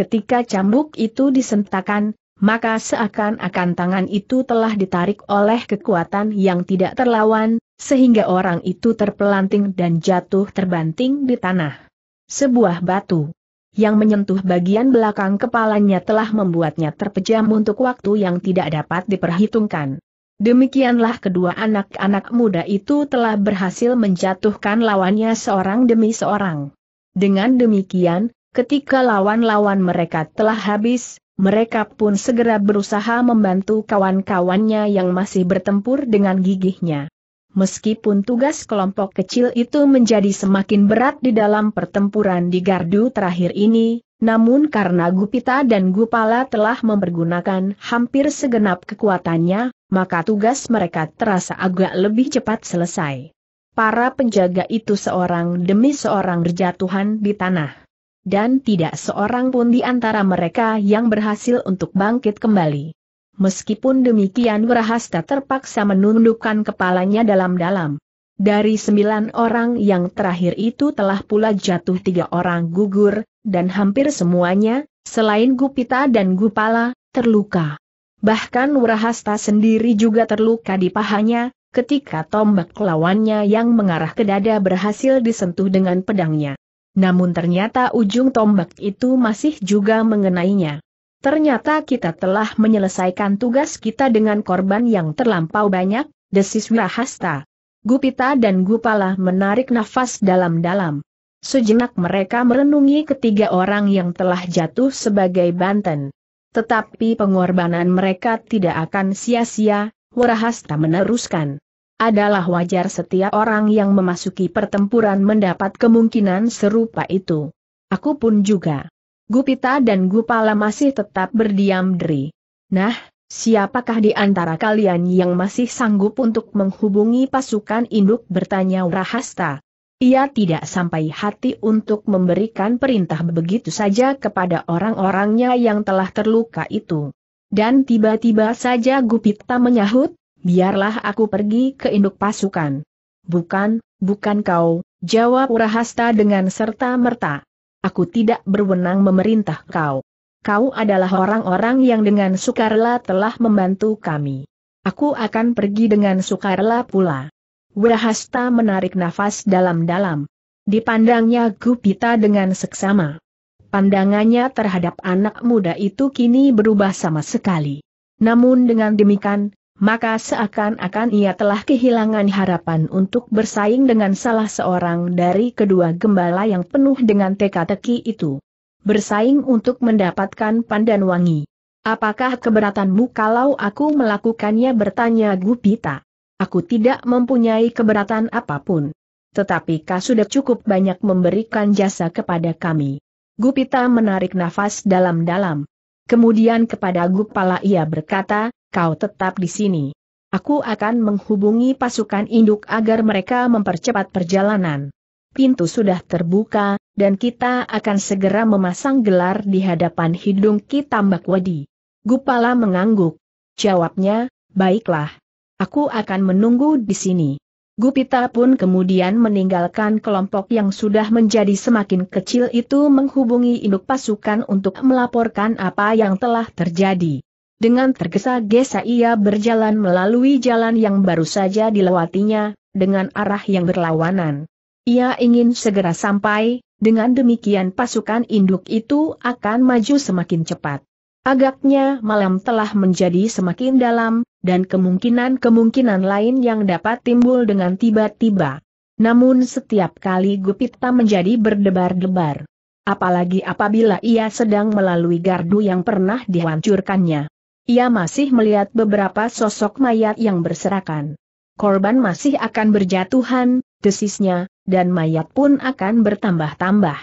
Ketika cambuk itu disentakan, maka seakan-akan tangan itu telah ditarik oleh kekuatan yang tidak terlawan, sehingga orang itu terpelanting dan jatuh terbanting di tanah. Sebuah batu yang menyentuh bagian belakang kepalanya telah membuatnya terpejam untuk waktu yang tidak dapat diperhitungkan. Demikianlah kedua anak-anak muda itu telah berhasil menjatuhkan lawannya seorang demi seorang. Dengan demikian, Ketika lawan-lawan mereka telah habis, mereka pun segera berusaha membantu kawan-kawannya yang masih bertempur dengan gigihnya. Meskipun tugas kelompok kecil itu menjadi semakin berat di dalam pertempuran di gardu terakhir ini, namun karena Gupita dan Gupala telah mempergunakan hampir segenap kekuatannya, maka tugas mereka terasa agak lebih cepat selesai. Para penjaga itu seorang demi seorang berjatuhan di tanah dan tidak seorang pun di antara mereka yang berhasil untuk bangkit kembali. Meskipun demikian Wrahasta terpaksa menundukkan kepalanya dalam-dalam. Dari sembilan orang yang terakhir itu telah pula jatuh tiga orang gugur, dan hampir semuanya, selain Gupita dan Gupala, terluka. Bahkan Wrahasta sendiri juga terluka di pahanya, ketika tombak lawannya yang mengarah ke dada berhasil disentuh dengan pedangnya. Namun ternyata ujung tombak itu masih juga mengenainya. Ternyata kita telah menyelesaikan tugas kita dengan korban yang terlampau banyak, desis Wirahasta. Gupita dan Gupala menarik nafas dalam-dalam. Sejenak mereka merenungi ketiga orang yang telah jatuh sebagai banten. Tetapi pengorbanan mereka tidak akan sia-sia, Wirahasta meneruskan adalah wajar setiap orang yang memasuki pertempuran mendapat kemungkinan serupa itu. Aku pun juga. Gupita dan Gupala masih tetap berdiam diri. Nah, siapakah di antara kalian yang masih sanggup untuk menghubungi pasukan induk bertanya Rahasta? Ia tidak sampai hati untuk memberikan perintah begitu saja kepada orang-orangnya yang telah terluka itu. Dan tiba-tiba saja Gupita menyahut, biarlah aku pergi ke induk pasukan. Bukan, bukan kau, jawab Urahasta dengan serta-merta. Aku tidak berwenang memerintah kau. Kau adalah orang-orang yang dengan sukarela telah membantu kami. Aku akan pergi dengan sukarela pula. Urahasta menarik nafas dalam-dalam. Dipandangnya Gupita dengan seksama. Pandangannya terhadap anak muda itu kini berubah sama sekali. Namun dengan demikian, maka seakan-akan ia telah kehilangan harapan untuk bersaing dengan salah seorang dari kedua gembala yang penuh dengan teka-teki itu. Bersaing untuk mendapatkan pandan wangi. Apakah keberatanmu kalau aku melakukannya bertanya Gupita? Aku tidak mempunyai keberatan apapun. Tetapi kau sudah cukup banyak memberikan jasa kepada kami. Gupita menarik nafas dalam-dalam. Kemudian kepada Gupala ia berkata, kau tetap di sini. Aku akan menghubungi pasukan induk agar mereka mempercepat perjalanan. Pintu sudah terbuka, dan kita akan segera memasang gelar di hadapan hidung kita Mbak Wadi. Gupala mengangguk. Jawabnya, baiklah. Aku akan menunggu di sini. Gupita pun kemudian meninggalkan kelompok yang sudah menjadi semakin kecil itu menghubungi induk pasukan untuk melaporkan apa yang telah terjadi. Dengan tergesa-gesa ia berjalan melalui jalan yang baru saja dilewatinya, dengan arah yang berlawanan. Ia ingin segera sampai, dengan demikian pasukan induk itu akan maju semakin cepat. Agaknya malam telah menjadi semakin dalam, dan kemungkinan-kemungkinan lain yang dapat timbul dengan tiba-tiba. Namun setiap kali Gupita menjadi berdebar-debar. Apalagi apabila ia sedang melalui gardu yang pernah dihancurkannya. Ia masih melihat beberapa sosok mayat yang berserakan. Korban masih akan berjatuhan, desisnya, dan mayat pun akan bertambah-tambah.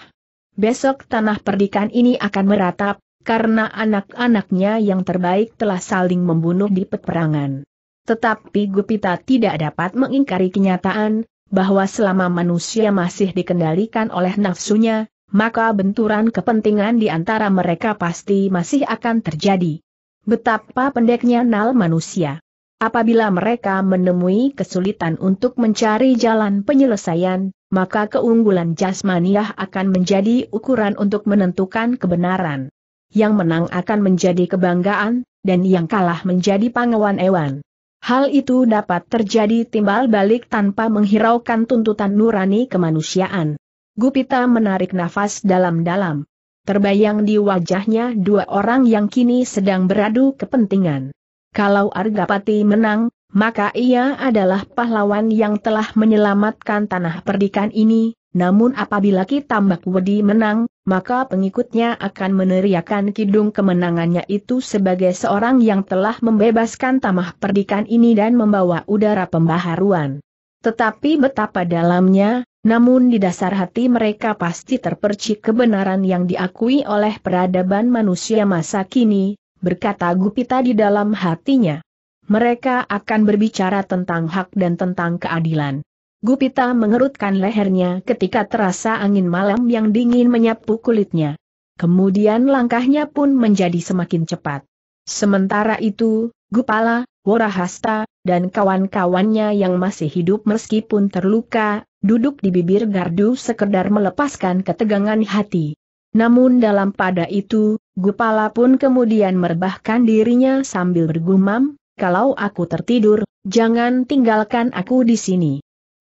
Besok tanah perdikan ini akan meratap, karena anak-anaknya yang terbaik telah saling membunuh di peperangan. Tetapi Gupita tidak dapat mengingkari kenyataan, bahwa selama manusia masih dikendalikan oleh nafsunya, maka benturan kepentingan di antara mereka pasti masih akan terjadi. Betapa pendeknya nal manusia. Apabila mereka menemui kesulitan untuk mencari jalan penyelesaian, maka keunggulan jasmaniah akan menjadi ukuran untuk menentukan kebenaran. Yang menang akan menjadi kebanggaan, dan yang kalah menjadi pangawan ewan. Hal itu dapat terjadi timbal balik tanpa menghiraukan tuntutan nurani kemanusiaan. Gupita menarik nafas dalam-dalam. Terbayang di wajahnya dua orang yang kini sedang beradu kepentingan. Kalau Argapati menang, maka ia adalah pahlawan yang telah menyelamatkan tanah perdikan ini, namun apabila Kitambak Wedi menang, maka pengikutnya akan meneriakan kidung kemenangannya itu sebagai seorang yang telah membebaskan tanah perdikan ini dan membawa udara pembaharuan. Tetapi betapa dalamnya, namun di dasar hati mereka pasti terpercik kebenaran yang diakui oleh peradaban manusia masa kini, berkata Gupita di dalam hatinya. Mereka akan berbicara tentang hak dan tentang keadilan. Gupita mengerutkan lehernya ketika terasa angin malam yang dingin menyapu kulitnya. Kemudian langkahnya pun menjadi semakin cepat. Sementara itu, Gupala, Warahasta, dan kawan-kawannya yang masih hidup meskipun terluka, duduk di bibir gardu sekedar melepaskan ketegangan hati. Namun dalam pada itu, Gupala pun kemudian merebahkan dirinya sambil bergumam, kalau aku tertidur, jangan tinggalkan aku di sini.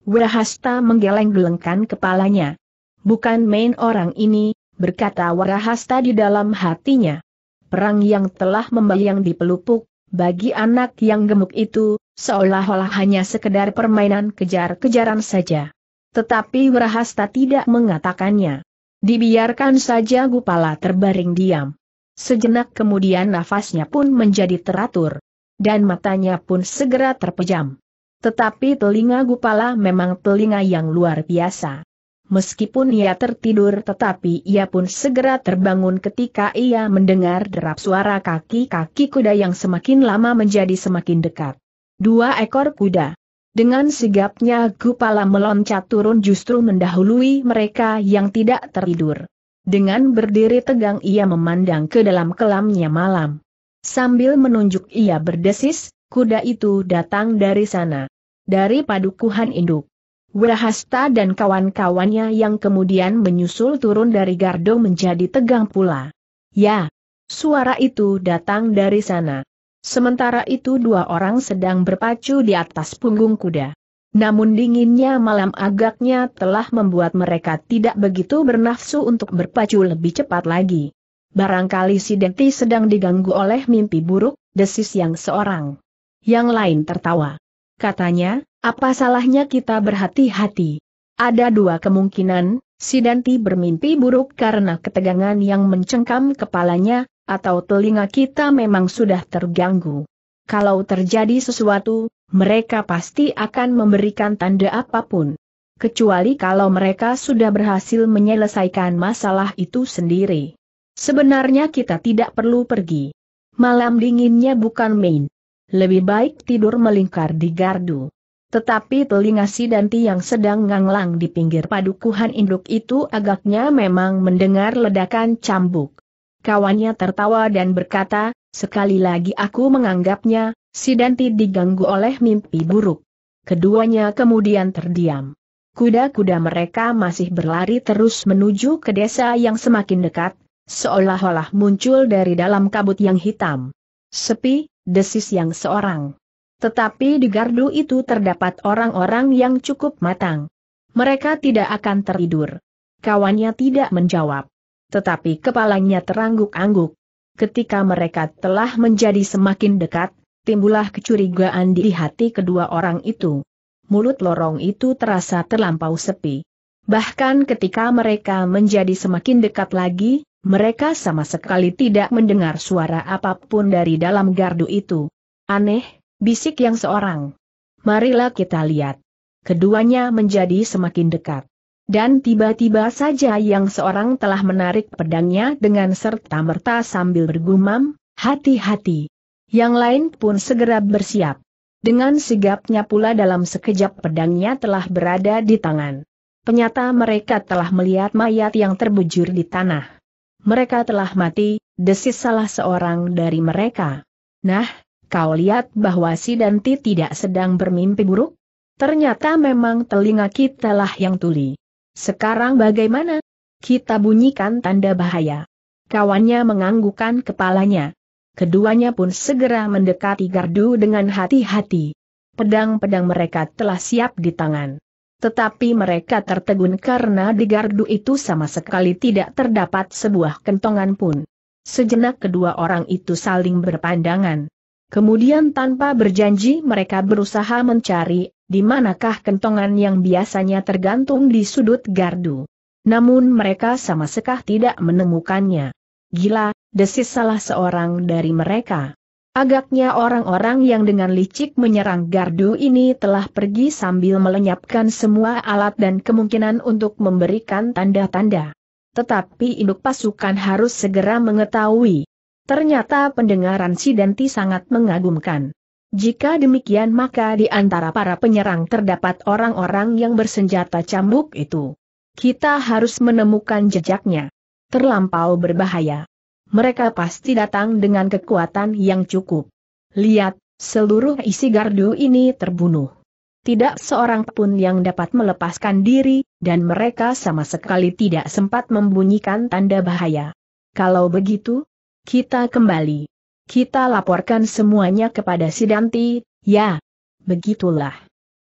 Warahasta menggeleng-gelengkan kepalanya. Bukan main orang ini, berkata Warahasta di dalam hatinya. Perang yang telah membayang di pelupuk, bagi anak yang gemuk itu, seolah-olah hanya sekedar permainan kejar-kejaran saja. Tetapi Wrahasta tidak mengatakannya. Dibiarkan saja Gupala terbaring diam. Sejenak kemudian nafasnya pun menjadi teratur. Dan matanya pun segera terpejam. Tetapi telinga Gupala memang telinga yang luar biasa. Meskipun ia tertidur tetapi ia pun segera terbangun ketika ia mendengar derap suara kaki-kaki kuda yang semakin lama menjadi semakin dekat. Dua ekor kuda. Dengan sigapnya Gupala meloncat turun justru mendahului mereka yang tidak tertidur. Dengan berdiri tegang ia memandang ke dalam kelamnya malam. Sambil menunjuk ia berdesis, kuda itu datang dari sana. Dari padukuhan induk. Wirahasta dan kawan-kawannya yang kemudian menyusul turun dari gardo menjadi tegang pula. Ya, suara itu datang dari sana. Sementara itu dua orang sedang berpacu di atas punggung kuda. Namun dinginnya malam agaknya telah membuat mereka tidak begitu bernafsu untuk berpacu lebih cepat lagi. Barangkali si Denti sedang diganggu oleh mimpi buruk, desis yang seorang. Yang lain tertawa. Katanya, apa salahnya kita berhati-hati? Ada dua kemungkinan, Si Danti bermimpi buruk karena ketegangan yang mencengkam kepalanya, atau telinga kita memang sudah terganggu. Kalau terjadi sesuatu, mereka pasti akan memberikan tanda apapun. Kecuali kalau mereka sudah berhasil menyelesaikan masalah itu sendiri. Sebenarnya kita tidak perlu pergi. Malam dinginnya bukan main. Lebih baik tidur melingkar di gardu. Tetapi telinga si Danti yang sedang nganglang di pinggir padukuhan induk itu agaknya memang mendengar ledakan cambuk. Kawannya tertawa dan berkata, sekali lagi aku menganggapnya, si Danti diganggu oleh mimpi buruk. Keduanya kemudian terdiam. Kuda-kuda mereka masih berlari terus menuju ke desa yang semakin dekat, seolah-olah muncul dari dalam kabut yang hitam. Sepi, desis yang seorang. Tetapi di gardu itu terdapat orang-orang yang cukup matang. Mereka tidak akan tertidur. Kawannya tidak menjawab. Tetapi kepalanya terangguk-angguk. Ketika mereka telah menjadi semakin dekat, timbullah kecurigaan di hati kedua orang itu. Mulut lorong itu terasa terlampau sepi. Bahkan ketika mereka menjadi semakin dekat lagi, mereka sama sekali tidak mendengar suara apapun dari dalam gardu itu. Aneh, Bisik yang seorang. Marilah kita lihat. Keduanya menjadi semakin dekat. Dan tiba-tiba saja yang seorang telah menarik pedangnya dengan serta-merta sambil bergumam, hati-hati. Yang lain pun segera bersiap. Dengan sigapnya pula dalam sekejap pedangnya telah berada di tangan. Penyata mereka telah melihat mayat yang terbujur di tanah. Mereka telah mati, desis salah seorang dari mereka. Nah, Kau lihat bahwa si Danti tidak sedang bermimpi buruk? Ternyata memang telinga kita lah yang tuli. Sekarang bagaimana? Kita bunyikan tanda bahaya. Kawannya menganggukkan kepalanya. Keduanya pun segera mendekati gardu dengan hati-hati. Pedang-pedang mereka telah siap di tangan. Tetapi mereka tertegun karena di gardu itu sama sekali tidak terdapat sebuah kentongan pun. Sejenak kedua orang itu saling berpandangan. Kemudian tanpa berjanji mereka berusaha mencari, di manakah kentongan yang biasanya tergantung di sudut gardu. Namun mereka sama sekali tidak menemukannya. Gila, desis salah seorang dari mereka. Agaknya orang-orang yang dengan licik menyerang gardu ini telah pergi sambil melenyapkan semua alat dan kemungkinan untuk memberikan tanda-tanda. Tetapi induk pasukan harus segera mengetahui, Ternyata pendengaran si Denti sangat mengagumkan. Jika demikian maka di antara para penyerang terdapat orang-orang yang bersenjata cambuk itu. Kita harus menemukan jejaknya. Terlampau berbahaya. Mereka pasti datang dengan kekuatan yang cukup. Lihat, seluruh isi gardu ini terbunuh. Tidak seorang pun yang dapat melepaskan diri, dan mereka sama sekali tidak sempat membunyikan tanda bahaya. Kalau begitu, kita kembali. Kita laporkan semuanya kepada Sidanti, ya. Begitulah.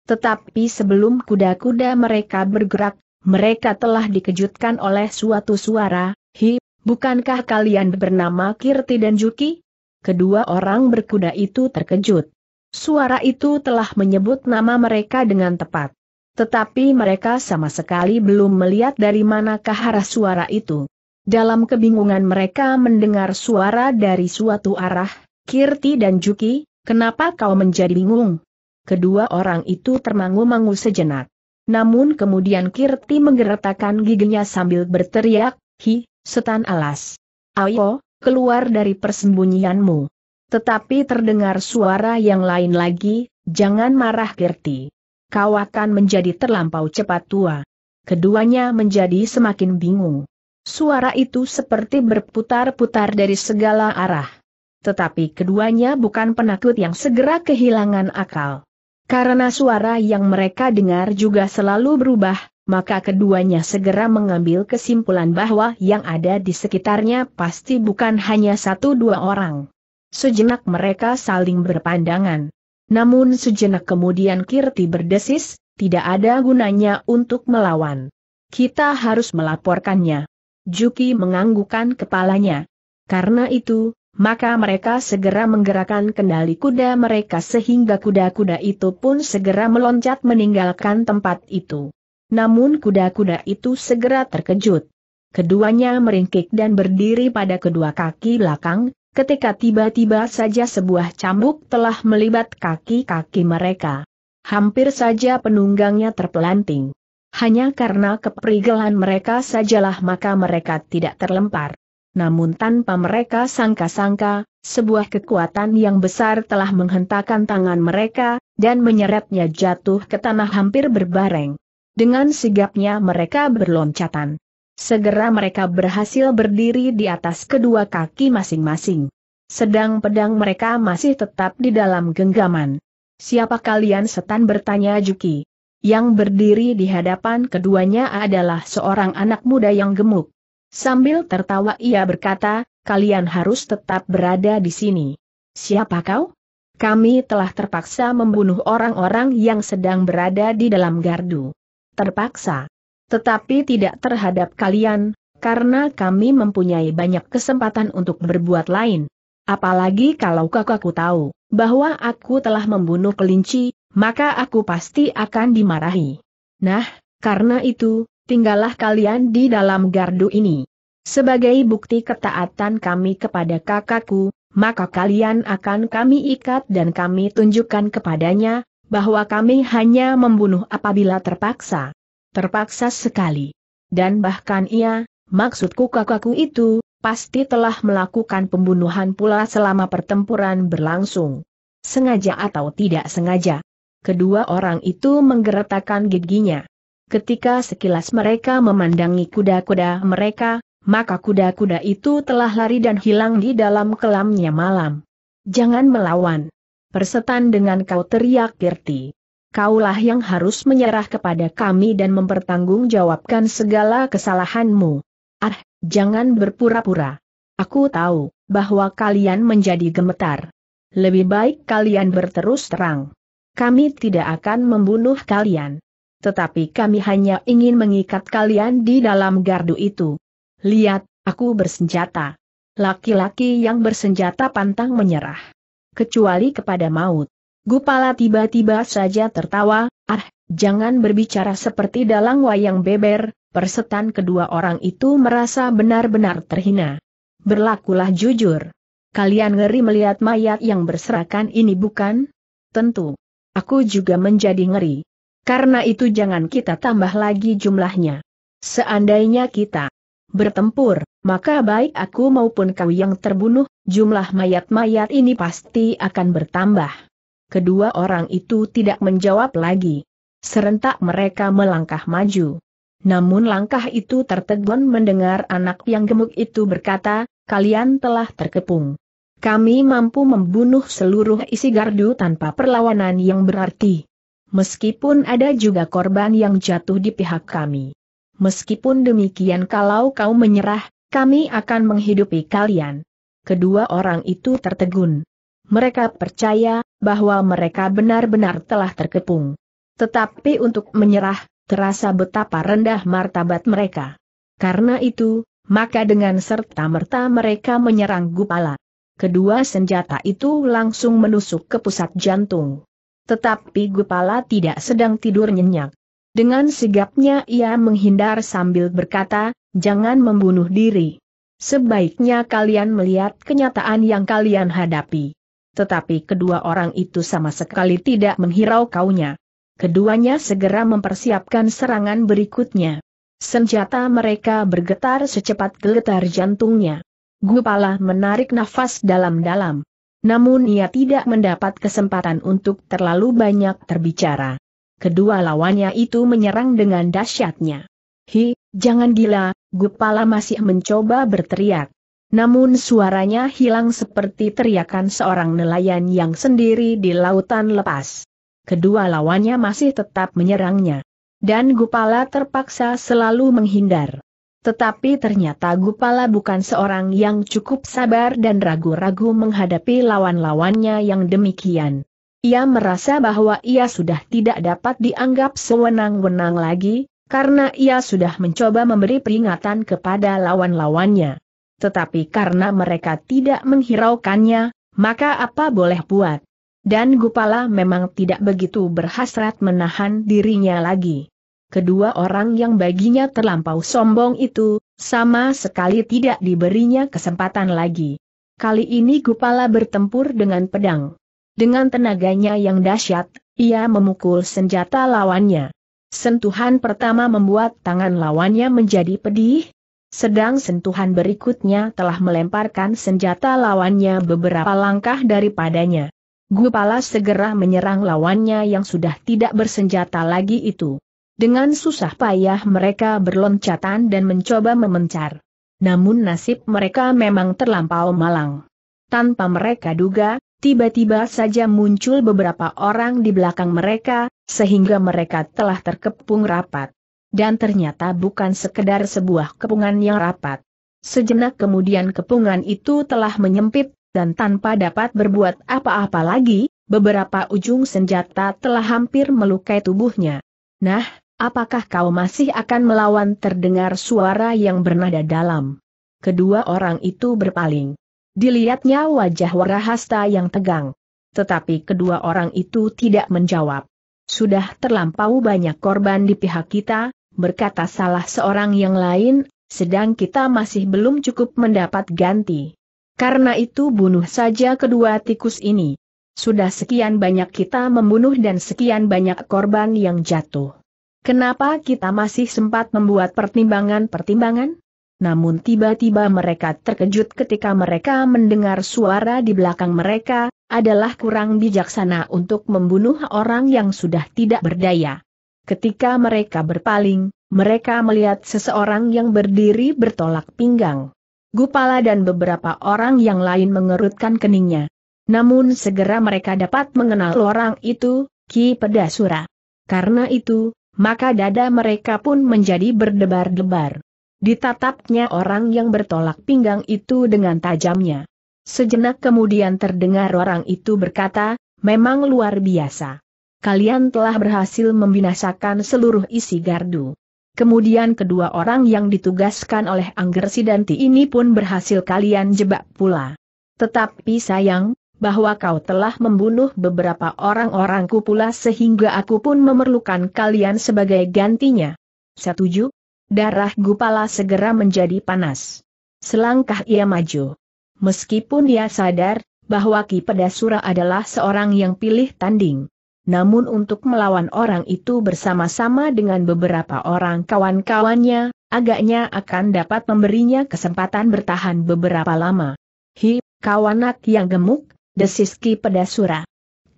Tetapi sebelum kuda-kuda mereka bergerak, mereka telah dikejutkan oleh suatu suara, hi, bukankah kalian bernama Kirti dan Juki? Kedua orang berkuda itu terkejut. Suara itu telah menyebut nama mereka dengan tepat. Tetapi mereka sama sekali belum melihat dari manakah arah suara itu. Dalam kebingungan mereka mendengar suara dari suatu arah, Kirti dan Juki, kenapa kau menjadi bingung? Kedua orang itu termangu-mangu sejenak. Namun kemudian Kirti menggeretakkan giginya sambil berteriak, Hi, setan alas. Ayo, keluar dari persembunyianmu. Tetapi terdengar suara yang lain lagi, jangan marah Kirti. Kau akan menjadi terlampau cepat tua. Keduanya menjadi semakin bingung. Suara itu seperti berputar-putar dari segala arah. Tetapi keduanya bukan penakut yang segera kehilangan akal. Karena suara yang mereka dengar juga selalu berubah, maka keduanya segera mengambil kesimpulan bahwa yang ada di sekitarnya pasti bukan hanya satu dua orang. Sejenak mereka saling berpandangan. Namun sejenak kemudian Kirti berdesis, tidak ada gunanya untuk melawan. Kita harus melaporkannya. Juki menganggukan kepalanya. Karena itu, maka mereka segera menggerakkan kendali kuda mereka sehingga kuda-kuda itu pun segera meloncat meninggalkan tempat itu. Namun kuda-kuda itu segera terkejut. Keduanya meringkik dan berdiri pada kedua kaki belakang, ketika tiba-tiba saja sebuah cambuk telah melibat kaki-kaki mereka. Hampir saja penunggangnya terpelanting. Hanya karena keperigelan mereka sajalah maka mereka tidak terlempar. Namun tanpa mereka sangka-sangka, sebuah kekuatan yang besar telah menghentakkan tangan mereka, dan menyeretnya jatuh ke tanah hampir berbareng. Dengan sigapnya mereka berloncatan. Segera mereka berhasil berdiri di atas kedua kaki masing-masing. Sedang pedang mereka masih tetap di dalam genggaman. Siapa kalian setan bertanya Juki. Yang berdiri di hadapan keduanya adalah seorang anak muda yang gemuk. Sambil tertawa ia berkata, kalian harus tetap berada di sini. Siapa kau? Kami telah terpaksa membunuh orang-orang yang sedang berada di dalam gardu. Terpaksa. Tetapi tidak terhadap kalian, karena kami mempunyai banyak kesempatan untuk berbuat lain. Apalagi kalau kakakku tahu bahwa aku telah membunuh kelinci, maka aku pasti akan dimarahi. Nah, karena itu, tinggallah kalian di dalam gardu ini. Sebagai bukti ketaatan kami kepada kakakku, maka kalian akan kami ikat dan kami tunjukkan kepadanya, bahwa kami hanya membunuh apabila terpaksa. Terpaksa sekali. Dan bahkan ia, maksudku kakakku itu, pasti telah melakukan pembunuhan pula selama pertempuran berlangsung. Sengaja atau tidak sengaja kedua orang itu menggeretakkan giginya. Ketika sekilas mereka memandangi kuda-kuda mereka, maka kuda-kuda itu telah lari dan hilang di dalam kelamnya malam. Jangan melawan. Persetan dengan kau teriak Kirti. Kaulah yang harus menyerah kepada kami dan mempertanggungjawabkan segala kesalahanmu. Ah, jangan berpura-pura. Aku tahu, bahwa kalian menjadi gemetar. Lebih baik kalian berterus terang. Kami tidak akan membunuh kalian. Tetapi kami hanya ingin mengikat kalian di dalam gardu itu. Lihat, aku bersenjata. Laki-laki yang bersenjata pantang menyerah. Kecuali kepada maut. Gupala tiba-tiba saja tertawa, ah, jangan berbicara seperti dalang wayang beber, persetan kedua orang itu merasa benar-benar terhina. Berlakulah jujur. Kalian ngeri melihat mayat yang berserakan ini bukan? Tentu aku juga menjadi ngeri. Karena itu jangan kita tambah lagi jumlahnya. Seandainya kita bertempur, maka baik aku maupun kau yang terbunuh, jumlah mayat-mayat ini pasti akan bertambah. Kedua orang itu tidak menjawab lagi. Serentak mereka melangkah maju. Namun langkah itu tertegun mendengar anak yang gemuk itu berkata, kalian telah terkepung. Kami mampu membunuh seluruh isi gardu tanpa perlawanan yang berarti. Meskipun ada juga korban yang jatuh di pihak kami. Meskipun demikian kalau kau menyerah, kami akan menghidupi kalian. Kedua orang itu tertegun. Mereka percaya bahwa mereka benar-benar telah terkepung. Tetapi untuk menyerah, terasa betapa rendah martabat mereka. Karena itu, maka dengan serta-merta mereka menyerang Gupala kedua senjata itu langsung menusuk ke pusat jantung. Tetapi Gupala tidak sedang tidur nyenyak. Dengan sigapnya ia menghindar sambil berkata, jangan membunuh diri. Sebaiknya kalian melihat kenyataan yang kalian hadapi. Tetapi kedua orang itu sama sekali tidak menghirau kaunya. Keduanya segera mempersiapkan serangan berikutnya. Senjata mereka bergetar secepat geletar jantungnya. Gupala menarik nafas dalam-dalam. Namun ia tidak mendapat kesempatan untuk terlalu banyak terbicara. Kedua lawannya itu menyerang dengan dahsyatnya. Hi, jangan gila, Gupala masih mencoba berteriak. Namun suaranya hilang seperti teriakan seorang nelayan yang sendiri di lautan lepas. Kedua lawannya masih tetap menyerangnya. Dan Gupala terpaksa selalu menghindar. Tetapi ternyata Gupala bukan seorang yang cukup sabar dan ragu-ragu menghadapi lawan-lawannya yang demikian. Ia merasa bahwa ia sudah tidak dapat dianggap sewenang-wenang lagi, karena ia sudah mencoba memberi peringatan kepada lawan-lawannya. Tetapi karena mereka tidak menghiraukannya, maka apa boleh buat. Dan Gupala memang tidak begitu berhasrat menahan dirinya lagi kedua orang yang baginya terlampau sombong itu, sama sekali tidak diberinya kesempatan lagi. Kali ini Gupala bertempur dengan pedang. Dengan tenaganya yang dahsyat, ia memukul senjata lawannya. Sentuhan pertama membuat tangan lawannya menjadi pedih, sedang sentuhan berikutnya telah melemparkan senjata lawannya beberapa langkah daripadanya. Gupala segera menyerang lawannya yang sudah tidak bersenjata lagi itu. Dengan susah payah mereka berloncatan dan mencoba memencar. Namun nasib mereka memang terlampau malang. Tanpa mereka duga, tiba-tiba saja muncul beberapa orang di belakang mereka, sehingga mereka telah terkepung rapat. Dan ternyata bukan sekedar sebuah kepungan yang rapat. Sejenak kemudian kepungan itu telah menyempit, dan tanpa dapat berbuat apa-apa lagi, beberapa ujung senjata telah hampir melukai tubuhnya. Nah, Apakah kau masih akan melawan terdengar suara yang bernada dalam? Kedua orang itu berpaling. Dilihatnya wajah Warahasta yang tegang. Tetapi kedua orang itu tidak menjawab. Sudah terlampau banyak korban di pihak kita, berkata salah seorang yang lain, sedang kita masih belum cukup mendapat ganti. Karena itu bunuh saja kedua tikus ini. Sudah sekian banyak kita membunuh dan sekian banyak korban yang jatuh. Kenapa kita masih sempat membuat pertimbangan-pertimbangan? Namun tiba-tiba mereka terkejut ketika mereka mendengar suara di belakang mereka, adalah kurang bijaksana untuk membunuh orang yang sudah tidak berdaya. Ketika mereka berpaling, mereka melihat seseorang yang berdiri bertolak pinggang. Gupala dan beberapa orang yang lain mengerutkan keningnya. Namun segera mereka dapat mengenal orang itu, Ki Pedasura. Karena itu, maka dada mereka pun menjadi berdebar-debar. Ditatapnya orang yang bertolak pinggang itu dengan tajamnya. Sejenak kemudian terdengar orang itu berkata, memang luar biasa. Kalian telah berhasil membinasakan seluruh isi gardu. Kemudian kedua orang yang ditugaskan oleh Angger Sidanti ini pun berhasil kalian jebak pula. Tetapi sayang, bahwa kau telah membunuh beberapa orang-orangku pula sehingga aku pun memerlukan kalian sebagai gantinya. Setuju? Darah Gupala segera menjadi panas. Selangkah ia maju. Meskipun dia sadar bahwa Ki Pedasura adalah seorang yang pilih tanding. Namun untuk melawan orang itu bersama-sama dengan beberapa orang kawan-kawannya, agaknya akan dapat memberinya kesempatan bertahan beberapa lama. Hi, kawanak yang gemuk, Desiski Ki Pedasura.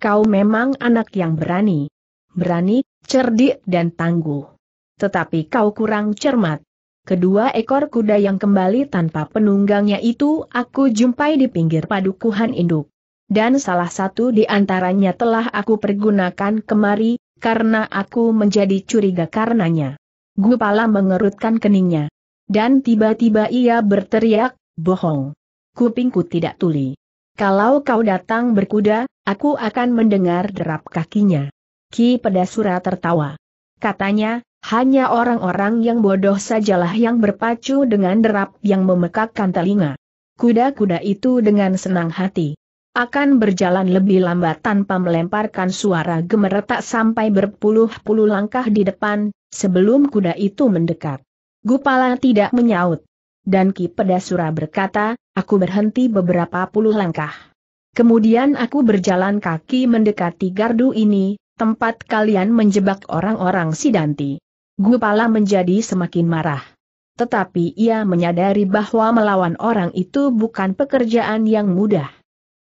Kau memang anak yang berani. Berani, cerdik dan tangguh. Tetapi kau kurang cermat. Kedua ekor kuda yang kembali tanpa penunggangnya itu aku jumpai di pinggir padukuhan induk. Dan salah satu di antaranya telah aku pergunakan kemari, karena aku menjadi curiga karenanya. Gupala mengerutkan keningnya. Dan tiba-tiba ia berteriak, bohong. Kupingku tidak tuli. Kalau kau datang berkuda, aku akan mendengar derap kakinya. Ki Pedasura tertawa. Katanya, hanya orang-orang yang bodoh sajalah yang berpacu dengan derap yang memekakkan telinga. Kuda-kuda itu dengan senang hati akan berjalan lebih lambat tanpa melemparkan suara gemeretak sampai berpuluh-puluh langkah di depan, sebelum kuda itu mendekat. Gupala tidak menyaut. Dan Ki Pedasura berkata, Aku berhenti beberapa puluh langkah. Kemudian aku berjalan kaki mendekati gardu ini, tempat kalian menjebak orang-orang Sidanti. Gupala menjadi semakin marah. Tetapi ia menyadari bahwa melawan orang itu bukan pekerjaan yang mudah.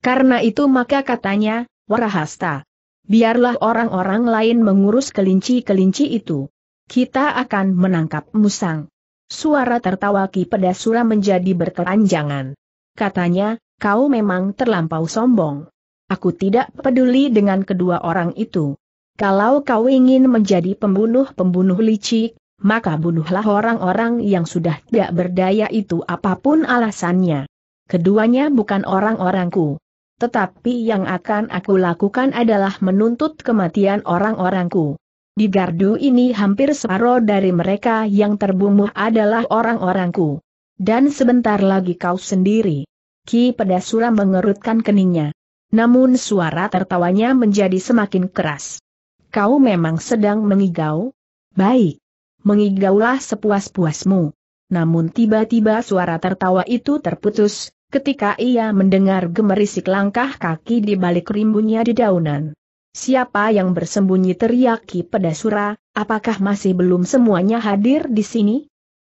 Karena itu maka katanya, Warahasta, biarlah orang-orang lain mengurus kelinci-kelinci itu. Kita akan menangkap musang. Suara tertawa Ki Pedasura menjadi berkelanjangan katanya, kau memang terlampau sombong. Aku tidak peduli dengan kedua orang itu. Kalau kau ingin menjadi pembunuh-pembunuh licik, maka bunuhlah orang-orang yang sudah tidak berdaya itu apapun alasannya. Keduanya bukan orang-orangku. Tetapi yang akan aku lakukan adalah menuntut kematian orang-orangku. Di gardu ini hampir separuh dari mereka yang terbunuh adalah orang-orangku. Dan sebentar lagi kau sendiri. Ki Pedasura mengerutkan keningnya. Namun suara tertawanya menjadi semakin keras. Kau memang sedang mengigau? Baik. Mengigaulah sepuas-puasmu. Namun tiba-tiba suara tertawa itu terputus, ketika ia mendengar gemerisik langkah kaki di balik rimbunnya di daunan. Siapa yang bersembunyi teriak Ki Pedasura, apakah masih belum semuanya hadir di sini?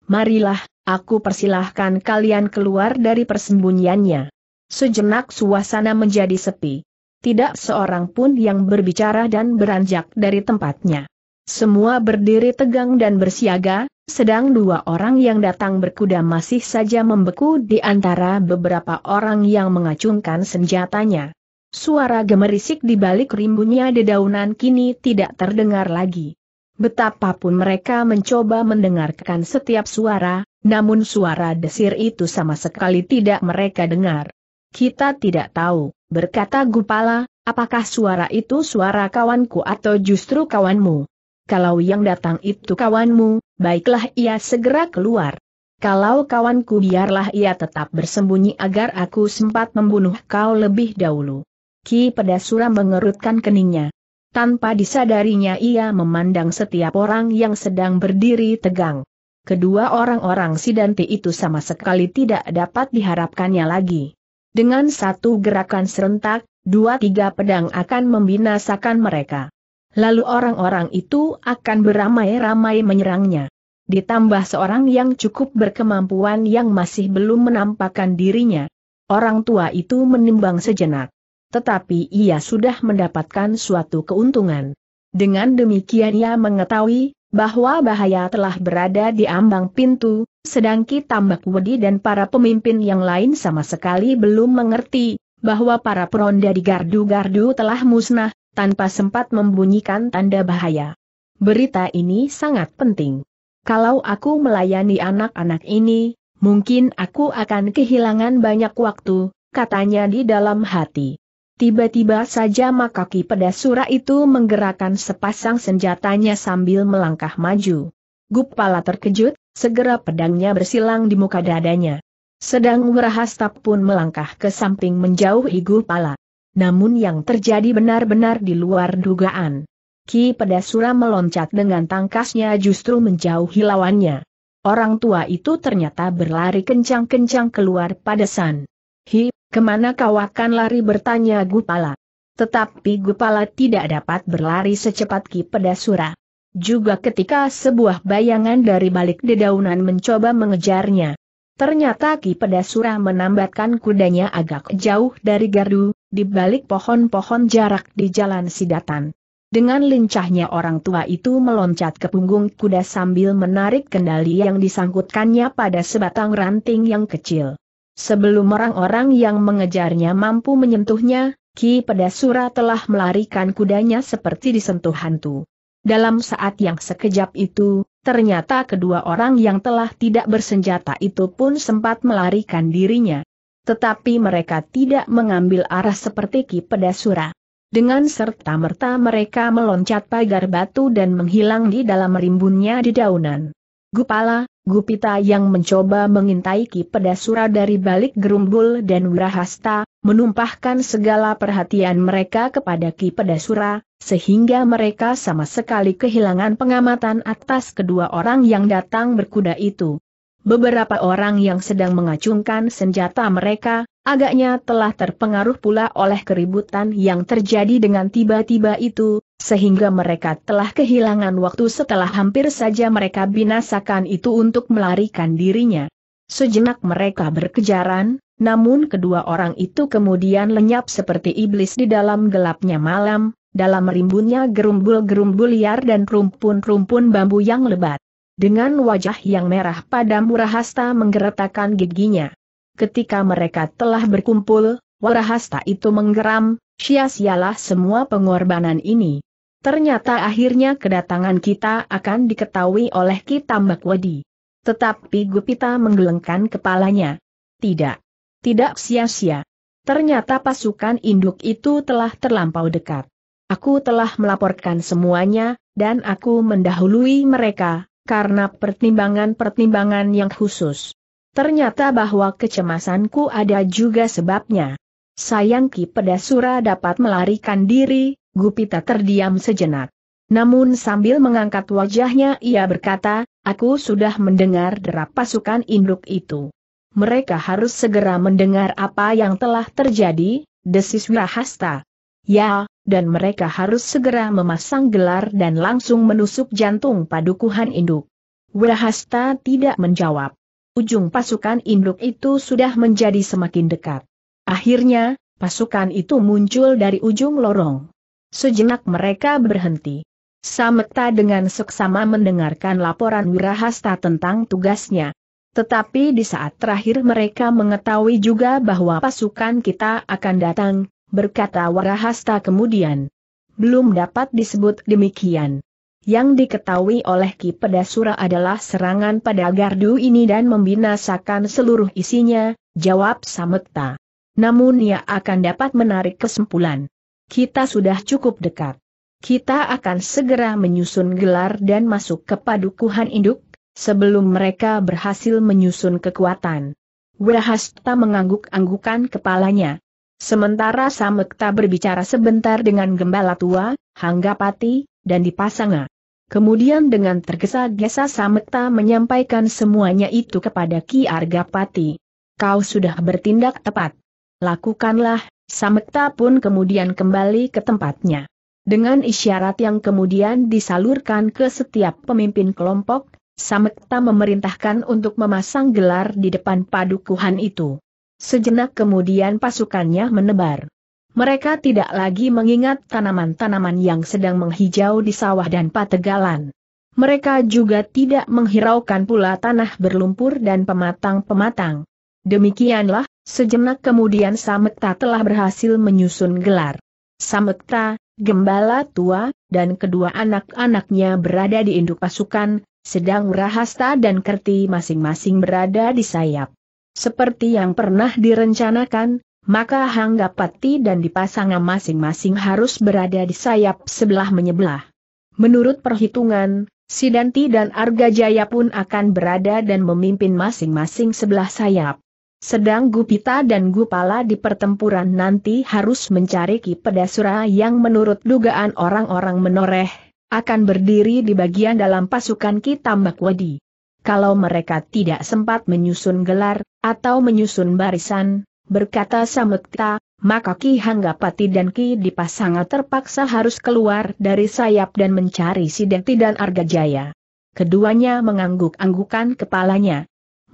marilah, aku persilahkan kalian keluar dari persembunyiannya. Sejenak suasana menjadi sepi. Tidak seorang pun yang berbicara dan beranjak dari tempatnya. Semua berdiri tegang dan bersiaga, sedang dua orang yang datang berkuda masih saja membeku di antara beberapa orang yang mengacungkan senjatanya. Suara gemerisik di balik rimbunnya dedaunan kini tidak terdengar lagi. Betapapun mereka mencoba mendengarkan setiap suara, namun suara desir itu sama sekali tidak mereka dengar. Kita tidak tahu, berkata Gupala, apakah suara itu suara kawanku atau justru kawanmu? Kalau yang datang itu kawanmu, baiklah ia segera keluar. Kalau kawanku biarlah ia tetap bersembunyi agar aku sempat membunuh kau lebih dahulu. Ki Pedasura mengerutkan keningnya. Tanpa disadarinya ia memandang setiap orang yang sedang berdiri tegang. Kedua orang-orang Sidanti itu sama sekali tidak dapat diharapkannya lagi. Dengan satu gerakan serentak, dua tiga pedang akan membinasakan mereka. Lalu orang-orang itu akan beramai-ramai menyerangnya. Ditambah seorang yang cukup berkemampuan yang masih belum menampakkan dirinya. Orang tua itu menimbang sejenak tetapi ia sudah mendapatkan suatu keuntungan. Dengan demikian ia mengetahui bahwa bahaya telah berada di ambang pintu, sedang Tambak Wedi dan para pemimpin yang lain sama sekali belum mengerti bahwa para peronda di gardu-gardu telah musnah tanpa sempat membunyikan tanda bahaya. Berita ini sangat penting. Kalau aku melayani anak-anak ini, mungkin aku akan kehilangan banyak waktu, katanya di dalam hati. Tiba-tiba saja makaki pedasura itu menggerakkan sepasang senjatanya sambil melangkah maju. Gupala terkejut, segera pedangnya bersilang di muka dadanya. Sedang Wirahastap pun melangkah ke samping menjauhi Gupala. Namun yang terjadi benar-benar di luar dugaan. Ki Pedasura meloncat dengan tangkasnya justru menjauhi lawannya. Orang tua itu ternyata berlari kencang-kencang keluar padesan. Hi, Kemana kau akan lari bertanya Gupala. Tetapi Gupala tidak dapat berlari secepat Ki Pedasura. Juga ketika sebuah bayangan dari balik dedaunan mencoba mengejarnya. Ternyata Ki Pedasura menambatkan kudanya agak jauh dari gardu, di balik pohon-pohon jarak di jalan Sidatan. Dengan lincahnya orang tua itu meloncat ke punggung kuda sambil menarik kendali yang disangkutkannya pada sebatang ranting yang kecil. Sebelum orang-orang yang mengejarnya mampu menyentuhnya, Ki Pedasura telah melarikan kudanya seperti disentuh hantu. Dalam saat yang sekejap itu, ternyata kedua orang yang telah tidak bersenjata itu pun sempat melarikan dirinya. Tetapi mereka tidak mengambil arah seperti Ki Pedasura. Dengan serta-merta mereka meloncat pagar batu dan menghilang di dalam rimbunnya di daunan. Gupala, Gupita yang mencoba mengintai Ki Pedasura dari balik gerumbul dan Wirahasta, menumpahkan segala perhatian mereka kepada Ki Pedasura, sehingga mereka sama sekali kehilangan pengamatan atas kedua orang yang datang berkuda itu. Beberapa orang yang sedang mengacungkan senjata mereka, agaknya telah terpengaruh pula oleh keributan yang terjadi dengan tiba-tiba itu, sehingga mereka telah kehilangan waktu setelah hampir saja mereka binasakan itu untuk melarikan dirinya. Sejenak mereka berkejaran, namun kedua orang itu kemudian lenyap seperti iblis di dalam gelapnya malam, dalam rimbunnya gerumbul-gerumbul liar dan rumpun-rumpun bambu yang lebat. Dengan wajah yang merah padam Warahasta menggeretakkan giginya. Ketika mereka telah berkumpul, Warahasta itu menggeram, sia-sialah semua pengorbanan ini. Ternyata akhirnya kedatangan kita akan diketahui oleh kita Makwadi. Tetapi Gupita menggelengkan kepalanya. Tidak. Tidak sia-sia. Ternyata pasukan induk itu telah terlampau dekat. Aku telah melaporkan semuanya, dan aku mendahului mereka, karena pertimbangan-pertimbangan yang khusus. Ternyata bahwa kecemasanku ada juga sebabnya. Sayang Ki Pedasura dapat melarikan diri, Gupita terdiam sejenak. Namun sambil mengangkat wajahnya ia berkata, aku sudah mendengar derap pasukan induk itu. Mereka harus segera mendengar apa yang telah terjadi, desis Wirahasta. Ya, dan mereka harus segera memasang gelar dan langsung menusuk jantung padukuhan induk. Wirahasta tidak menjawab. Ujung pasukan induk itu sudah menjadi semakin dekat. Akhirnya, pasukan itu muncul dari ujung lorong. Sejenak mereka berhenti. Sameta dengan seksama mendengarkan laporan Wirahasta tentang tugasnya. Tetapi di saat terakhir mereka mengetahui juga bahwa pasukan kita akan datang, berkata Wirahasta kemudian. Belum dapat disebut demikian. Yang diketahui oleh Ki Pedasura adalah serangan pada gardu ini dan membinasakan seluruh isinya, jawab Sameta. Namun ia akan dapat menarik kesimpulan. Kita sudah cukup dekat. Kita akan segera menyusun gelar dan masuk ke padukuhan induk, sebelum mereka berhasil menyusun kekuatan. Wahasta mengangguk-anggukan kepalanya. Sementara Samekta berbicara sebentar dengan gembala tua, Hanggapati, dan dipasanga. Kemudian dengan tergesa-gesa Samekta menyampaikan semuanya itu kepada Ki Argapati. Kau sudah bertindak tepat. Lakukanlah Samekta pun kemudian kembali ke tempatnya. Dengan isyarat yang kemudian disalurkan ke setiap pemimpin kelompok, Samekta memerintahkan untuk memasang gelar di depan padukuhan itu. Sejenak kemudian pasukannya menebar. Mereka tidak lagi mengingat tanaman-tanaman yang sedang menghijau di sawah dan pategalan. Mereka juga tidak menghiraukan pula tanah berlumpur dan pematang-pematang. Demikianlah, Sejenak kemudian Samekta telah berhasil menyusun gelar. Samekta, gembala tua, dan kedua anak-anaknya berada di induk pasukan, sedang Rahasta dan Kerti masing-masing berada di sayap. Seperti yang pernah direncanakan, maka Hanggapati dan dipasangan masing-masing harus berada di sayap sebelah menyebelah. Menurut perhitungan, Sidanti dan Arga Jaya pun akan berada dan memimpin masing-masing sebelah sayap. Sedang Gupita dan Gupala di pertempuran nanti harus mencari Ki Pedasura yang menurut dugaan orang-orang menoreh, akan berdiri di bagian dalam pasukan Ki Wadi. Kalau mereka tidak sempat menyusun gelar, atau menyusun barisan, berkata Samekta, maka Ki Hanggapati dan Ki Dipasanga terpaksa harus keluar dari sayap dan mencari Sidenti dan Jaya. Keduanya mengangguk-anggukan kepalanya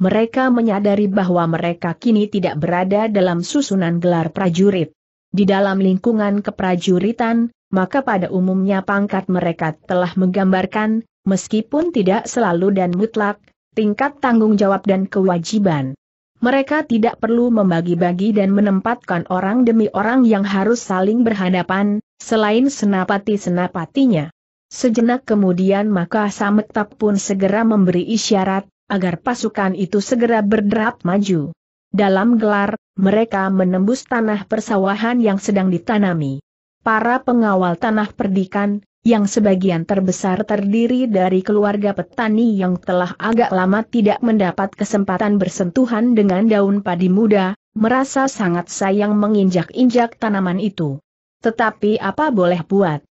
mereka menyadari bahwa mereka kini tidak berada dalam susunan gelar prajurit. Di dalam lingkungan keprajuritan, maka pada umumnya pangkat mereka telah menggambarkan, meskipun tidak selalu dan mutlak, tingkat tanggung jawab dan kewajiban. Mereka tidak perlu membagi-bagi dan menempatkan orang demi orang yang harus saling berhadapan, selain senapati-senapatinya. Sejenak kemudian maka Sametap pun segera memberi isyarat, agar pasukan itu segera berderap maju. Dalam gelar, mereka menembus tanah persawahan yang sedang ditanami. Para pengawal tanah perdikan, yang sebagian terbesar terdiri dari keluarga petani yang telah agak lama tidak mendapat kesempatan bersentuhan dengan daun padi muda, merasa sangat sayang menginjak-injak tanaman itu. Tetapi apa boleh buat?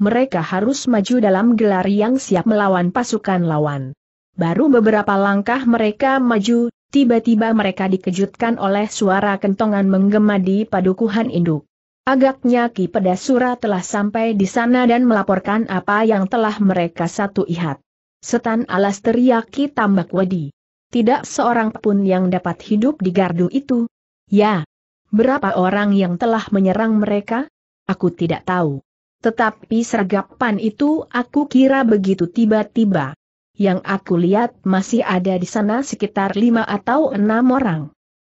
Mereka harus maju dalam gelar yang siap melawan pasukan lawan. Baru beberapa langkah mereka maju, tiba-tiba mereka dikejutkan oleh suara kentongan menggema di padukuhan induk. Agaknya Ki Pedasura telah sampai di sana dan melaporkan apa yang telah mereka satu ihat. Setan alas teriak Ki Tambak Wedi. Tidak seorang pun yang dapat hidup di gardu itu. Ya. Berapa orang yang telah menyerang mereka? Aku tidak tahu. Tetapi sergapan itu aku kira begitu tiba-tiba. Yang aku lihat masih ada di sana sekitar lima atau enam orang.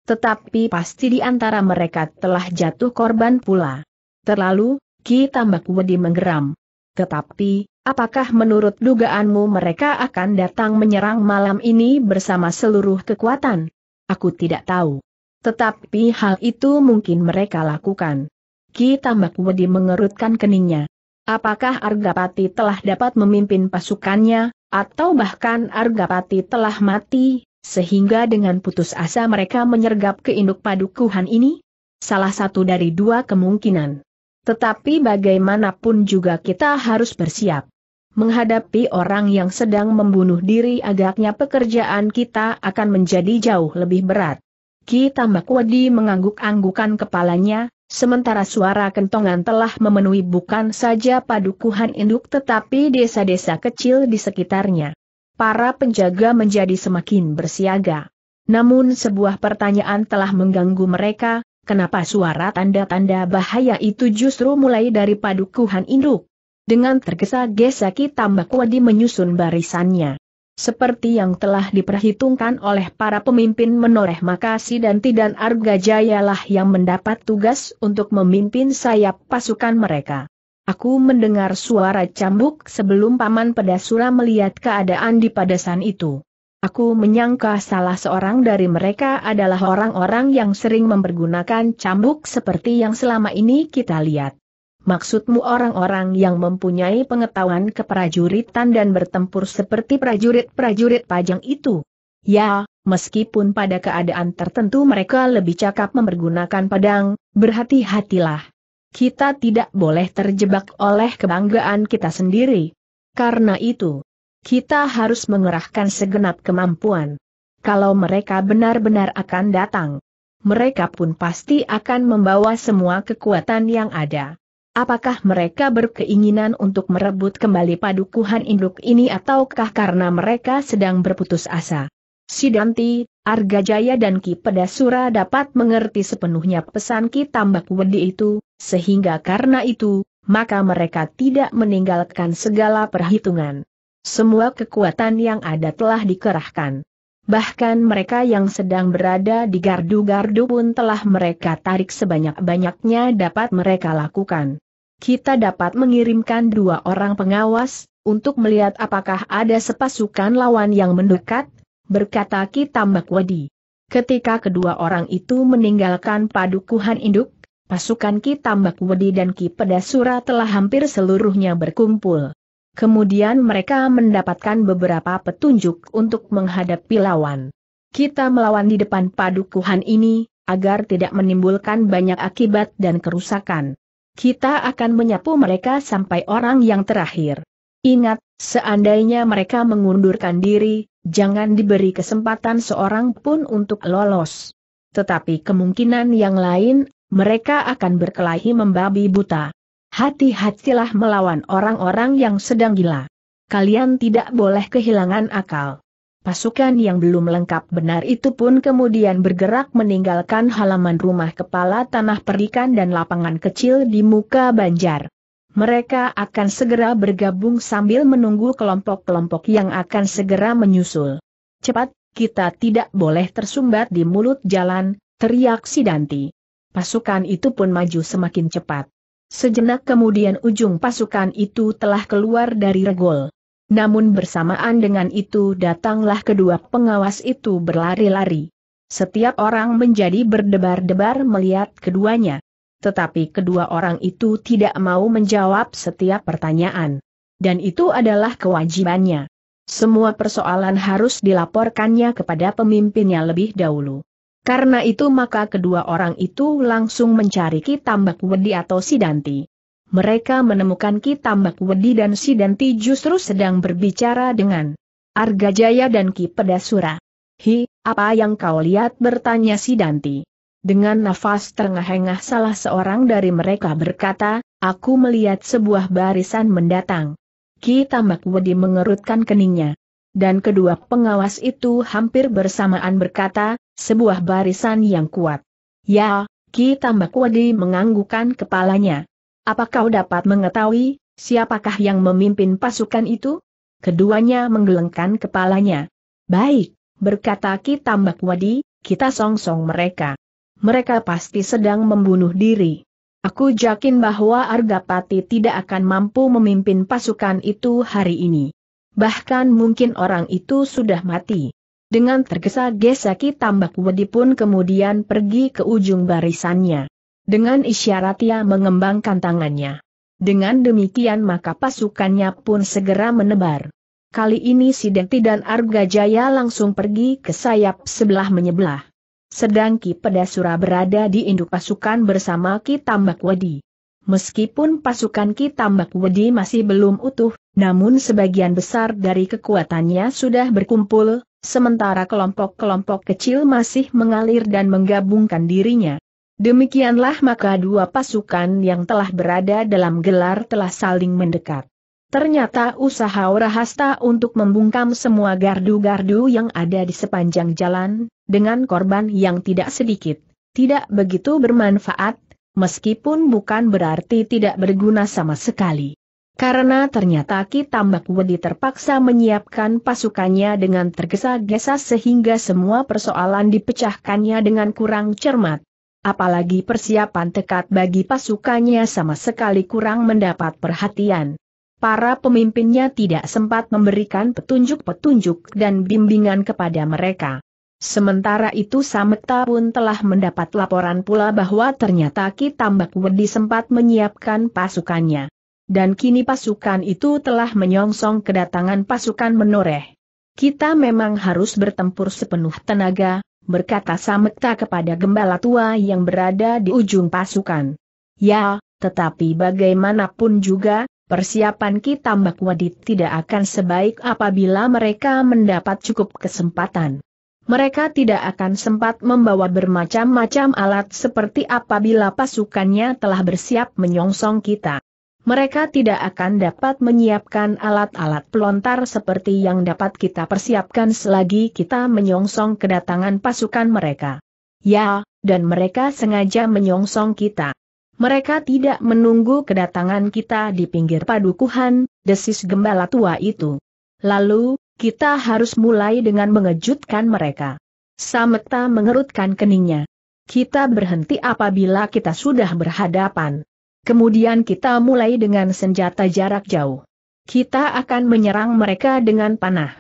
Tetapi pasti di antara mereka telah jatuh korban pula. Terlalu, Ki Tambak Wedi menggeram. Tetapi, apakah menurut dugaanmu mereka akan datang menyerang malam ini bersama seluruh kekuatan? Aku tidak tahu. Tetapi hal itu mungkin mereka lakukan. Ki Tambak Wedi mengerutkan keningnya. Apakah Argapati telah dapat memimpin pasukannya, atau bahkan Argapati telah mati, sehingga dengan putus asa mereka menyergap ke induk padukuhan ini? Salah satu dari dua kemungkinan. Tetapi bagaimanapun juga kita harus bersiap. Menghadapi orang yang sedang membunuh diri agaknya pekerjaan kita akan menjadi jauh lebih berat. Ki Tambakwadi mengangguk-anggukan kepalanya, Sementara suara kentongan telah memenuhi bukan saja padukuhan induk tetapi desa-desa kecil di sekitarnya. Para penjaga menjadi semakin bersiaga. Namun sebuah pertanyaan telah mengganggu mereka, kenapa suara tanda-tanda bahaya itu justru mulai dari padukuhan induk? Dengan tergesa-gesa kita Mbak Wadi menyusun barisannya. Seperti yang telah diperhitungkan oleh para pemimpin menoreh Makasi dan Tidan Argajayalah yang mendapat tugas untuk memimpin sayap pasukan mereka. Aku mendengar suara cambuk sebelum Paman Pedasura melihat keadaan di padasan itu. Aku menyangka salah seorang dari mereka adalah orang-orang yang sering mempergunakan cambuk seperti yang selama ini kita lihat. Maksudmu orang-orang yang mempunyai pengetahuan keprajuritan dan bertempur seperti prajurit-prajurit pajang itu? Ya, meskipun pada keadaan tertentu mereka lebih cakap memergunakan pedang, berhati-hatilah. Kita tidak boleh terjebak oleh kebanggaan kita sendiri. Karena itu, kita harus mengerahkan segenap kemampuan. Kalau mereka benar-benar akan datang, mereka pun pasti akan membawa semua kekuatan yang ada. Apakah mereka berkeinginan untuk merebut kembali padukuhan induk ini ataukah karena mereka sedang berputus asa? Sidanti, Arga Jaya dan Ki Pedasura dapat mengerti sepenuhnya pesan Ki Tambak Wedi itu, sehingga karena itu, maka mereka tidak meninggalkan segala perhitungan. Semua kekuatan yang ada telah dikerahkan. Bahkan mereka yang sedang berada di gardu-gardu pun telah mereka tarik sebanyak-banyaknya dapat mereka lakukan kita dapat mengirimkan dua orang pengawas, untuk melihat apakah ada sepasukan lawan yang mendekat, berkata kita Wadi. Ketika kedua orang itu meninggalkan padukuhan induk, pasukan kita Wadi dan Ki Pedasura telah hampir seluruhnya berkumpul. Kemudian mereka mendapatkan beberapa petunjuk untuk menghadapi lawan. Kita melawan di depan padukuhan ini, agar tidak menimbulkan banyak akibat dan kerusakan kita akan menyapu mereka sampai orang yang terakhir. Ingat, seandainya mereka mengundurkan diri, jangan diberi kesempatan seorang pun untuk lolos. Tetapi kemungkinan yang lain, mereka akan berkelahi membabi buta. Hati-hatilah melawan orang-orang yang sedang gila. Kalian tidak boleh kehilangan akal. Pasukan yang belum lengkap benar itu pun kemudian bergerak meninggalkan halaman rumah kepala tanah perikan dan lapangan kecil di muka banjar. Mereka akan segera bergabung sambil menunggu kelompok-kelompok yang akan segera menyusul. Cepat, kita tidak boleh tersumbat di mulut jalan, teriak Sidanti. Pasukan itu pun maju semakin cepat. Sejenak kemudian ujung pasukan itu telah keluar dari regol. Namun bersamaan dengan itu datanglah kedua pengawas itu berlari-lari. Setiap orang menjadi berdebar-debar melihat keduanya. Tetapi kedua orang itu tidak mau menjawab setiap pertanyaan. Dan itu adalah kewajibannya. Semua persoalan harus dilaporkannya kepada pemimpinnya lebih dahulu. Karena itu maka kedua orang itu langsung mencari Ki Tambak Wedi atau Sidanti mereka menemukan Ki Tambak Wedi dan Si Denti justru sedang berbicara dengan Arga Jaya dan Ki Pedasura. Hi, apa yang kau lihat bertanya Si Danti. Dengan nafas terengah-engah salah seorang dari mereka berkata, aku melihat sebuah barisan mendatang. Ki Tambak Wedi mengerutkan keningnya. Dan kedua pengawas itu hampir bersamaan berkata, sebuah barisan yang kuat. Ya, Ki Tambak Wedi menganggukan kepalanya. Apa kau dapat mengetahui, siapakah yang memimpin pasukan itu? Keduanya menggelengkan kepalanya. Baik, berkata Ki Tambak Wadi, kita songsong mereka. Mereka pasti sedang membunuh diri. Aku yakin bahwa Argapati tidak akan mampu memimpin pasukan itu hari ini. Bahkan mungkin orang itu sudah mati. Dengan tergesa-gesa Ki Tambak Wadi pun kemudian pergi ke ujung barisannya. Dengan isyarat ia mengembangkan tangannya. Dengan demikian maka pasukannya pun segera menebar. Kali ini Sidenti dan Arga Jaya langsung pergi ke sayap sebelah menyebelah. Sedang Ki Pedasura berada di induk pasukan bersama Ki Tambak Wedi. Meskipun pasukan Ki Tambak Wedi masih belum utuh, namun sebagian besar dari kekuatannya sudah berkumpul, sementara kelompok-kelompok kecil masih mengalir dan menggabungkan dirinya. Demikianlah maka dua pasukan yang telah berada dalam gelar telah saling mendekat. Ternyata usaha Orahasta untuk membungkam semua gardu-gardu yang ada di sepanjang jalan, dengan korban yang tidak sedikit, tidak begitu bermanfaat, meskipun bukan berarti tidak berguna sama sekali. Karena ternyata Ki Tambak Wedi terpaksa menyiapkan pasukannya dengan tergesa-gesa sehingga semua persoalan dipecahkannya dengan kurang cermat, apalagi persiapan tekad bagi pasukannya sama sekali kurang mendapat perhatian. Para pemimpinnya tidak sempat memberikan petunjuk-petunjuk dan bimbingan kepada mereka. Sementara itu Sameta pun telah mendapat laporan pula bahwa ternyata Ki Tambak Wedi sempat menyiapkan pasukannya. Dan kini pasukan itu telah menyongsong kedatangan pasukan menoreh. Kita memang harus bertempur sepenuh tenaga, berkata Samekta kepada gembala tua yang berada di ujung pasukan. Ya, tetapi bagaimanapun juga, persiapan kita Mbak Wadit tidak akan sebaik apabila mereka mendapat cukup kesempatan. Mereka tidak akan sempat membawa bermacam-macam alat seperti apabila pasukannya telah bersiap menyongsong kita mereka tidak akan dapat menyiapkan alat-alat pelontar seperti yang dapat kita persiapkan selagi kita menyongsong kedatangan pasukan mereka. Ya, dan mereka sengaja menyongsong kita. Mereka tidak menunggu kedatangan kita di pinggir padukuhan, desis gembala tua itu. Lalu, kita harus mulai dengan mengejutkan mereka. Sameta mengerutkan keningnya. Kita berhenti apabila kita sudah berhadapan. Kemudian kita mulai dengan senjata jarak jauh. Kita akan menyerang mereka dengan panah.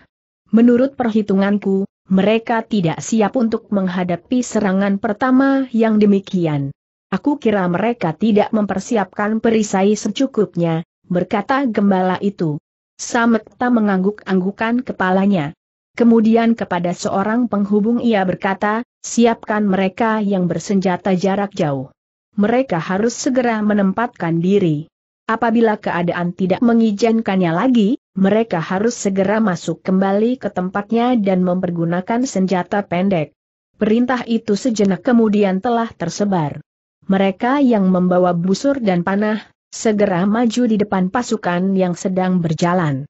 Menurut perhitunganku, mereka tidak siap untuk menghadapi serangan pertama yang demikian. Aku kira mereka tidak mempersiapkan perisai secukupnya, berkata gembala itu. Samekta mengangguk-anggukan kepalanya. Kemudian kepada seorang penghubung ia berkata, siapkan mereka yang bersenjata jarak jauh mereka harus segera menempatkan diri. Apabila keadaan tidak mengizinkannya lagi, mereka harus segera masuk kembali ke tempatnya dan mempergunakan senjata pendek. Perintah itu sejenak kemudian telah tersebar. Mereka yang membawa busur dan panah, segera maju di depan pasukan yang sedang berjalan.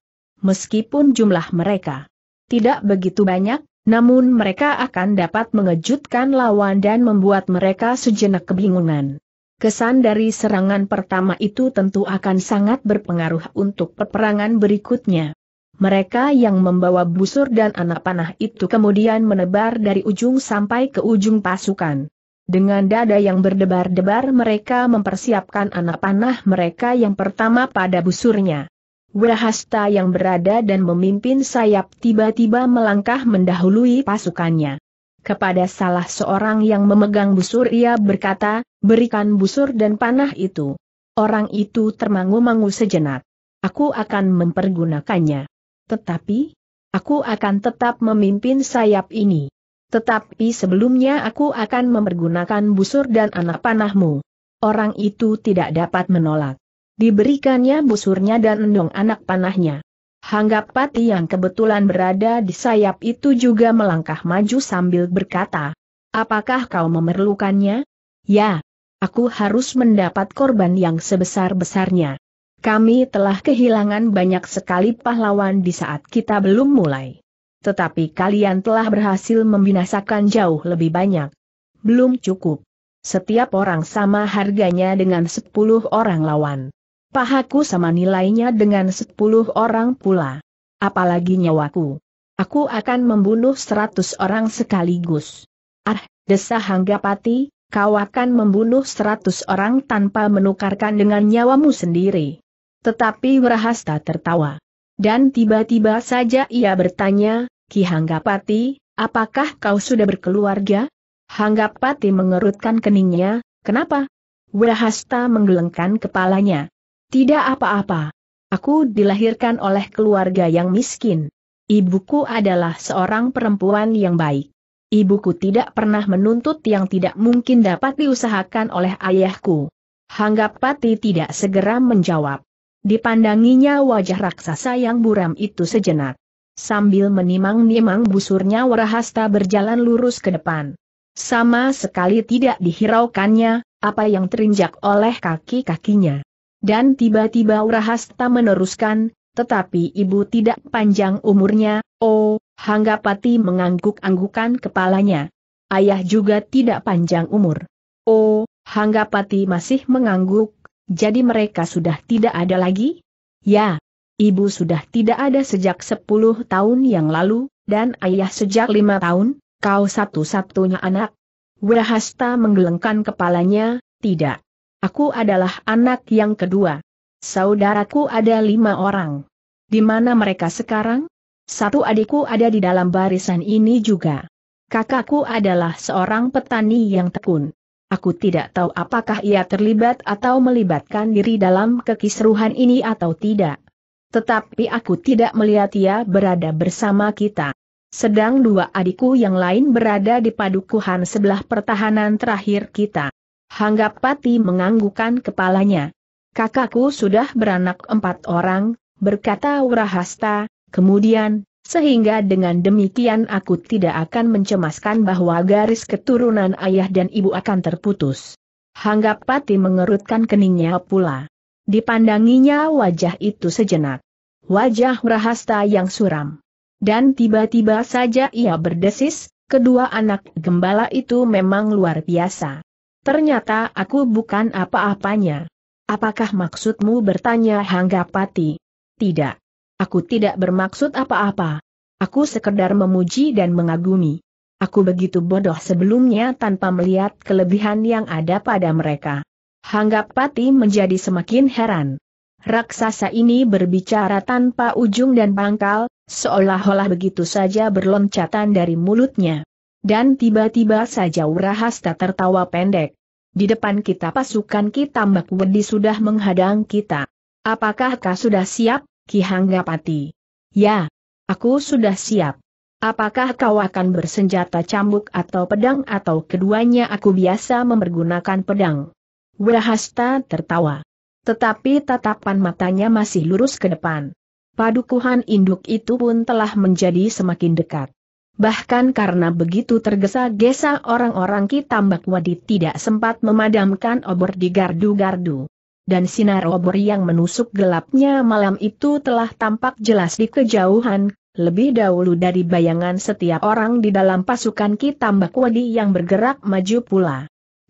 Meskipun jumlah mereka tidak begitu banyak, namun mereka akan dapat mengejutkan lawan dan membuat mereka sejenak kebingungan. Kesan dari serangan pertama itu tentu akan sangat berpengaruh untuk peperangan berikutnya. Mereka yang membawa busur dan anak panah itu kemudian menebar dari ujung sampai ke ujung pasukan. Dengan dada yang berdebar-debar mereka mempersiapkan anak panah mereka yang pertama pada busurnya. Wahasta yang berada dan memimpin sayap tiba-tiba melangkah mendahului pasukannya. Kepada salah seorang yang memegang busur ia berkata, berikan busur dan panah itu. Orang itu termangu-mangu sejenak. Aku akan mempergunakannya. Tetapi, aku akan tetap memimpin sayap ini. Tetapi sebelumnya aku akan mempergunakan busur dan anak panahmu. Orang itu tidak dapat menolak. Diberikannya busurnya dan endong anak panahnya. Hanggapati yang kebetulan berada di sayap itu juga melangkah maju sambil berkata, Apakah kau memerlukannya? Ya, aku harus mendapat korban yang sebesar-besarnya. Kami telah kehilangan banyak sekali pahlawan di saat kita belum mulai. Tetapi kalian telah berhasil membinasakan jauh lebih banyak. Belum cukup. Setiap orang sama harganya dengan 10 orang lawan. Pahaku sama nilainya dengan sepuluh orang pula. Apalagi nyawaku. Aku akan membunuh seratus orang sekaligus. Ah, desa Hanggapati, kau akan membunuh seratus orang tanpa menukarkan dengan nyawamu sendiri. Tetapi Wrahasta tertawa. Dan tiba-tiba saja ia bertanya, Ki Hanggapati, apakah kau sudah berkeluarga? Hanggapati mengerutkan keningnya, kenapa? Wrahasta menggelengkan kepalanya. Tidak apa-apa. Aku dilahirkan oleh keluarga yang miskin. Ibuku adalah seorang perempuan yang baik. Ibuku tidak pernah menuntut yang tidak mungkin dapat diusahakan oleh ayahku. Pati tidak segera menjawab. Dipandanginya wajah raksasa yang buram itu sejenak. Sambil menimang-nimang busurnya Warahasta berjalan lurus ke depan. Sama sekali tidak dihiraukannya, apa yang terinjak oleh kaki-kakinya. Dan tiba-tiba Urahasta meneruskan, tetapi ibu tidak panjang umurnya, oh, Hanggapati mengangguk-anggukan kepalanya. Ayah juga tidak panjang umur. Oh, Hanggapati masih mengangguk, jadi mereka sudah tidak ada lagi? Ya, ibu sudah tidak ada sejak 10 tahun yang lalu, dan ayah sejak lima tahun, kau satu-satunya anak. Wirahasta menggelengkan kepalanya, tidak. Aku adalah anak yang kedua. Saudaraku ada lima orang. Di mana mereka sekarang? Satu adikku ada di dalam barisan ini juga. Kakakku adalah seorang petani yang tekun. Aku tidak tahu apakah ia terlibat atau melibatkan diri dalam kekisruhan ini atau tidak. Tetapi aku tidak melihat ia berada bersama kita. Sedang dua adikku yang lain berada di padukuhan sebelah pertahanan terakhir kita. Pati menganggukan kepalanya. Kakakku sudah beranak empat orang, berkata Wrahasta, kemudian, sehingga dengan demikian aku tidak akan mencemaskan bahwa garis keturunan ayah dan ibu akan terputus. Pati mengerutkan keningnya pula. Dipandanginya wajah itu sejenak. Wajah Wrahasta yang suram. Dan tiba-tiba saja ia berdesis, kedua anak gembala itu memang luar biasa. Ternyata aku bukan apa-apanya. Apakah maksudmu bertanya Hanggapati? Tidak. Aku tidak bermaksud apa-apa. Aku sekedar memuji dan mengagumi. Aku begitu bodoh sebelumnya tanpa melihat kelebihan yang ada pada mereka. Hanggapati menjadi semakin heran. Raksasa ini berbicara tanpa ujung dan pangkal, seolah-olah begitu saja berloncatan dari mulutnya. Dan tiba-tiba saja Urahasta tertawa pendek. Di depan kita pasukan kita Mbak Wedi sudah menghadang kita. Apakah kau sudah siap, Ki Hanggapati? Ya, aku sudah siap. Apakah kau akan bersenjata cambuk atau pedang atau keduanya aku biasa mempergunakan pedang? Wrahasta tertawa. Tetapi tatapan matanya masih lurus ke depan. Padukuhan induk itu pun telah menjadi semakin dekat. Bahkan karena begitu tergesa-gesa orang-orang Kitambak Wadi tidak sempat memadamkan obor di gardu-gardu. Dan sinar obor yang menusuk gelapnya malam itu telah tampak jelas di kejauhan, lebih dahulu dari bayangan setiap orang di dalam pasukan Kitambak Wadi yang bergerak maju pula.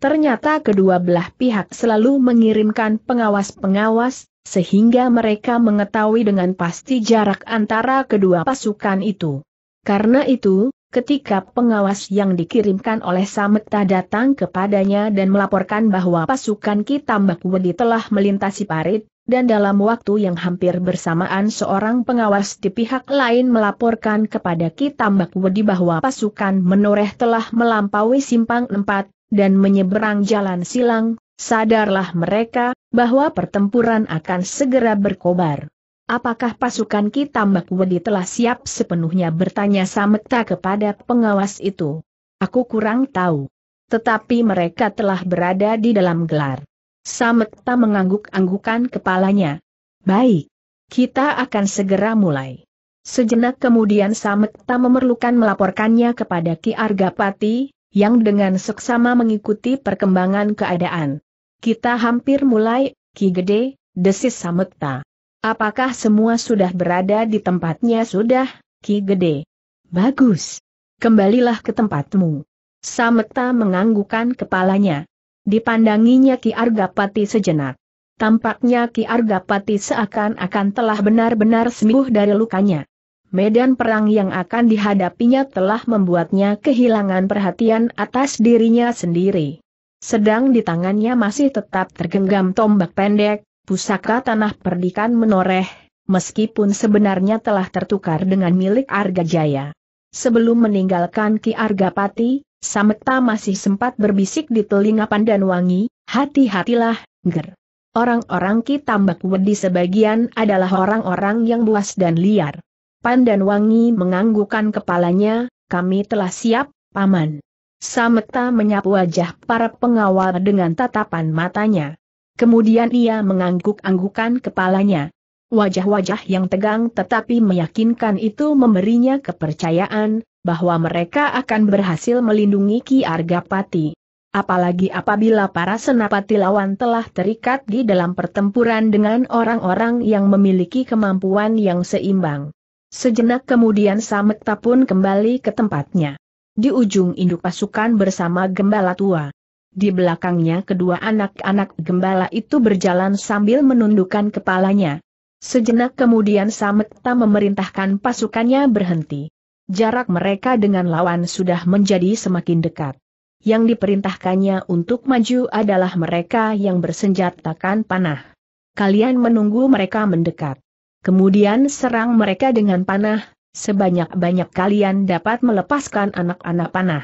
Ternyata kedua belah pihak selalu mengirimkan pengawas-pengawas, sehingga mereka mengetahui dengan pasti jarak antara kedua pasukan itu. Karena itu, ketika pengawas yang dikirimkan oleh Sametta datang kepadanya dan melaporkan bahwa pasukan Kitambak Wedi telah melintasi parit, dan dalam waktu yang hampir bersamaan seorang pengawas di pihak lain melaporkan kepada Kitambak Wedi bahwa pasukan menoreh telah melampaui simpang empat dan menyeberang jalan silang, sadarlah mereka, bahwa pertempuran akan segera berkobar. Apakah pasukan kita Mbak Wedi telah siap sepenuhnya bertanya Samekta kepada pengawas itu? Aku kurang tahu. Tetapi mereka telah berada di dalam gelar. Samekta mengangguk-anggukan kepalanya. Baik. Kita akan segera mulai. Sejenak kemudian Samekta memerlukan melaporkannya kepada Ki Argapati, yang dengan seksama mengikuti perkembangan keadaan. Kita hampir mulai, Ki Gede, desis Samekta. Apakah semua sudah berada di tempatnya sudah, Ki Gede? Bagus. Kembalilah ke tempatmu. Sameta menganggukan kepalanya. Dipandanginya Ki Argapati sejenak. Tampaknya Ki Argapati seakan-akan telah benar-benar sembuh dari lukanya. Medan perang yang akan dihadapinya telah membuatnya kehilangan perhatian atas dirinya sendiri. Sedang di tangannya masih tetap tergenggam tombak pendek, pusaka tanah perdikan menoreh, meskipun sebenarnya telah tertukar dengan milik Arga Jaya. Sebelum meninggalkan Ki Arga Pati, Sameta masih sempat berbisik di telinga Pandan Wangi, hati-hatilah, ger. Orang-orang Ki Tambak Wedi sebagian adalah orang-orang yang buas dan liar. Pandan Wangi menganggukkan kepalanya, kami telah siap, Paman. Sameta menyapu wajah para pengawal dengan tatapan matanya. Kemudian ia mengangguk-anggukan kepalanya. Wajah-wajah yang tegang tetapi meyakinkan itu memberinya kepercayaan, bahwa mereka akan berhasil melindungi Ki Argapati. Apalagi apabila para senapati lawan telah terikat di dalam pertempuran dengan orang-orang yang memiliki kemampuan yang seimbang. Sejenak kemudian Samekta pun kembali ke tempatnya. Di ujung induk pasukan bersama Gembala Tua. Di belakangnya kedua anak-anak gembala itu berjalan sambil menundukkan kepalanya. Sejenak kemudian Samekta memerintahkan pasukannya berhenti. Jarak mereka dengan lawan sudah menjadi semakin dekat. Yang diperintahkannya untuk maju adalah mereka yang bersenjatakan panah. Kalian menunggu mereka mendekat. Kemudian serang mereka dengan panah, sebanyak-banyak kalian dapat melepaskan anak-anak panah.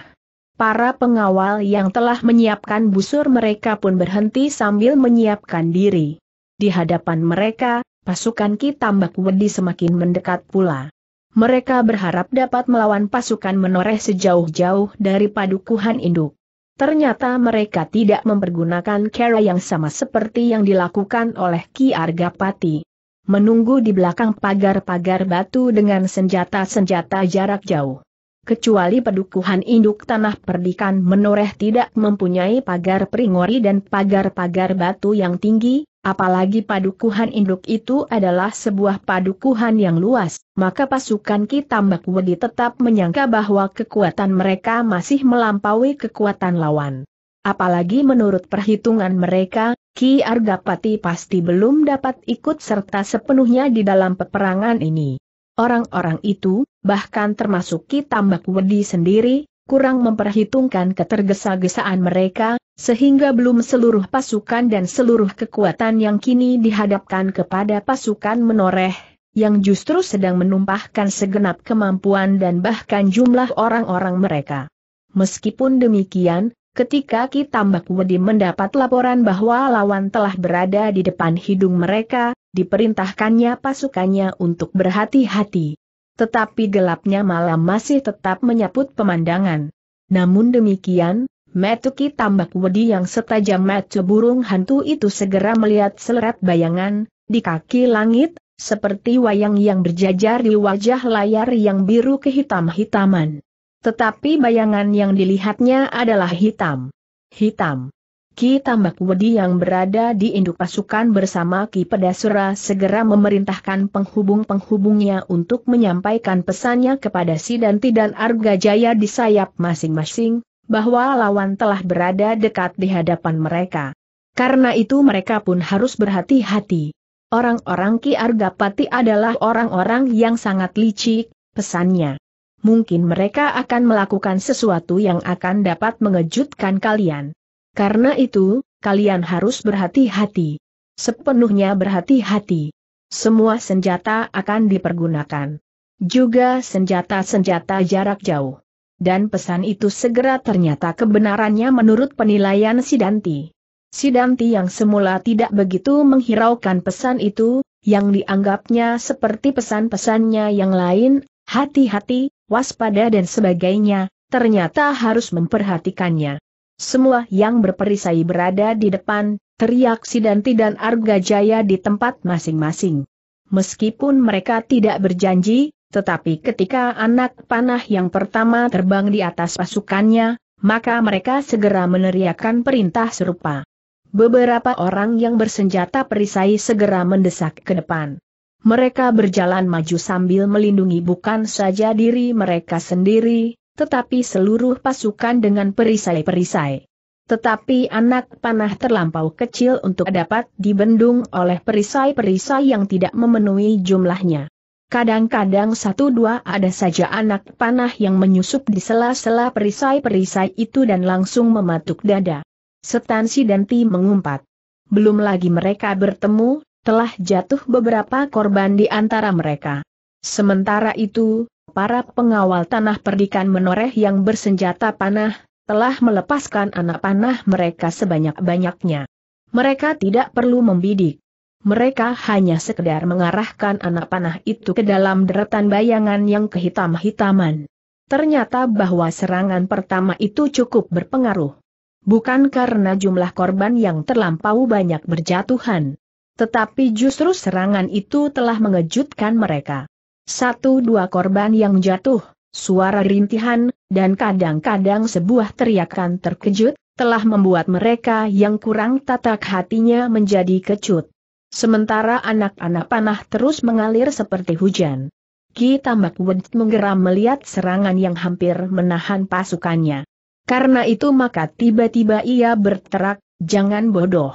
Para pengawal yang telah menyiapkan busur mereka pun berhenti sambil menyiapkan diri. Di hadapan mereka, pasukan Kitambak Wedi semakin mendekat pula. Mereka berharap dapat melawan pasukan menoreh sejauh-jauh dari padukuhan induk. Ternyata mereka tidak mempergunakan cara yang sama seperti yang dilakukan oleh Ki Argapati. Menunggu di belakang pagar-pagar batu dengan senjata-senjata jarak jauh kecuali pedukuhan induk tanah perdikan menoreh tidak mempunyai pagar peringori dan pagar-pagar batu yang tinggi, apalagi padukuhan induk itu adalah sebuah padukuhan yang luas, maka pasukan kita Wedi tetap menyangka bahwa kekuatan mereka masih melampaui kekuatan lawan. Apalagi menurut perhitungan mereka, Ki Argapati pasti belum dapat ikut serta sepenuhnya di dalam peperangan ini. Orang-orang itu, bahkan termasuk Kitambak Wedi sendiri, kurang memperhitungkan ketergesa-gesaan mereka, sehingga belum seluruh pasukan dan seluruh kekuatan yang kini dihadapkan kepada pasukan menoreh, yang justru sedang menumpahkan segenap kemampuan dan bahkan jumlah orang-orang mereka. Meskipun demikian, Ketika Ki Tambak Wedi mendapat laporan bahwa lawan telah berada di depan hidung mereka, diperintahkannya pasukannya untuk berhati-hati. Tetapi gelapnya malam masih tetap menyaput pemandangan. Namun demikian, Metuki Tambak Wedi yang setajam mata burung hantu itu segera melihat seleret bayangan, di kaki langit, seperti wayang yang berjajar di wajah layar yang biru kehitam-hitaman. Tetapi bayangan yang dilihatnya adalah hitam. Hitam. Ki Tambak Wedi yang berada di induk pasukan bersama Ki Pedasura segera memerintahkan penghubung-penghubungnya untuk menyampaikan pesannya kepada Sidanti dan Arga Jaya di sayap masing-masing, bahwa lawan telah berada dekat di hadapan mereka. Karena itu mereka pun harus berhati-hati. Orang-orang Ki Argapati adalah orang-orang yang sangat licik, pesannya mungkin mereka akan melakukan sesuatu yang akan dapat mengejutkan kalian. Karena itu, kalian harus berhati-hati. Sepenuhnya berhati-hati. Semua senjata akan dipergunakan. Juga senjata-senjata jarak jauh. Dan pesan itu segera ternyata kebenarannya menurut penilaian Sidanti. Sidanti yang semula tidak begitu menghiraukan pesan itu, yang dianggapnya seperti pesan-pesannya yang lain, hati-hati, waspada dan sebagainya, ternyata harus memperhatikannya. Semua yang berperisai berada di depan, teriak Sidanti dan Arga Jaya di tempat masing-masing. Meskipun mereka tidak berjanji, tetapi ketika anak panah yang pertama terbang di atas pasukannya, maka mereka segera meneriakkan perintah serupa. Beberapa orang yang bersenjata perisai segera mendesak ke depan mereka berjalan maju sambil melindungi bukan saja diri mereka sendiri, tetapi seluruh pasukan dengan perisai-perisai. Tetapi anak panah terlampau kecil untuk dapat dibendung oleh perisai-perisai yang tidak memenuhi jumlahnya. Kadang-kadang satu dua ada saja anak panah yang menyusup di sela-sela perisai-perisai itu dan langsung mematuk dada. Setan si Danti mengumpat. Belum lagi mereka bertemu, telah jatuh beberapa korban di antara mereka. Sementara itu, para pengawal tanah perdikan menoreh yang bersenjata panah, telah melepaskan anak panah mereka sebanyak-banyaknya. Mereka tidak perlu membidik. Mereka hanya sekedar mengarahkan anak panah itu ke dalam deretan bayangan yang kehitam-hitaman. Ternyata bahwa serangan pertama itu cukup berpengaruh. Bukan karena jumlah korban yang terlampau banyak berjatuhan, tetapi justru serangan itu telah mengejutkan mereka. Satu dua korban yang jatuh, suara rintihan, dan kadang-kadang sebuah teriakan terkejut, telah membuat mereka yang kurang tatak hatinya menjadi kecut. Sementara anak-anak panah terus mengalir seperti hujan. Ki Tambak Wed menggeram melihat serangan yang hampir menahan pasukannya. Karena itu maka tiba-tiba ia berterak, jangan bodoh.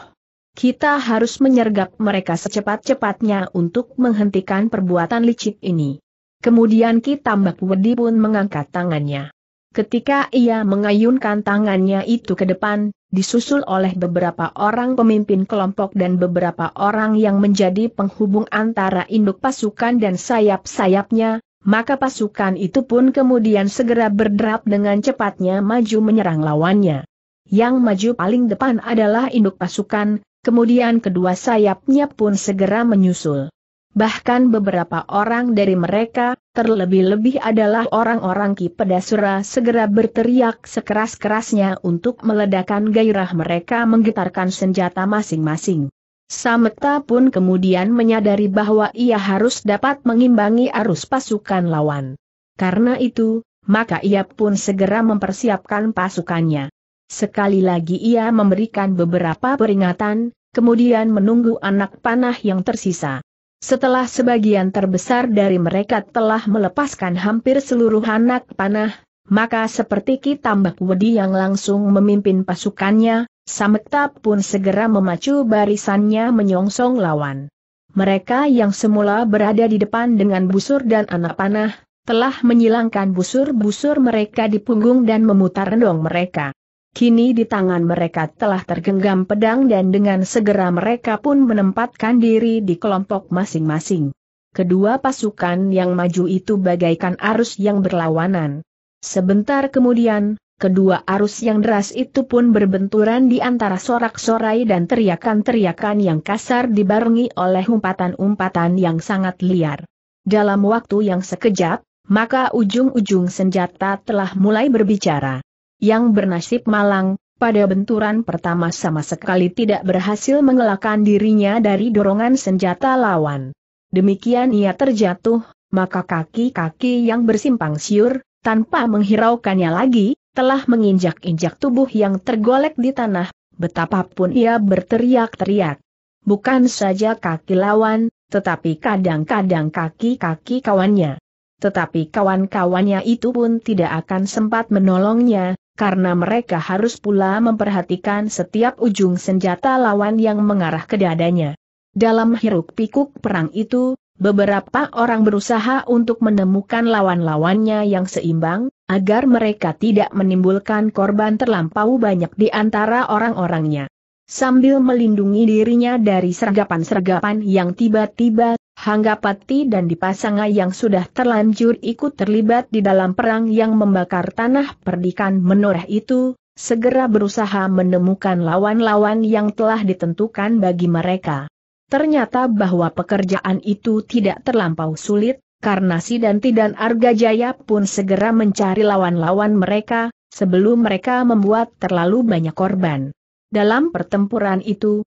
Kita harus menyergap mereka secepat-cepatnya untuk menghentikan perbuatan licik ini. Kemudian Mbak Wedi pun mengangkat tangannya. Ketika ia mengayunkan tangannya itu ke depan, disusul oleh beberapa orang pemimpin kelompok dan beberapa orang yang menjadi penghubung antara induk pasukan dan sayap-sayapnya, maka pasukan itu pun kemudian segera berderap dengan cepatnya maju menyerang lawannya. Yang maju paling depan adalah induk pasukan, kemudian kedua sayapnya pun segera menyusul. Bahkan beberapa orang dari mereka, terlebih-lebih adalah orang-orang Ki Pedasura segera berteriak sekeras-kerasnya untuk meledakan gairah mereka menggetarkan senjata masing-masing. Sameta pun kemudian menyadari bahwa ia harus dapat mengimbangi arus pasukan lawan. Karena itu, maka ia pun segera mempersiapkan pasukannya. Sekali lagi ia memberikan beberapa peringatan, kemudian menunggu anak panah yang tersisa. Setelah sebagian terbesar dari mereka telah melepaskan hampir seluruh anak panah, maka seperti Ki Tambak Wedi yang langsung memimpin pasukannya, Samekta pun segera memacu barisannya menyongsong lawan. Mereka yang semula berada di depan dengan busur dan anak panah, telah menyilangkan busur-busur mereka di punggung dan memutar rendong mereka. Kini di tangan mereka telah tergenggam pedang dan dengan segera mereka pun menempatkan diri di kelompok masing-masing. Kedua pasukan yang maju itu bagaikan arus yang berlawanan. Sebentar kemudian, kedua arus yang deras itu pun berbenturan di antara sorak-sorai dan teriakan-teriakan yang kasar dibarengi oleh umpatan-umpatan yang sangat liar. Dalam waktu yang sekejap, maka ujung-ujung senjata telah mulai berbicara yang bernasib malang, pada benturan pertama sama sekali tidak berhasil mengelakkan dirinya dari dorongan senjata lawan. Demikian ia terjatuh, maka kaki-kaki yang bersimpang siur, tanpa menghiraukannya lagi, telah menginjak-injak tubuh yang tergolek di tanah, betapapun ia berteriak-teriak. Bukan saja kaki lawan, tetapi kadang-kadang kaki-kaki kawannya. Tetapi kawan-kawannya itu pun tidak akan sempat menolongnya, karena mereka harus pula memperhatikan setiap ujung senjata lawan yang mengarah ke dadanya. Dalam hiruk pikuk perang itu, beberapa orang berusaha untuk menemukan lawan-lawannya yang seimbang, agar mereka tidak menimbulkan korban terlampau banyak di antara orang-orangnya. Sambil melindungi dirinya dari sergapan-sergapan yang tiba-tiba Pati dan Dipasanga yang sudah terlanjur ikut terlibat di dalam perang yang membakar tanah perdikan menoreh itu, segera berusaha menemukan lawan-lawan yang telah ditentukan bagi mereka. Ternyata bahwa pekerjaan itu tidak terlampau sulit, karena Sidanti dan Arga Jaya pun segera mencari lawan-lawan mereka, sebelum mereka membuat terlalu banyak korban. Dalam pertempuran itu,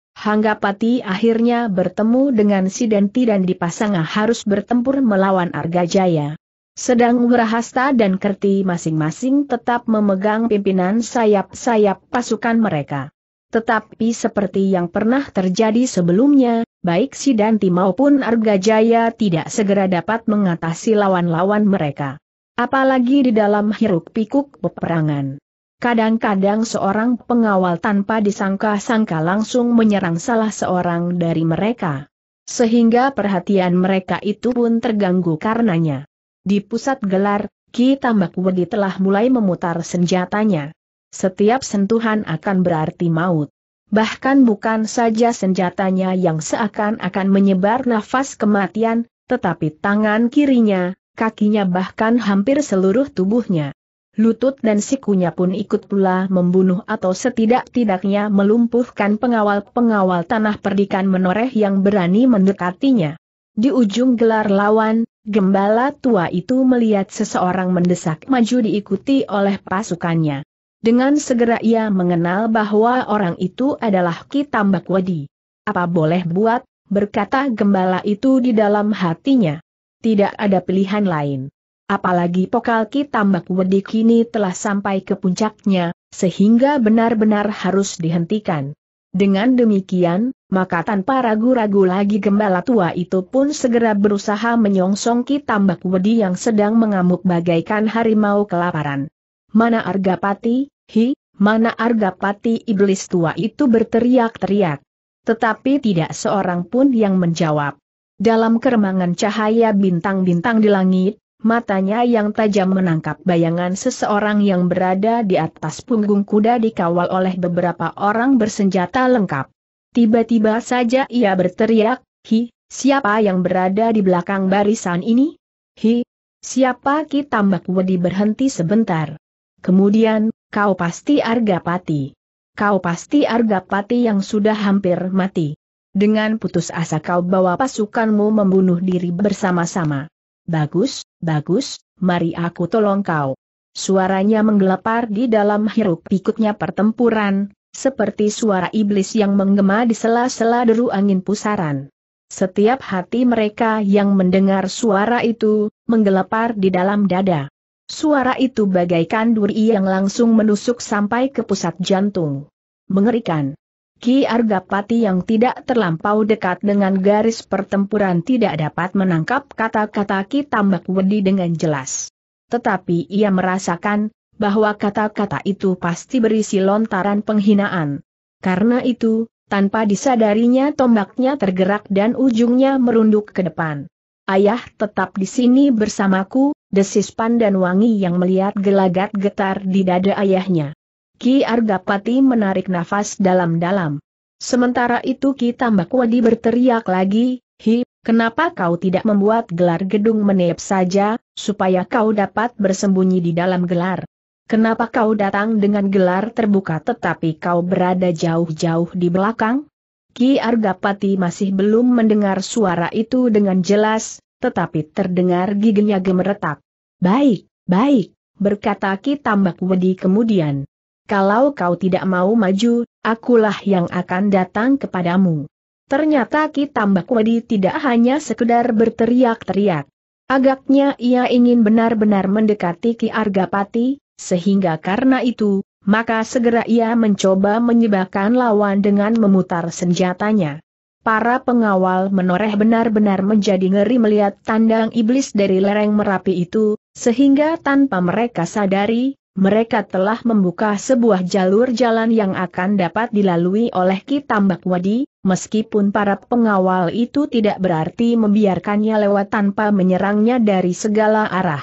Pati akhirnya bertemu dengan Sidenti dan dipasangah harus bertempur melawan Argajaya. Sedang Wirahasta dan Kerti masing-masing tetap memegang pimpinan sayap-sayap pasukan mereka. Tetapi seperti yang pernah terjadi sebelumnya, baik Sidanti maupun Argajaya tidak segera dapat mengatasi lawan-lawan mereka. Apalagi di dalam hiruk pikuk peperangan. Kadang-kadang seorang pengawal tanpa disangka-sangka langsung menyerang salah seorang dari mereka. Sehingga perhatian mereka itu pun terganggu karenanya. Di pusat gelar, Ki Tambak Wedi telah mulai memutar senjatanya. Setiap sentuhan akan berarti maut. Bahkan bukan saja senjatanya yang seakan-akan menyebar nafas kematian, tetapi tangan kirinya, kakinya bahkan hampir seluruh tubuhnya lutut dan sikunya pun ikut pula membunuh atau setidak-tidaknya melumpuhkan pengawal-pengawal tanah perdikan menoreh yang berani mendekatinya. Di ujung gelar lawan, gembala tua itu melihat seseorang mendesak maju diikuti oleh pasukannya. Dengan segera ia mengenal bahwa orang itu adalah Ki Tambak Wadi. Apa boleh buat, berkata gembala itu di dalam hatinya. Tidak ada pilihan lain. Apalagi pokal Ki Tambak Wedi kini telah sampai ke puncaknya, sehingga benar-benar harus dihentikan. Dengan demikian, maka tanpa ragu-ragu lagi gembala tua itu pun segera berusaha menyongsong Ki Tambak Wedi yang sedang mengamuk bagaikan harimau kelaparan. Mana Argapati, hi, mana Argapati iblis tua itu berteriak-teriak. Tetapi tidak seorang pun yang menjawab. Dalam keremangan cahaya bintang-bintang di langit, Matanya yang tajam menangkap bayangan seseorang yang berada di atas punggung kuda dikawal oleh beberapa orang bersenjata lengkap. Tiba-tiba saja ia berteriak, Hi, siapa yang berada di belakang barisan ini? Hi, siapa ki tambak wedi berhenti sebentar. Kemudian, kau pasti Argapati. Kau pasti Argapati yang sudah hampir mati. Dengan putus asa kau bawa pasukanmu membunuh diri bersama-sama. Bagus, bagus, mari aku tolong kau. Suaranya menggelepar di dalam hiruk pikuknya pertempuran, seperti suara iblis yang menggema di sela-sela deru angin pusaran. Setiap hati mereka yang mendengar suara itu, menggelepar di dalam dada. Suara itu bagaikan duri yang langsung menusuk sampai ke pusat jantung. Mengerikan. Ki Argapati yang tidak terlampau dekat dengan garis pertempuran tidak dapat menangkap kata-kata Ki Tambak Wedi dengan jelas. Tetapi ia merasakan, bahwa kata-kata itu pasti berisi lontaran penghinaan. Karena itu, tanpa disadarinya tombaknya tergerak dan ujungnya merunduk ke depan. Ayah tetap di sini bersamaku, desis pandan wangi yang melihat gelagat getar di dada ayahnya. Ki Argapati menarik nafas dalam-dalam. Sementara itu Ki Tambakwadi berteriak lagi, Hi, kenapa kau tidak membuat gelar gedung menep saja, supaya kau dapat bersembunyi di dalam gelar? Kenapa kau datang dengan gelar terbuka tetapi kau berada jauh-jauh di belakang? Ki Argapati masih belum mendengar suara itu dengan jelas, tetapi terdengar giginya gemeretak. Baik, baik, berkata Ki Tambakwadi kemudian kalau kau tidak mau maju, akulah yang akan datang kepadamu. Ternyata Ki Tambak Wadi tidak hanya sekedar berteriak-teriak. Agaknya ia ingin benar-benar mendekati Ki Argapati, sehingga karena itu, maka segera ia mencoba menyebabkan lawan dengan memutar senjatanya. Para pengawal menoreh benar-benar menjadi ngeri melihat tandang iblis dari lereng Merapi itu, sehingga tanpa mereka sadari, mereka telah membuka sebuah jalur jalan yang akan dapat dilalui oleh Kitambak Wadi, meskipun para pengawal itu tidak berarti membiarkannya lewat tanpa menyerangnya dari segala arah.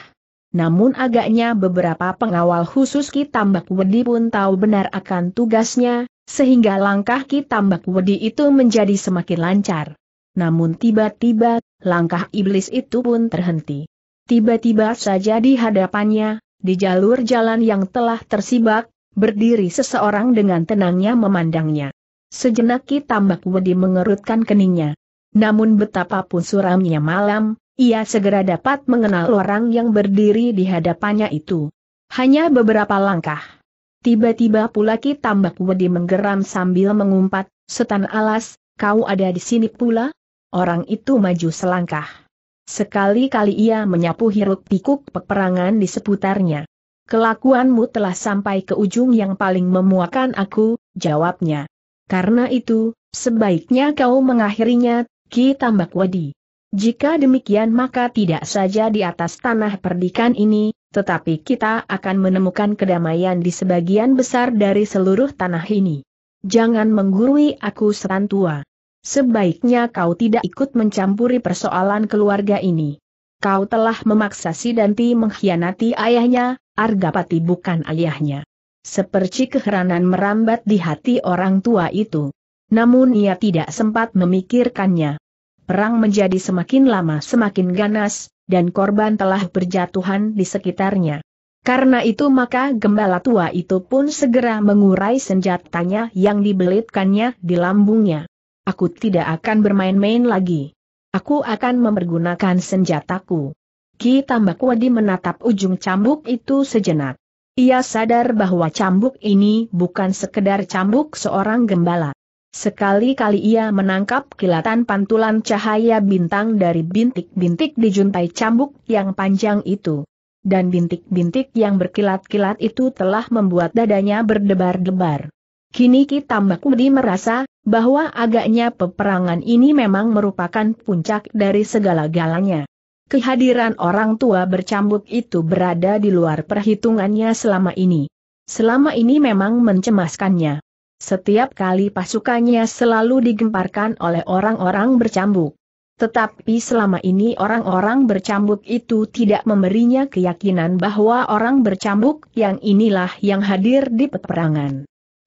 Namun agaknya beberapa pengawal khusus Kitambak Wadi pun tahu benar akan tugasnya, sehingga langkah Kitambak Wadi itu menjadi semakin lancar. Namun tiba-tiba, langkah iblis itu pun terhenti. Tiba-tiba saja di hadapannya, di jalur jalan yang telah tersibak, berdiri seseorang dengan tenangnya memandangnya. Sejenak Ki Tambak Wedi mengerutkan keningnya. Namun betapapun suramnya malam, ia segera dapat mengenal orang yang berdiri di hadapannya itu. Hanya beberapa langkah. Tiba-tiba pula Ki Tambak Wedi menggeram sambil mengumpat, setan alas, kau ada di sini pula? Orang itu maju selangkah. Sekali-kali ia menyapu hiruk pikuk peperangan di seputarnya. Kelakuanmu telah sampai ke ujung yang paling memuakan aku, jawabnya. Karena itu, sebaiknya kau mengakhirinya, Ki Tambak Wadi. Jika demikian maka tidak saja di atas tanah perdikan ini, tetapi kita akan menemukan kedamaian di sebagian besar dari seluruh tanah ini. Jangan menggurui aku setan tua. Sebaiknya kau tidak ikut mencampuri persoalan keluarga ini. Kau telah memaksa si Danti mengkhianati ayahnya, Argapati bukan ayahnya. Seperti keheranan merambat di hati orang tua itu. Namun ia tidak sempat memikirkannya. Perang menjadi semakin lama semakin ganas, dan korban telah berjatuhan di sekitarnya. Karena itu maka gembala tua itu pun segera mengurai senjatanya yang dibelitkannya di lambungnya. Aku tidak akan bermain-main lagi. Aku akan mempergunakan senjataku. Ki Tambak Wadi menatap ujung cambuk itu sejenak. Ia sadar bahwa cambuk ini bukan sekedar cambuk seorang gembala. Sekali-kali ia menangkap kilatan pantulan cahaya bintang dari bintik-bintik dijuntai cambuk yang panjang itu. Dan bintik-bintik yang berkilat-kilat itu telah membuat dadanya berdebar-debar. Kini Ki Tambak Wadi merasa, bahwa agaknya peperangan ini memang merupakan puncak dari segala-galanya. Kehadiran orang tua bercambuk itu berada di luar perhitungannya selama ini. Selama ini memang mencemaskannya. Setiap kali pasukannya selalu digemparkan oleh orang-orang bercambuk. Tetapi selama ini orang-orang bercambuk itu tidak memberinya keyakinan bahwa orang bercambuk yang inilah yang hadir di peperangan.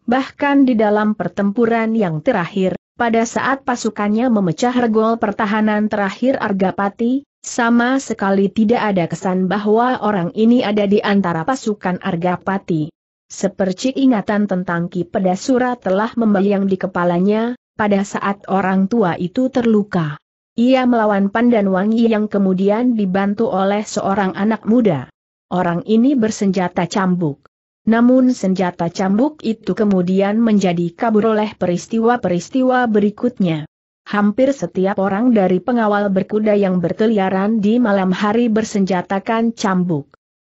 Bahkan di dalam pertempuran yang terakhir, pada saat pasukannya memecah regol pertahanan terakhir Argapati, sama sekali tidak ada kesan bahwa orang ini ada di antara pasukan Argapati. Seperti ingatan tentang Ki Pedasura telah membayang di kepalanya, pada saat orang tua itu terluka. Ia melawan Pandan Wangi yang kemudian dibantu oleh seorang anak muda. Orang ini bersenjata cambuk. Namun senjata cambuk itu kemudian menjadi kabur oleh peristiwa-peristiwa berikutnya. Hampir setiap orang dari pengawal berkuda yang berkeliaran di malam hari bersenjatakan cambuk.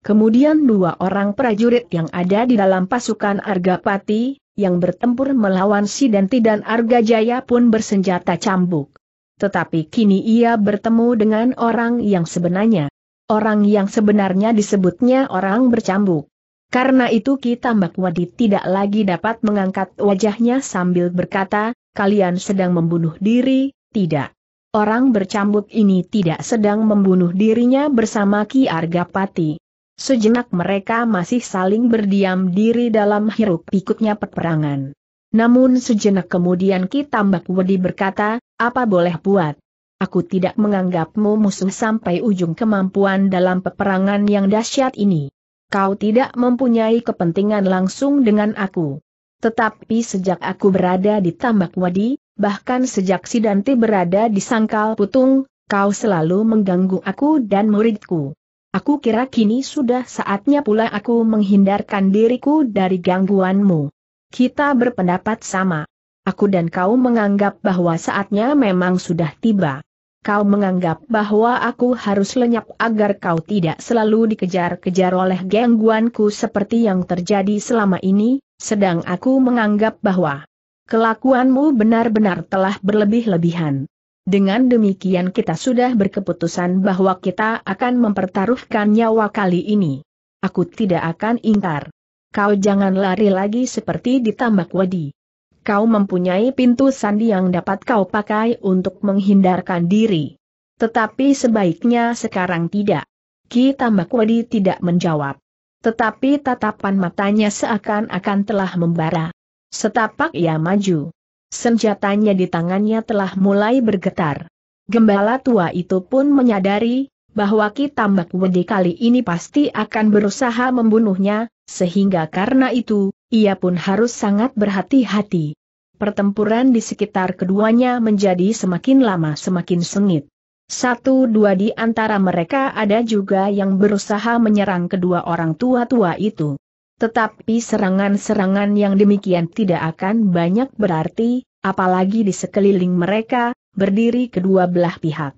Kemudian dua orang prajurit yang ada di dalam pasukan Argapati, yang bertempur melawan Sidenti dan Arga Jaya pun bersenjata cambuk. Tetapi kini ia bertemu dengan orang yang sebenarnya. Orang yang sebenarnya disebutnya orang bercambuk. Karena itu Ki Tambak Wadi tidak lagi dapat mengangkat wajahnya sambil berkata, kalian sedang membunuh diri, tidak. Orang bercambuk ini tidak sedang membunuh dirinya bersama Ki Argapati. Sejenak mereka masih saling berdiam diri dalam hiruk pikuknya peperangan. Namun sejenak kemudian Ki Tambak Wadi berkata, apa boleh buat? Aku tidak menganggapmu musuh sampai ujung kemampuan dalam peperangan yang dahsyat ini kau tidak mempunyai kepentingan langsung dengan aku. Tetapi sejak aku berada di Tambak Wadi, bahkan sejak Sidanti berada di Sangkal Putung, kau selalu mengganggu aku dan muridku. Aku kira kini sudah saatnya pula aku menghindarkan diriku dari gangguanmu. Kita berpendapat sama. Aku dan kau menganggap bahwa saatnya memang sudah tiba kau menganggap bahwa aku harus lenyap agar kau tidak selalu dikejar-kejar oleh gangguanku seperti yang terjadi selama ini, sedang aku menganggap bahwa kelakuanmu benar-benar telah berlebih-lebihan. Dengan demikian kita sudah berkeputusan bahwa kita akan mempertaruhkan nyawa kali ini. Aku tidak akan ingkar. Kau jangan lari lagi seperti ditambak wadi kau mempunyai pintu sandi yang dapat kau pakai untuk menghindarkan diri. Tetapi sebaiknya sekarang tidak. Ki Tambakwadi tidak menjawab. Tetapi tatapan matanya seakan-akan telah membara. Setapak ia maju. Senjatanya di tangannya telah mulai bergetar. Gembala tua itu pun menyadari bahwa Ki Tambakwadi kali ini pasti akan berusaha membunuhnya, sehingga karena itu, ia pun harus sangat berhati-hati. Pertempuran di sekitar keduanya menjadi semakin lama semakin sengit. Satu dua di antara mereka ada juga yang berusaha menyerang kedua orang tua-tua itu. Tetapi serangan-serangan yang demikian tidak akan banyak berarti, apalagi di sekeliling mereka, berdiri kedua belah pihak.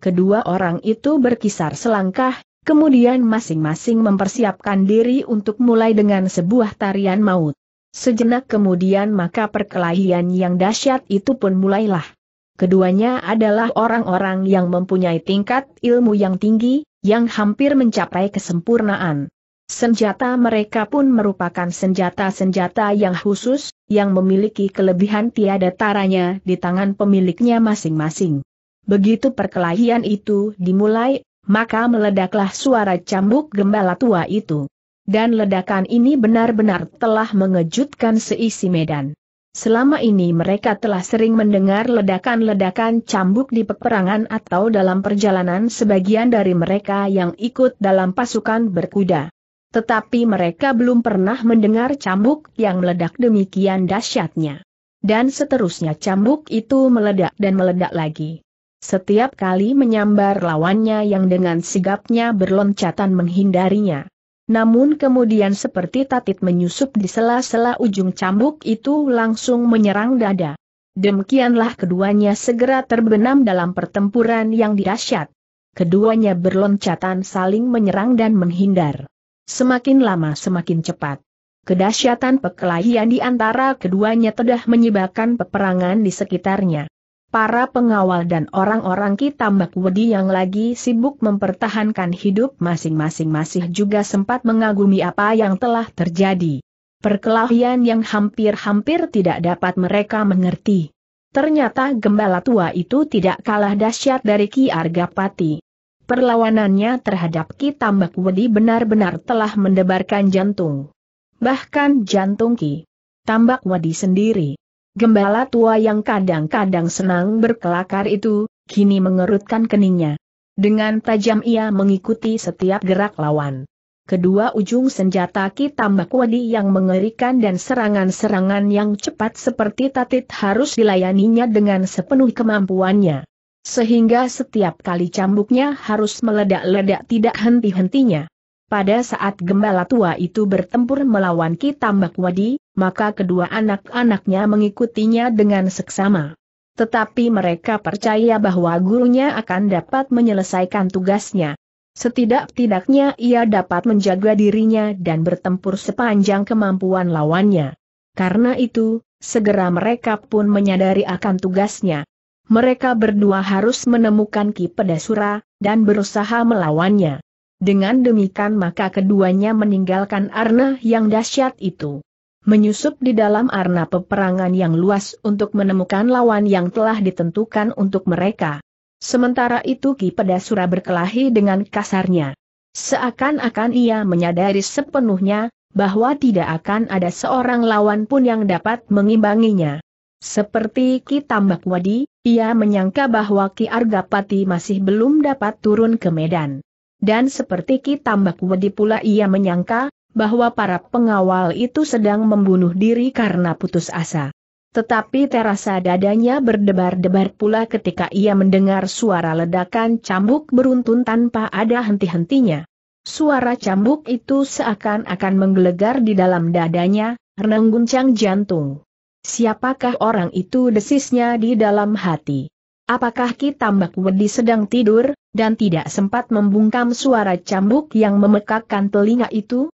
Kedua orang itu berkisar selangkah, Kemudian masing-masing mempersiapkan diri untuk mulai dengan sebuah tarian maut. Sejenak kemudian maka perkelahian yang dahsyat itu pun mulailah. Keduanya adalah orang-orang yang mempunyai tingkat ilmu yang tinggi, yang hampir mencapai kesempurnaan. Senjata mereka pun merupakan senjata-senjata yang khusus, yang memiliki kelebihan tiada taranya di tangan pemiliknya masing-masing. Begitu perkelahian itu dimulai, maka meledaklah suara cambuk gembala tua itu. Dan ledakan ini benar-benar telah mengejutkan seisi medan. Selama ini mereka telah sering mendengar ledakan-ledakan cambuk di peperangan atau dalam perjalanan sebagian dari mereka yang ikut dalam pasukan berkuda. Tetapi mereka belum pernah mendengar cambuk yang meledak demikian dahsyatnya. Dan seterusnya cambuk itu meledak dan meledak lagi. Setiap kali menyambar lawannya yang dengan sigapnya berloncatan menghindarinya. Namun kemudian seperti tatit menyusup di sela-sela ujung cambuk itu langsung menyerang dada. Demikianlah keduanya segera terbenam dalam pertempuran yang dahsyat. Keduanya berloncatan saling menyerang dan menghindar. Semakin lama semakin cepat. Kedahsyatan pekelahian di antara keduanya telah menyebabkan peperangan di sekitarnya para pengawal dan orang-orang Kitambak Wedi yang lagi sibuk mempertahankan hidup masing-masing masih juga sempat mengagumi apa yang telah terjadi. Perkelahian yang hampir-hampir tidak dapat mereka mengerti. Ternyata gembala tua itu tidak kalah dahsyat dari Ki Argapati. Perlawanannya terhadap Ki Tambak Wedi benar-benar telah mendebarkan jantung. Bahkan jantung Ki Tambak Wedi sendiri Gembala tua yang kadang-kadang senang berkelakar itu, kini mengerutkan keningnya. Dengan tajam ia mengikuti setiap gerak lawan. Kedua ujung senjata Kitambak Wadi yang mengerikan dan serangan-serangan yang cepat seperti tatit harus dilayaninya dengan sepenuh kemampuannya. Sehingga setiap kali cambuknya harus meledak-ledak tidak henti-hentinya. Pada saat gembala tua itu bertempur melawan Kitambak Wadi, maka kedua anak-anaknya mengikutinya dengan seksama. Tetapi mereka percaya bahwa gurunya akan dapat menyelesaikan tugasnya. Setidak-tidaknya ia dapat menjaga dirinya dan bertempur sepanjang kemampuan lawannya. Karena itu, segera mereka pun menyadari akan tugasnya. Mereka berdua harus menemukan Ki Pedasura, dan berusaha melawannya. Dengan demikian maka keduanya meninggalkan arna yang dahsyat itu. Menyusup di dalam arna peperangan yang luas untuk menemukan lawan yang telah ditentukan untuk mereka. Sementara itu Ki Pedasura berkelahi dengan kasarnya. Seakan-akan ia menyadari sepenuhnya, bahwa tidak akan ada seorang lawan pun yang dapat mengimbanginya. Seperti Ki Tambak Wadi, ia menyangka bahwa Ki Argapati masih belum dapat turun ke medan dan seperti Ki Wedi pula ia menyangka, bahwa para pengawal itu sedang membunuh diri karena putus asa. Tetapi terasa dadanya berdebar-debar pula ketika ia mendengar suara ledakan cambuk beruntun tanpa ada henti-hentinya. Suara cambuk itu seakan-akan menggelegar di dalam dadanya, guncang jantung. Siapakah orang itu desisnya di dalam hati? Apakah Ki Tambak Wedi sedang tidur, dan tidak sempat membungkam suara cambuk yang memekakkan telinga itu?